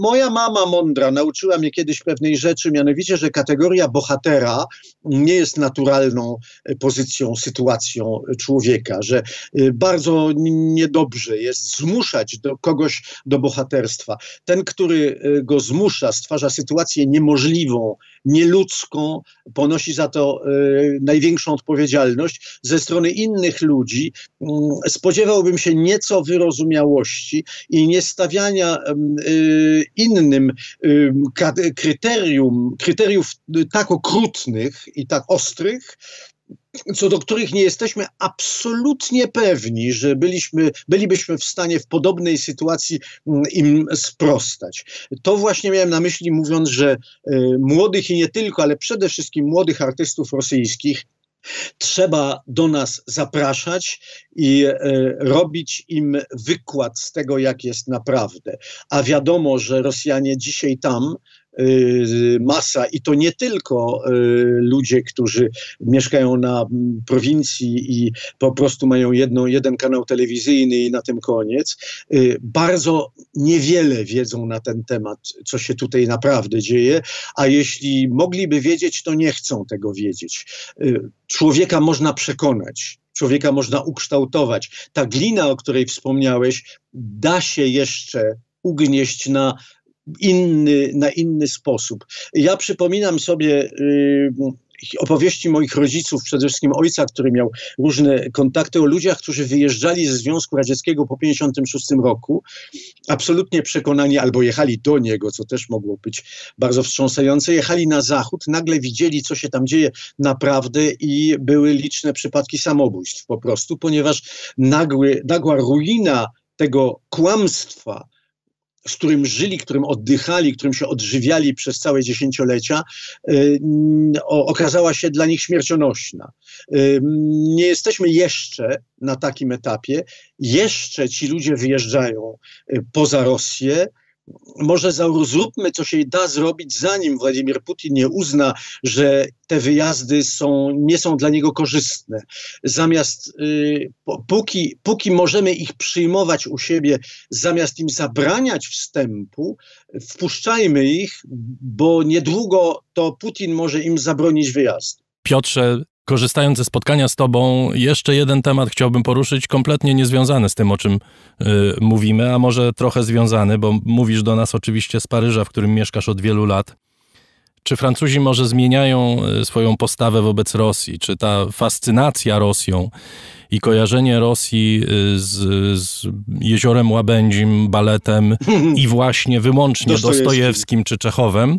moja mama mądra nauczyła mnie kiedyś pewnej rzeczy, mianowicie, że kategoria bohatera nie jest naturalną pozycją, sytuacją człowieka, że y, bardzo niedobrze jest zmuszać do kogoś do bohaterstwa. Ten, który y, go zmusza, stwarza sytuację niemożliwą, nieludzką, ponosi za to y, największą odpowiedzialność. Ze strony innych ludzi mm, spodziewałbym się nieco wyrozumiałości i nie stawiania mm, innym kryterium, kryteriów tak okrutnych i tak ostrych, co do których nie jesteśmy absolutnie pewni, że byliśmy, bylibyśmy w stanie w podobnej sytuacji mm, im sprostać. To właśnie miałem na myśli, mówiąc, że y, młodych i nie tylko, ale przede wszystkim młodych artystów rosyjskich Trzeba do nas zapraszać i y, robić im wykład z tego, jak jest naprawdę. A wiadomo, że Rosjanie dzisiaj tam Y, masa i to nie tylko y, ludzie, którzy mieszkają na prowincji i po prostu mają jedną, jeden kanał telewizyjny i na tym koniec, y, bardzo niewiele wiedzą na ten temat, co się tutaj naprawdę dzieje, a jeśli mogliby wiedzieć, to nie chcą tego wiedzieć. Człowieka można przekonać człowieka można ukształtować. Ta glina, o której wspomniałeś, da się jeszcze ugnieść na inny, na inny sposób. Ja przypominam sobie y, opowieści moich rodziców, przede wszystkim ojca, który miał różne kontakty o ludziach, którzy wyjeżdżali ze Związku Radzieckiego po 1956 roku, absolutnie przekonani, albo jechali do niego, co też mogło być bardzo wstrząsające, jechali na zachód, nagle widzieli, co się tam dzieje naprawdę i były liczne przypadki samobójstw po prostu, ponieważ nagły, nagła ruina tego kłamstwa, z którym żyli, którym oddychali, którym się odżywiali przez całe dziesięciolecia, y, mm, okazała się dla nich śmiercionośna. Y, mm, nie jesteśmy jeszcze na takim etapie. Jeszcze ci ludzie wyjeżdżają y, poza Rosję, może zróbmy, co się da zrobić, zanim Władimir Putin nie uzna, że te wyjazdy są, nie są dla niego korzystne. Zamiast, y, póki, póki możemy ich przyjmować u siebie, zamiast im zabraniać wstępu, wpuszczajmy ich, bo niedługo to Putin może im zabronić wyjazdu. Piotrze, Korzystając ze spotkania z Tobą, jeszcze jeden temat chciałbym poruszyć, kompletnie niezwiązany z tym, o czym y, mówimy, a może trochę związany, bo mówisz do nas oczywiście z Paryża, w którym mieszkasz od wielu lat. Czy Francuzi może zmieniają y, swoją postawę wobec Rosji? Czy ta fascynacja Rosją i kojarzenie Rosji y, z, z jeziorem Łabędzim, baletem i właśnie wyłącznie Dostojewskim, Dostojewskim czy Czechowem,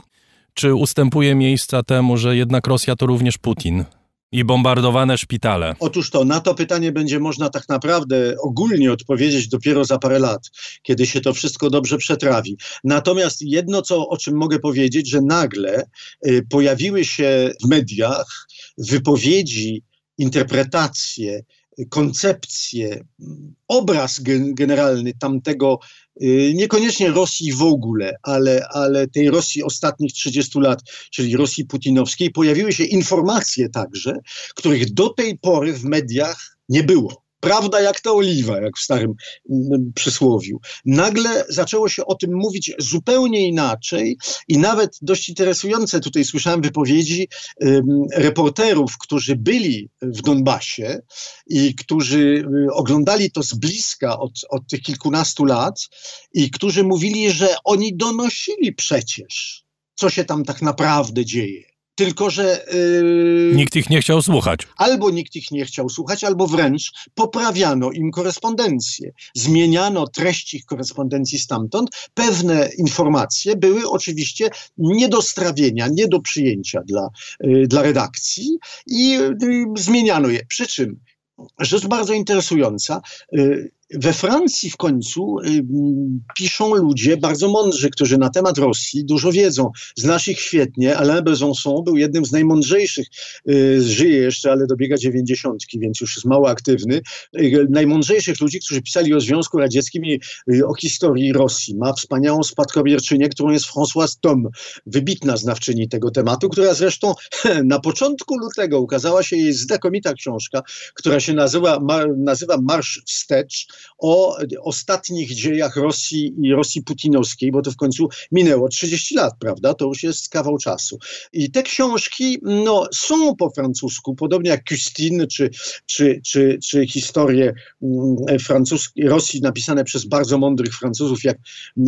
czy ustępuje miejsca temu, że jednak Rosja to również Putin? I bombardowane szpitale. Otóż to, na to pytanie będzie można tak naprawdę ogólnie odpowiedzieć dopiero za parę lat, kiedy się to wszystko dobrze przetrawi. Natomiast jedno, co, o czym mogę powiedzieć, że nagle y, pojawiły się w mediach wypowiedzi, interpretacje, koncepcje, obraz generalny tamtego Y, niekoniecznie Rosji w ogóle, ale, ale tej Rosji ostatnich 30 lat, czyli Rosji putinowskiej, pojawiły się informacje także, których do tej pory w mediach nie było. Prawda jak ta oliwa, jak w starym mm, przysłowiu. Nagle zaczęło się o tym mówić zupełnie inaczej i nawet dość interesujące tutaj słyszałem wypowiedzi reporterów, którzy byli w Donbasie i którzy y, oglądali to z bliska od, od tych kilkunastu lat i którzy mówili, że oni donosili przecież, co się tam tak naprawdę dzieje tylko, że. Yy, nikt ich nie chciał słuchać. Albo nikt ich nie chciał słuchać, albo wręcz poprawiano im korespondencję. Zmieniano treść ich korespondencji stamtąd. Pewne informacje były oczywiście nie do strawienia, nie do przyjęcia dla, yy, dla redakcji i yy, zmieniano je. Przy czym rzecz bardzo interesująca. Y, we Francji w końcu piszą ludzie bardzo mądrzy, którzy na temat Rosji dużo wiedzą. Znasz ich świetnie. Alain Besançon był jednym z najmądrzejszych. Y, żyje jeszcze, ale dobiega dziewięćdziesiątki, więc już jest mało aktywny. Y, najmądrzejszych ludzi, którzy pisali o Związku Radzieckim i y, o historii Rosji. Ma wspaniałą spadkobierczynię, którą jest Françoise Tom, wybitna znawczyni tego tematu, która zresztą na początku lutego ukazała się jej znakomita książka, która się nazywa, ma, nazywa Marsz Wstecz o ostatnich dziejach Rosji i Rosji putinowskiej, bo to w końcu minęło 30 lat, prawda? To już jest kawał czasu. I te książki no, są po francusku, podobnie jak Justine czy, czy, czy, czy historie mm, francuskie, Rosji napisane przez bardzo mądrych Francuzów, jak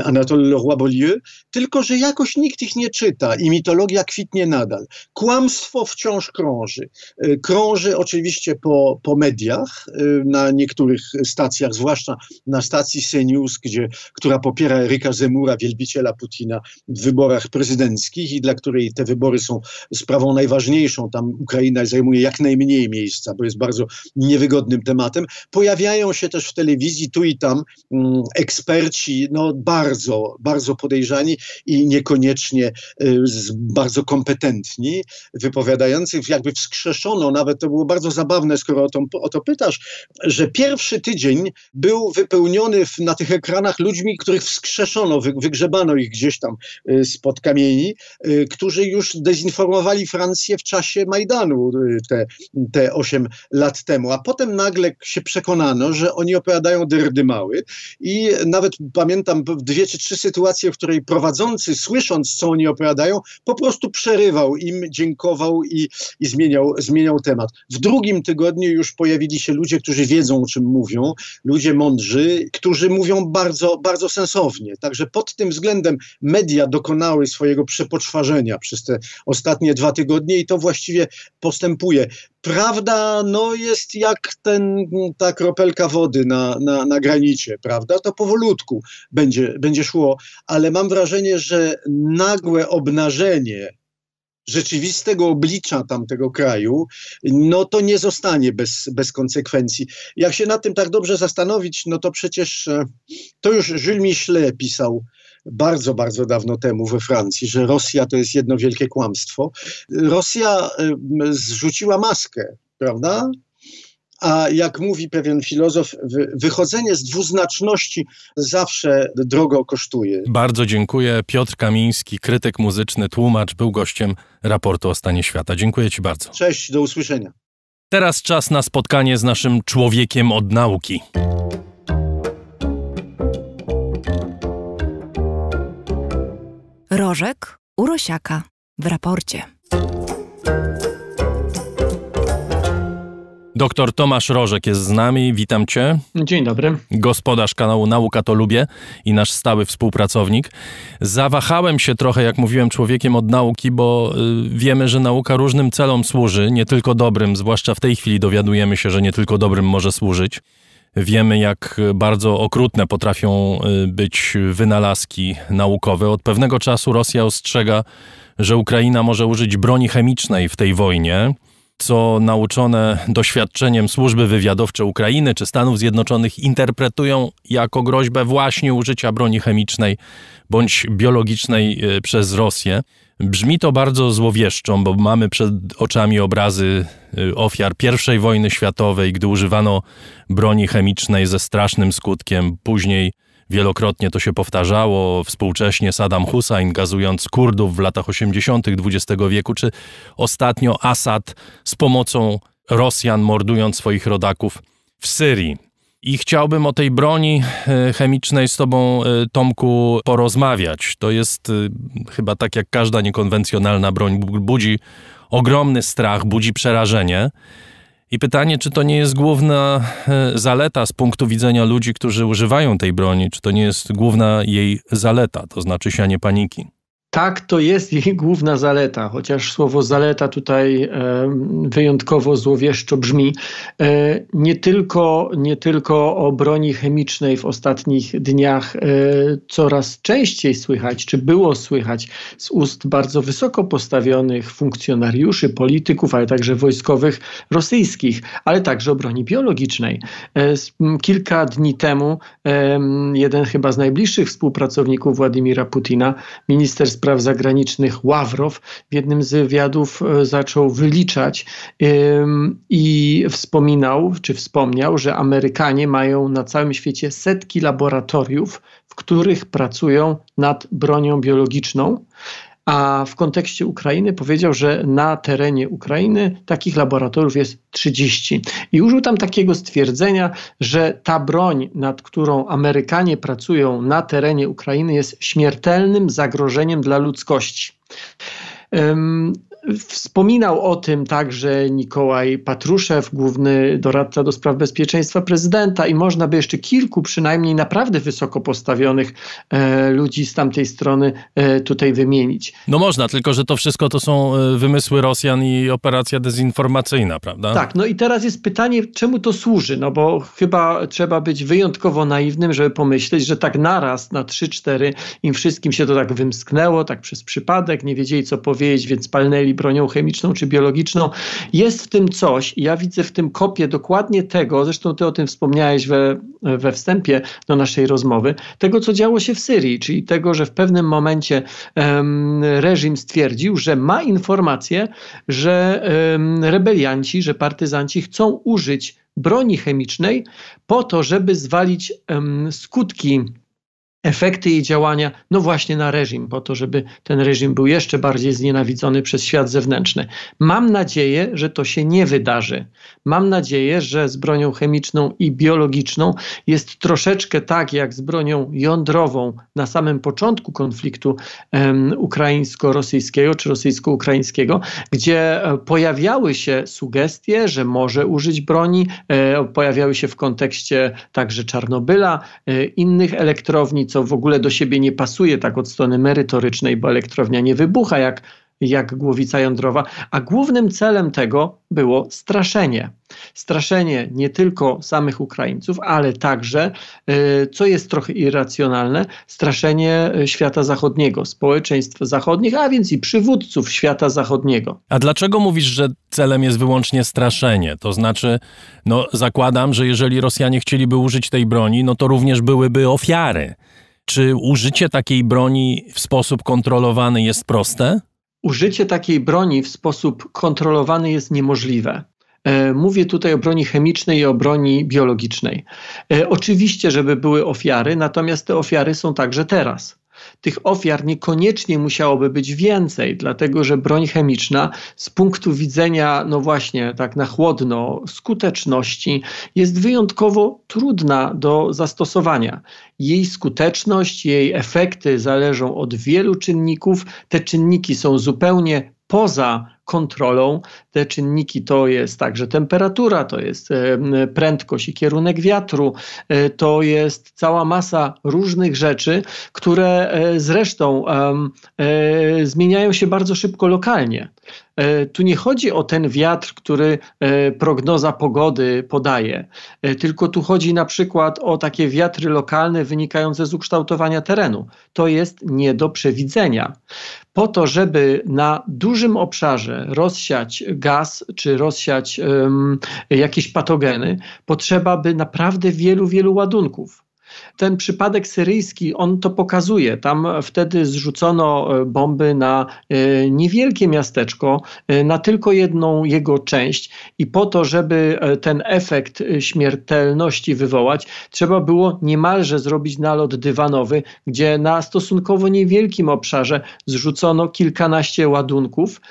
Anatole Leroy-Beaulieu, tylko że jakoś nikt ich nie czyta i mitologia kwitnie nadal. Kłamstwo wciąż krąży. Y, krąży oczywiście po, po mediach, y, na niektórych stacjach zwłaszcza na stacji CNews, gdzie, która popiera Eryka Zemura, wielbiciela Putina w wyborach prezydenckich i dla której te wybory są sprawą najważniejszą. Tam Ukraina zajmuje jak najmniej miejsca, bo jest bardzo niewygodnym tematem. Pojawiają się też w telewizji tu i tam mm, eksperci, no bardzo, bardzo podejrzani i niekoniecznie y, bardzo kompetentni, wypowiadających, jakby wskrzeszono, nawet to było bardzo zabawne, skoro o to, o to pytasz, że pierwszy tydzień był wypełniony w, na tych ekranach ludźmi, których wskrzeszono, wy, wygrzebano ich gdzieś tam y, spod kamieni, y, którzy już dezinformowali Francję w czasie Majdanu y, te, te 8 lat temu. A potem nagle się przekonano, że oni opowiadają dyrdymały i nawet pamiętam dwie czy trzy sytuacje, w której prowadzący, słysząc co oni opowiadają, po prostu przerywał im, dziękował i, i zmieniał, zmieniał temat. W drugim tygodniu już pojawili się ludzie, którzy wiedzą o czym mówią, ludzie, ludzie mądrzy, którzy mówią bardzo, bardzo sensownie. Także pod tym względem media dokonały swojego przepoczwarzenia przez te ostatnie dwa tygodnie i to właściwie postępuje. Prawda no jest jak ten, ta kropelka wody na, na, na granicie, prawda? To powolutku będzie, będzie szło, ale mam wrażenie, że nagłe obnażenie rzeczywistego oblicza tamtego kraju, no to nie zostanie bez, bez konsekwencji. Jak się nad tym tak dobrze zastanowić, no to przecież e, to już Jules Michelet pisał bardzo, bardzo dawno temu we Francji, że Rosja to jest jedno wielkie kłamstwo. Rosja e, zrzuciła maskę, prawda? a jak mówi pewien filozof, wychodzenie z dwuznaczności zawsze drogo kosztuje. Bardzo dziękuję. Piotr Kamiński, krytyk muzyczny, tłumacz, był gościem raportu o stanie świata. Dziękuję Ci bardzo. Cześć, do usłyszenia. Teraz czas na spotkanie z naszym człowiekiem od nauki. Rożek Urosiaka w raporcie. Doktor Tomasz Rożek jest z nami, witam cię. Dzień dobry. Gospodarz kanału Nauka to Lubię i nasz stały współpracownik. Zawahałem się trochę, jak mówiłem, człowiekiem od nauki, bo y, wiemy, że nauka różnym celom służy, nie tylko dobrym, zwłaszcza w tej chwili dowiadujemy się, że nie tylko dobrym może służyć. Wiemy, jak bardzo okrutne potrafią y, być wynalazki naukowe. Od pewnego czasu Rosja ostrzega, że Ukraina może użyć broni chemicznej w tej wojnie co nauczone doświadczeniem służby wywiadowcze Ukrainy czy Stanów Zjednoczonych interpretują jako groźbę właśnie użycia broni chemicznej bądź biologicznej e, przez Rosję. Brzmi to bardzo złowieszczą, bo mamy przed oczami obrazy e, ofiar I wojny światowej, gdy używano broni chemicznej ze strasznym skutkiem. Później Wielokrotnie to się powtarzało, współcześnie Saddam Hussein gazując Kurdów w latach 80. XX wieku, czy ostatnio Assad z pomocą Rosjan mordując swoich rodaków w Syrii. I chciałbym o tej broni e, chemicznej z Tobą, e, Tomku, porozmawiać. To jest e, chyba tak jak każda niekonwencjonalna broń, budzi ogromny strach, budzi przerażenie. I pytanie, czy to nie jest główna e, zaleta z punktu widzenia ludzi, którzy używają tej broni, czy to nie jest główna jej zaleta, to znaczy sianie paniki? tak, to jest jej główna zaleta, chociaż słowo zaleta tutaj wyjątkowo złowieszczo brzmi. E, nie tylko, nie tylko o broni chemicznej w ostatnich dniach e, coraz częściej słychać, czy było słychać z ust bardzo wysoko postawionych funkcjonariuszy, polityków, ale także wojskowych rosyjskich, ale także o broni biologicznej. E, kilka dni temu jeden chyba z najbliższych współpracowników Władimira Putina, minister spraw Spraw Zagranicznych Ławrow w jednym z wywiadów e, zaczął wyliczać i wspominał, czy wspomniał, że Amerykanie mają na całym świecie setki laboratoriów, w których pracują nad bronią biologiczną a w kontekście Ukrainy powiedział, że na terenie Ukrainy takich laboratoriów jest 30. I użył tam takiego stwierdzenia, że ta broń, nad którą Amerykanie pracują na terenie Ukrainy, jest śmiertelnym zagrożeniem dla ludzkości. Wspominał o tym także Nikołaj Patruszew, główny doradca do spraw bezpieczeństwa prezydenta, i można by jeszcze kilku, przynajmniej naprawdę wysoko postawionych e, ludzi z tamtej strony e, tutaj wymienić. No można, tylko że to wszystko to są e, wymysły Rosjan i operacja dezinformacyjna, prawda? Tak, no i teraz jest pytanie, czemu to służy? No bo chyba trzeba być wyjątkowo naiwnym, żeby pomyśleć, że tak naraz na 3-4 im wszystkim się to tak wymsknęło, tak przez przypadek, nie wiedzieli co powiedzieć, więc palnęli bronią chemiczną czy biologiczną. Jest w tym coś, ja widzę w tym kopię dokładnie tego, zresztą ty o tym wspomniałeś we, we wstępie do naszej rozmowy, tego co działo się w Syrii, czyli tego, że w pewnym momencie um, reżim stwierdził, że ma informację, że um, rebelianci, że partyzanci chcą użyć broni chemicznej po to, żeby zwalić um, skutki efekty jej działania, no właśnie na reżim, po to, żeby ten reżim był jeszcze bardziej znienawidzony przez świat zewnętrzny. Mam nadzieję, że to się nie wydarzy. Mam nadzieję, że z bronią chemiczną i biologiczną jest troszeczkę tak, jak z bronią jądrową na samym początku konfliktu um, ukraińsko-rosyjskiego czy rosyjsko-ukraińskiego, gdzie e, pojawiały się sugestie, że może użyć broni, e, pojawiały się w kontekście także Czarnobyla, e, innych elektrowni, co co w ogóle do siebie nie pasuje tak od strony merytorycznej, bo elektrownia nie wybucha jak, jak głowica jądrowa, a głównym celem tego było straszenie. Straszenie nie tylko samych Ukraińców, ale także, y, co jest trochę irracjonalne, straszenie y, świata zachodniego, społeczeństw zachodnich, a więc i przywódców świata zachodniego. A dlaczego mówisz, że celem jest wyłącznie straszenie? To znaczy, no zakładam, że jeżeli Rosjanie chcieliby użyć tej broni, no to również byłyby ofiary. Czy użycie takiej broni w sposób kontrolowany jest proste? Użycie takiej broni w sposób kontrolowany jest niemożliwe. E, mówię tutaj o broni chemicznej i o broni biologicznej. E, oczywiście, żeby były ofiary, natomiast te ofiary są także teraz tych ofiar niekoniecznie musiałoby być więcej, dlatego że broń chemiczna z punktu widzenia, no właśnie, tak na chłodno, skuteczności jest wyjątkowo trudna do zastosowania. Jej skuteczność, jej efekty zależą od wielu czynników. Te czynniki są zupełnie poza kontrolą. Te czynniki to jest także temperatura, to jest e, prędkość i kierunek wiatru, e, to jest cała masa różnych rzeczy, które e, zresztą zmieniają się bardzo szybko lokalnie. E, tu nie chodzi o ten wiatr, który e, prognoza pogody podaje, e, tylko tu chodzi na przykład o takie wiatry lokalne wynikające z ukształtowania terenu. To jest nie do przewidzenia. Po to, żeby na dużym obszarze rozsiać gaz czy rozsiać um, jakieś patogeny, potrzeba by naprawdę wielu, wielu ładunków ten przypadek syryjski, on to pokazuje. Tam wtedy zrzucono e, bomby na e, niewielkie miasteczko, e, na tylko jedną jego część i po to, żeby ten efekt śmiertelności wywołać, trzeba było niemalże zrobić nalot dywanowy, gdzie na stosunkowo niewielkim obszarze zrzucono kilkanaście ładunków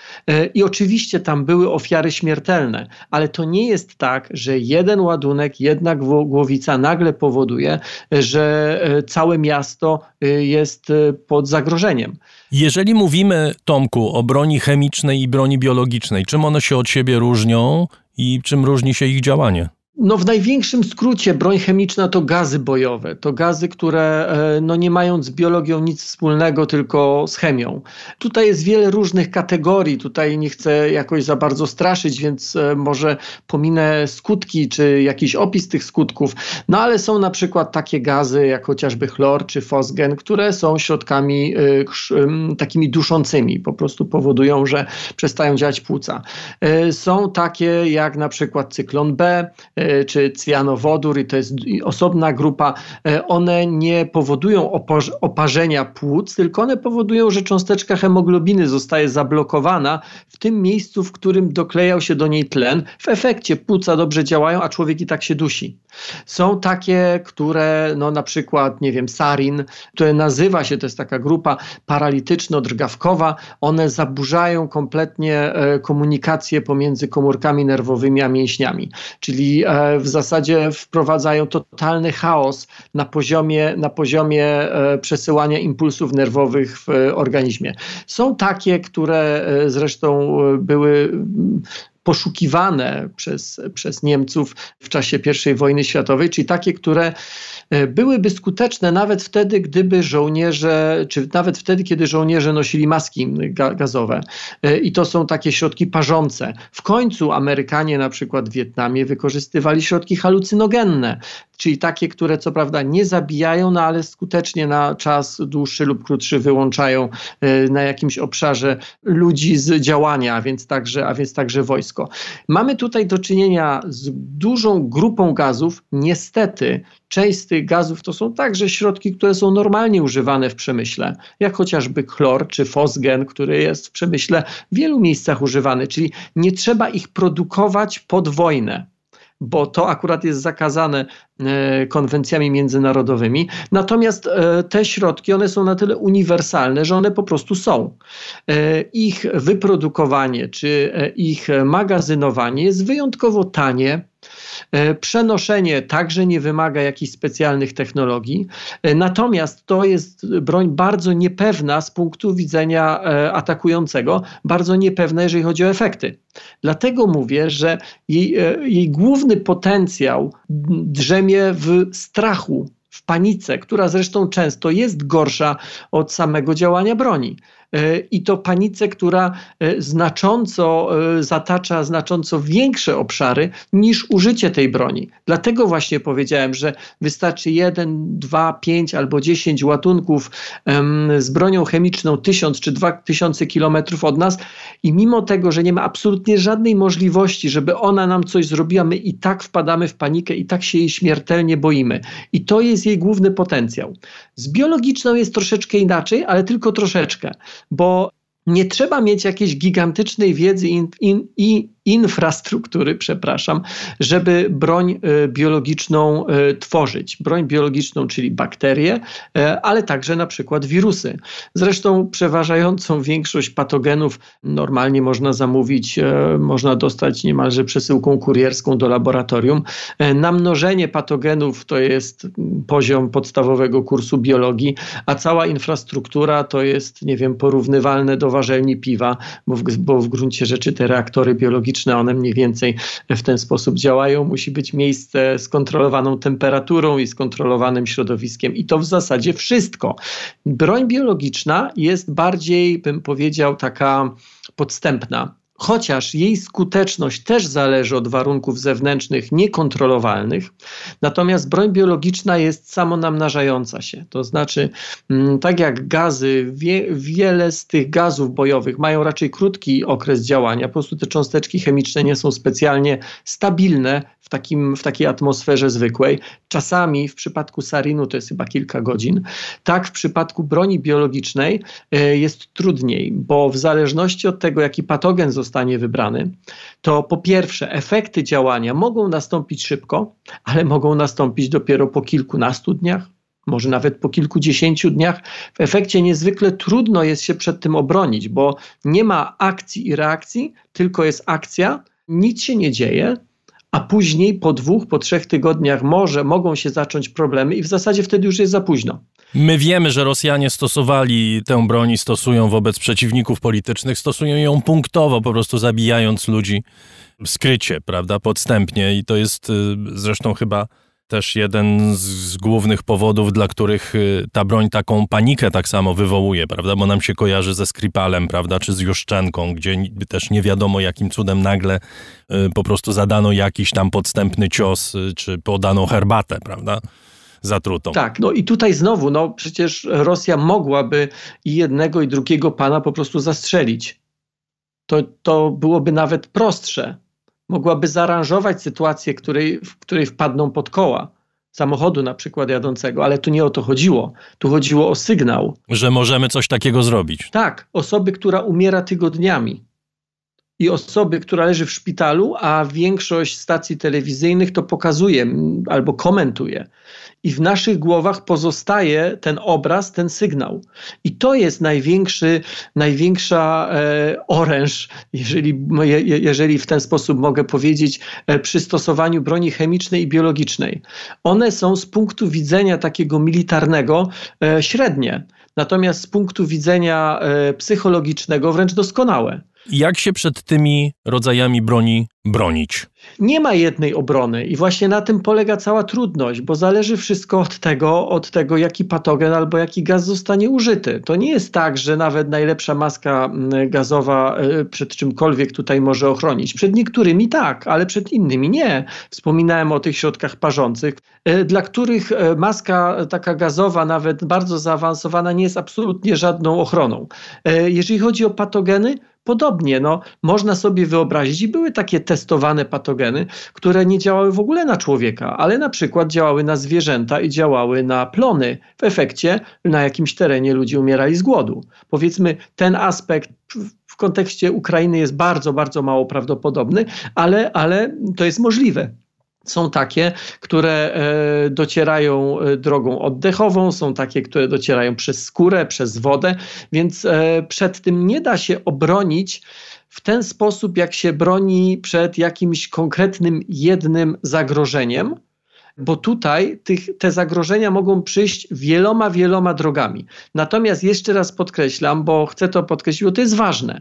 i oczywiście tam były ofiary śmiertelne, ale to nie jest tak, że jeden ładunek, jedna głowica nagle powoduje, że że e, całe miasto e, jest e, pod zagrożeniem. Jeżeli mówimy, Tomku, o broni chemicznej i broni biologicznej, czym one się od siebie różnią i czym różni się ich działanie? No w największym skrócie broń chemiczna to gazy bojowe, to gazy, które e, no nie mają z biologią nic wspólnego, tylko z chemią. Tutaj jest wiele różnych kategorii, tutaj nie chcę jakoś za bardzo straszyć, więc e, może pominę skutki czy jakiś opis tych skutków, no ale są na przykład takie gazy jak chociażby chlor czy fosgen, które są środkami e, takimi duszącymi, po prostu powodują, że przestają działać płuca. Są takie jak na przykład cyklon B, E, czy cyjanowodór, i to jest osobna grupa, e, one nie powodują oparzenia płuc, tylko one powodują, że cząsteczka hemoglobiny zostaje zablokowana w tym miejscu, w którym doklejał się do niej tlen. W efekcie płuca dobrze działają, a człowiek i tak się dusi. Są takie, które, no na przykład, nie wiem, sarin, które nazywa się, to jest taka grupa paralityczno-drgawkowa, one zaburzają kompletnie e, komunikację pomiędzy komórkami nerwowymi a mięśniami. Czyli E, w zasadzie wprowadzają totalny chaos na poziomie, na poziomie e, przesyłania impulsów nerwowych w e, organizmie. Są takie, które zresztą były poszukiwane przez, przez Niemców w czasie I wojny światowej, czyli takie, które e, byłyby skuteczne nawet wtedy, gdyby żołnierze, czy nawet wtedy, kiedy żołnierze nosili maski gazowe. E, I to są takie środki parzące. W końcu Amerykanie na przykład w Wietnamie wykorzystywali środki halucynogenne, czyli takie, które co prawda nie zabijają, no ale skutecznie na czas dłuższy lub krótszy wyłączają e, na jakimś obszarze ludzi z działania, a więc także, a więc także wojsko Mamy tutaj do czynienia z dużą grupą gazów. Niestety, część z tych gazów to są także środki, które są normalnie używane w przemyśle, jak chociażby chlor czy fosgen, który jest w przemyśle w wielu miejscach używany, czyli nie trzeba ich produkować pod wojnę bo to akurat jest zakazane e, konwencjami międzynarodowymi. Natomiast e, te środki, one są na tyle uniwersalne, że one po prostu są. E, ich wyprodukowanie czy ich magazynowanie jest wyjątkowo tanie E, przenoszenie także nie wymaga jakichś specjalnych technologii, e, natomiast to jest broń bardzo niepewna z punktu widzenia e, atakującego, bardzo niepewna, jeżeli chodzi o efekty. Dlatego mówię, że jej, jej główny potencjał drzemie w strachu, w panice, która zresztą często jest gorsza od samego działania broni. E, i to panice, która e, znacząco e, zatacza znacząco większe obszary niż użycie tej broni. Dlatego właśnie powiedziałem, że wystarczy 1, 2, 5 albo 10 ładunków z bronią chemiczną 1000 czy 2000 kilometrów od nas i mimo tego, że nie ma absolutnie żadnej możliwości, żeby ona nam coś zrobiła, my i tak wpadamy w panikę i tak się jej śmiertelnie boimy. I to jest jej główny potencjał. Z biologiczną jest troszeczkę inaczej, ale tylko troszeczkę, bo nie trzeba mieć jakiejś gigantycznej wiedzy i, i, i infrastruktury, przepraszam, żeby broń e, biologiczną e, tworzyć. Broń biologiczną, czyli bakterie, e, ale także na przykład wirusy. Zresztą przeważającą większość patogenów normalnie można zamówić, można dostać niemalże przesyłką kurierską do laboratorium. Namnożenie patogenów to jest poziom podstawowego kursu biologii, a cała infrastruktura to jest, nie wiem, porównywalne do ważelni piwa, bo w, bo w gruncie rzeczy te reaktory biologiczne termiczne, one mniej więcej w ten sposób działają, musi być miejsce z kontrolowaną temperaturą i z kontrolowanym środowiskiem. I to w zasadzie wszystko. Broń biologiczna jest bardziej, bym powiedział, taka podstępna chociaż jej skuteczność też zależy od warunków zewnętrznych niekontrolowalnych, natomiast broń biologiczna jest samonamnażająca się. To znaczy, mm, tak jak gazy, wie, wiele z tych gazów bojowych mają raczej krótki okres działania, po prostu te cząsteczki chemiczne nie są specjalnie stabilne w, takim, w takiej atmosferze zwykłej. Czasami w przypadku sarinu to jest chyba kilka godzin. Tak w przypadku broni biologicznej e, jest trudniej, bo w zależności od tego, jaki patogen został zostanie wybrany, to po pierwsze efekty działania mogą nastąpić szybko, ale mogą nastąpić dopiero po kilkunastu dniach, może nawet po kilkudziesięciu dniach. W efekcie niezwykle trudno jest się przed tym obronić, bo nie ma akcji i reakcji, tylko jest akcja, nic się nie dzieje, a później po dwóch, po trzech tygodniach może mogą się zacząć problemy i w zasadzie wtedy już jest za późno. My wiemy, że Rosjanie stosowali tę broń i stosują wobec przeciwników politycznych, stosują ją punktowo, po prostu zabijając ludzi skrycie, prawda, podstępnie i to jest y, zresztą chyba też jeden z głównych powodów, dla których y, ta broń taką panikę tak samo wywołuje, prawda? Bo nam się kojarzy ze Skripalem, prawda? Czy z Juszczenką, gdzie też nie wiadomo jakim cudem nagle y, po prostu zadano jakiś tam podstępny cios, y, czy podano herbatę, prawda? zatrutą. Tak, no i tutaj znowu, no przecież Rosja mogłaby i jednego, i drugiego pana po prostu zastrzelić. To, to byłoby nawet prostsze mogłaby zaaranżować sytuację, której, w której wpadną pod koła samochodu na przykład jadącego, ale tu nie o to chodziło. Tu chodziło o sygnał. Że możemy coś takiego zrobić. Tak, osoby, która umiera tygodniami i osoby, która leży w szpitalu, a większość stacji telewizyjnych to pokazuje albo komentuje i w naszych głowach pozostaje ten obraz, ten sygnał. I to jest największy, największa e, oręż, jeżeli, je, jeżeli w ten sposób mogę powiedzieć, e, przy stosowaniu broni chemicznej i biologicznej. One są z punktu widzenia takiego militarnego e, średnie, natomiast z punktu widzenia e, psychologicznego wręcz doskonałe. Jak się przed tymi rodzajami broni bronić? Nie ma jednej obrony i właśnie na tym polega cała trudność, bo zależy wszystko od tego, od tego jaki patogen albo jaki gaz zostanie użyty. To nie jest tak, że nawet najlepsza maska mm, gazowa e, przed czymkolwiek tutaj może ochronić. Przed niektórymi tak, ale przed innymi nie. Wspominałem o tych środkach parzących, e, dla których e, maska taka gazowa, nawet bardzo zaawansowana, nie jest absolutnie żadną ochroną. Jeżeli chodzi o patogeny, podobnie, no, można sobie wyobrazić, i były takie testowane patogeny, które nie działały w ogóle na człowieka, ale na przykład działały na zwierzęta i działały na plony. W efekcie na jakimś terenie ludzie umierali z głodu. Powiedzmy, ten aspekt w kontekście Ukrainy jest bardzo, bardzo mało prawdopodobny, ale, ale to jest możliwe. Są takie, które e, docierają e, drogą oddechową, są takie, które docierają przez skórę, przez wodę, więc e, przed tym nie da się obronić w ten sposób, jak się broni przed jakimś konkretnym jednym zagrożeniem, bo tutaj tych, te zagrożenia mogą przyjść wieloma, wieloma drogami. Natomiast jeszcze raz podkreślam, bo chcę to podkreślić, bo to jest ważne.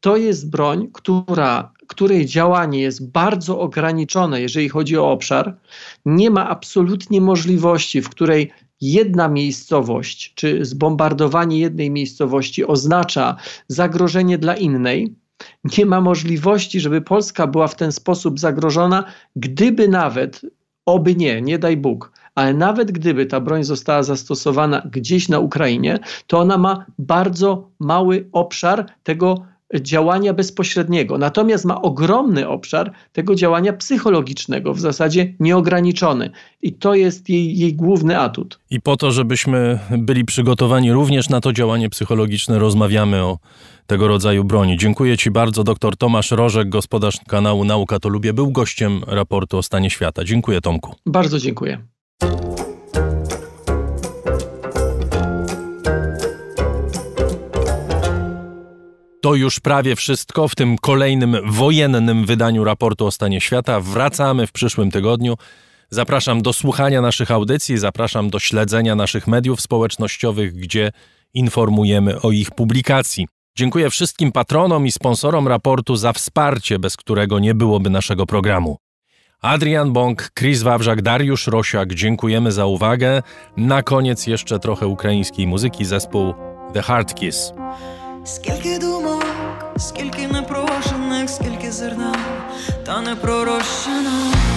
To jest broń, która której działanie jest bardzo ograniczone, jeżeli chodzi o obszar, nie ma absolutnie możliwości, w której jedna miejscowość czy zbombardowanie jednej miejscowości oznacza zagrożenie dla innej, nie ma możliwości, żeby Polska była w ten sposób zagrożona, gdyby nawet, oby nie, nie daj Bóg, ale nawet gdyby ta broń została zastosowana gdzieś na Ukrainie, to ona ma bardzo mały obszar tego działania bezpośredniego, natomiast ma ogromny obszar tego działania psychologicznego, w zasadzie nieograniczony. I to jest jej, jej główny atut. I po to, żebyśmy byli przygotowani również na to działanie psychologiczne, rozmawiamy o tego rodzaju broni. Dziękuję Ci bardzo, dr Tomasz Rożek, gospodarz kanału Nauka to Lubię, był gościem raportu o stanie świata. Dziękuję Tomku. Bardzo dziękuję. To już prawie wszystko w tym kolejnym wojennym wydaniu raportu o stanie świata. Wracamy w przyszłym tygodniu. Zapraszam do słuchania naszych audycji, zapraszam do śledzenia naszych mediów społecznościowych, gdzie informujemy o ich publikacji. Dziękuję wszystkim patronom i sponsorom raportu za wsparcie, bez którego nie byłoby naszego programu. Adrian Bąk, Chris Wawrzak, Dariusz Rosiak, dziękujemy za uwagę. Na koniec jeszcze trochę ukraińskiej muzyki, zespół The Hard Kiss. Скільки думок, скільки непрошених, скільки зерна, та непророщених